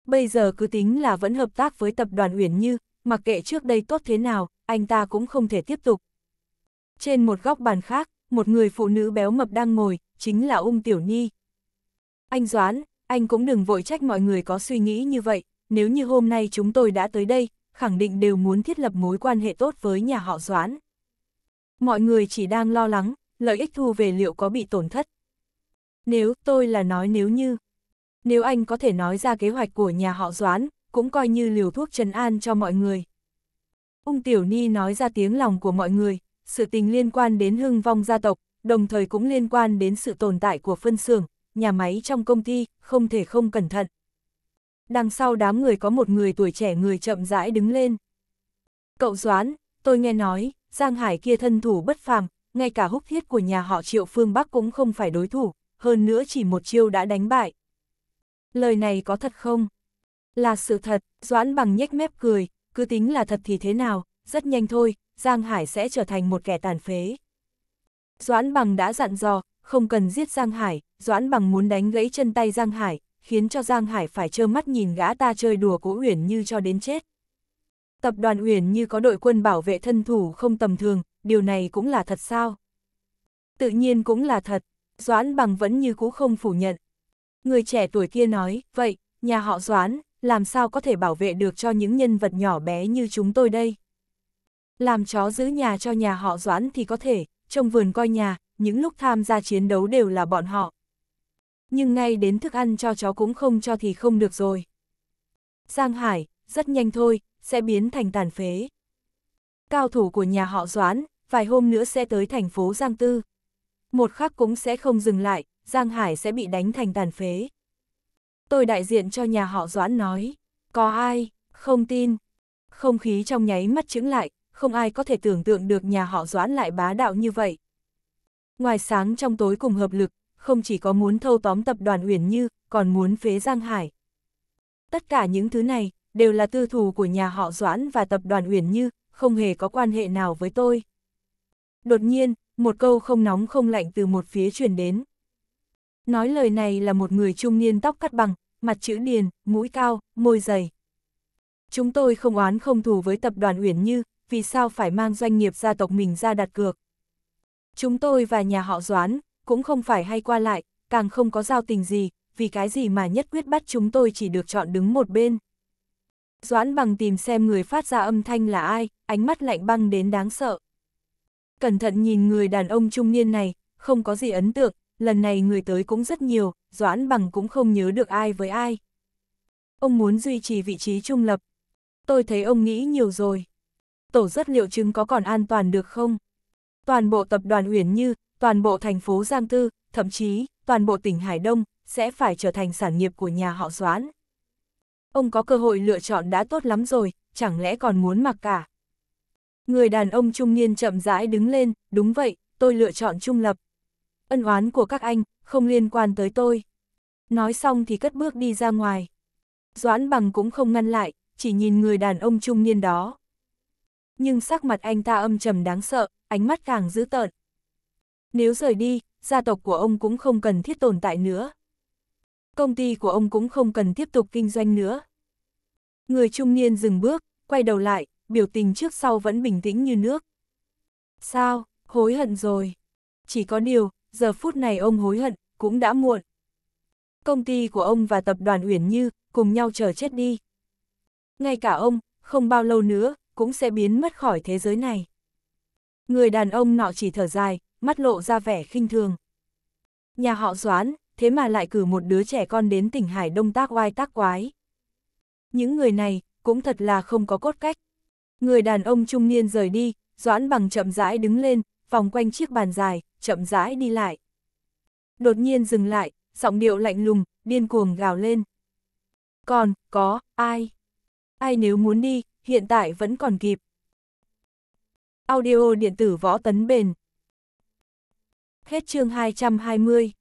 Bây giờ cứ tính là vẫn hợp tác với tập đoàn Uyển Như, mặc kệ trước đây tốt thế nào, anh ta cũng không thể tiếp tục. Trên một góc bàn khác, một người phụ nữ béo mập đang ngồi, chính là Ung Tiểu Nhi. Anh Doãn, anh cũng đừng vội trách mọi người có suy nghĩ như vậy, nếu như hôm nay chúng tôi đã tới đây, khẳng định đều muốn thiết lập mối quan hệ tốt với nhà họ Doãn. Mọi người chỉ đang lo lắng, lợi ích thu về liệu có bị tổn thất. Nếu tôi là nói nếu như, nếu anh có thể nói ra kế hoạch của nhà họ Doãn cũng coi như liều thuốc trấn an cho mọi người. Ung Tiểu Ni nói ra tiếng lòng của mọi người, sự tình liên quan đến hưng vong gia tộc, đồng thời cũng liên quan đến sự tồn tại của phân xưởng, nhà máy trong công ty, không thể không cẩn thận. Đằng sau đám người có một người tuổi trẻ người chậm rãi đứng lên. Cậu Doãn tôi nghe nói, Giang Hải kia thân thủ bất phàm, ngay cả húc thiết của nhà họ Triệu Phương Bắc cũng không phải đối thủ, hơn nữa chỉ một chiêu đã đánh bại. Lời này có thật không? Là sự thật, Doãn bằng nhếch mép cười, cứ tính là thật thì thế nào, rất nhanh thôi, Giang Hải sẽ trở thành một kẻ tàn phế. Doãn bằng đã dặn dò, không cần giết Giang Hải, Doãn bằng muốn đánh gãy chân tay Giang Hải, khiến cho Giang Hải phải trơ mắt nhìn gã ta chơi đùa cố Uyển Như cho đến chết. Tập đoàn Uyển Như có đội quân bảo vệ thân thủ không tầm thường, điều này cũng là thật sao? Tự nhiên cũng là thật, Doãn bằng vẫn như cũ không phủ nhận. Người trẻ tuổi kia nói, vậy, nhà họ Doãn, làm sao có thể bảo vệ được cho những nhân vật nhỏ bé như chúng tôi đây? Làm chó giữ nhà cho nhà họ Doãn thì có thể, trong vườn coi nhà, những lúc tham gia chiến đấu đều là bọn họ. Nhưng ngay đến thức ăn cho chó cũng không cho thì không được rồi. Giang Hải, rất nhanh thôi, sẽ biến thành tàn phế. Cao thủ của nhà họ Doãn, vài hôm nữa sẽ tới thành phố Giang Tư. Một khắc cũng sẽ không dừng lại, Giang Hải sẽ bị đánh thành tàn phế. Tôi đại diện cho nhà họ Doãn nói, có ai, không tin. Không khí trong nháy mắt chứng lại, không ai có thể tưởng tượng được nhà họ Doãn lại bá đạo như vậy. Ngoài sáng trong tối cùng hợp lực, không chỉ có muốn thâu tóm tập đoàn Uyển Như, còn muốn phế Giang Hải. Tất cả những thứ này, đều là tư thù của nhà họ Doãn và tập đoàn Uyển Như, không hề có quan hệ nào với tôi. Đột nhiên, một câu không nóng không lạnh từ một phía truyền đến. Nói lời này là một người trung niên tóc cắt bằng, mặt chữ điền, mũi cao, môi dày. Chúng tôi không oán không thù với tập đoàn Uyển Như, vì sao phải mang doanh nghiệp gia tộc mình ra đặt cược. Chúng tôi và nhà họ Doán, cũng không phải hay qua lại, càng không có giao tình gì, vì cái gì mà nhất quyết bắt chúng tôi chỉ được chọn đứng một bên. Doãn bằng tìm xem người phát ra âm thanh là ai, ánh mắt lạnh băng đến đáng sợ cẩn thận nhìn người đàn ông trung niên này, không có gì ấn tượng, lần này người tới cũng rất nhiều, Doãn Bằng cũng không nhớ được ai với ai. Ông muốn duy trì vị trí trung lập. Tôi thấy ông nghĩ nhiều rồi. Tổ rất liệu chứng có còn an toàn được không? Toàn bộ tập đoàn Uyển Như, toàn bộ thành phố Giang Tư, thậm chí toàn bộ tỉnh Hải Đông sẽ phải trở thành sản nghiệp của nhà họ Doãn. Ông có cơ hội lựa chọn đã tốt lắm rồi, chẳng lẽ còn muốn mặc cả. Người đàn ông trung niên chậm rãi đứng lên, đúng vậy, tôi lựa chọn trung lập. Ân oán của các anh, không liên quan tới tôi. Nói xong thì cất bước đi ra ngoài. Doãn bằng cũng không ngăn lại, chỉ nhìn người đàn ông trung niên đó. Nhưng sắc mặt anh ta âm trầm đáng sợ, ánh mắt càng dữ tợn. Nếu rời đi, gia tộc của ông cũng không cần thiết tồn tại nữa. Công ty của ông cũng không cần tiếp tục kinh doanh nữa. Người trung niên dừng bước, quay đầu lại, biểu tình trước sau vẫn bình tĩnh như nước. Sao, hối hận rồi. Chỉ có điều, giờ phút này ông hối hận, cũng đã muộn. Công ty của ông và tập đoàn Uyển Như cùng nhau chờ chết đi. Ngay cả ông, không bao lâu nữa, cũng sẽ biến mất khỏi thế giới này. Người đàn ông nọ chỉ thở dài, mắt lộ ra vẻ khinh thường. Nhà họ Doán, thế mà lại cử một đứa trẻ con đến tỉnh Hải Đông tác oai tác quái. Những người này, cũng thật là không có cốt cách. Người đàn ông trung niên rời đi, Doãn bằng chậm rãi đứng lên, vòng quanh chiếc bàn dài, chậm rãi đi lại. Đột nhiên dừng lại, giọng điệu lạnh lùng, điên cuồng gào lên. Còn, có, ai? Ai nếu muốn đi, hiện tại vẫn còn kịp. Audio điện tử võ tấn bền. Hết chương 220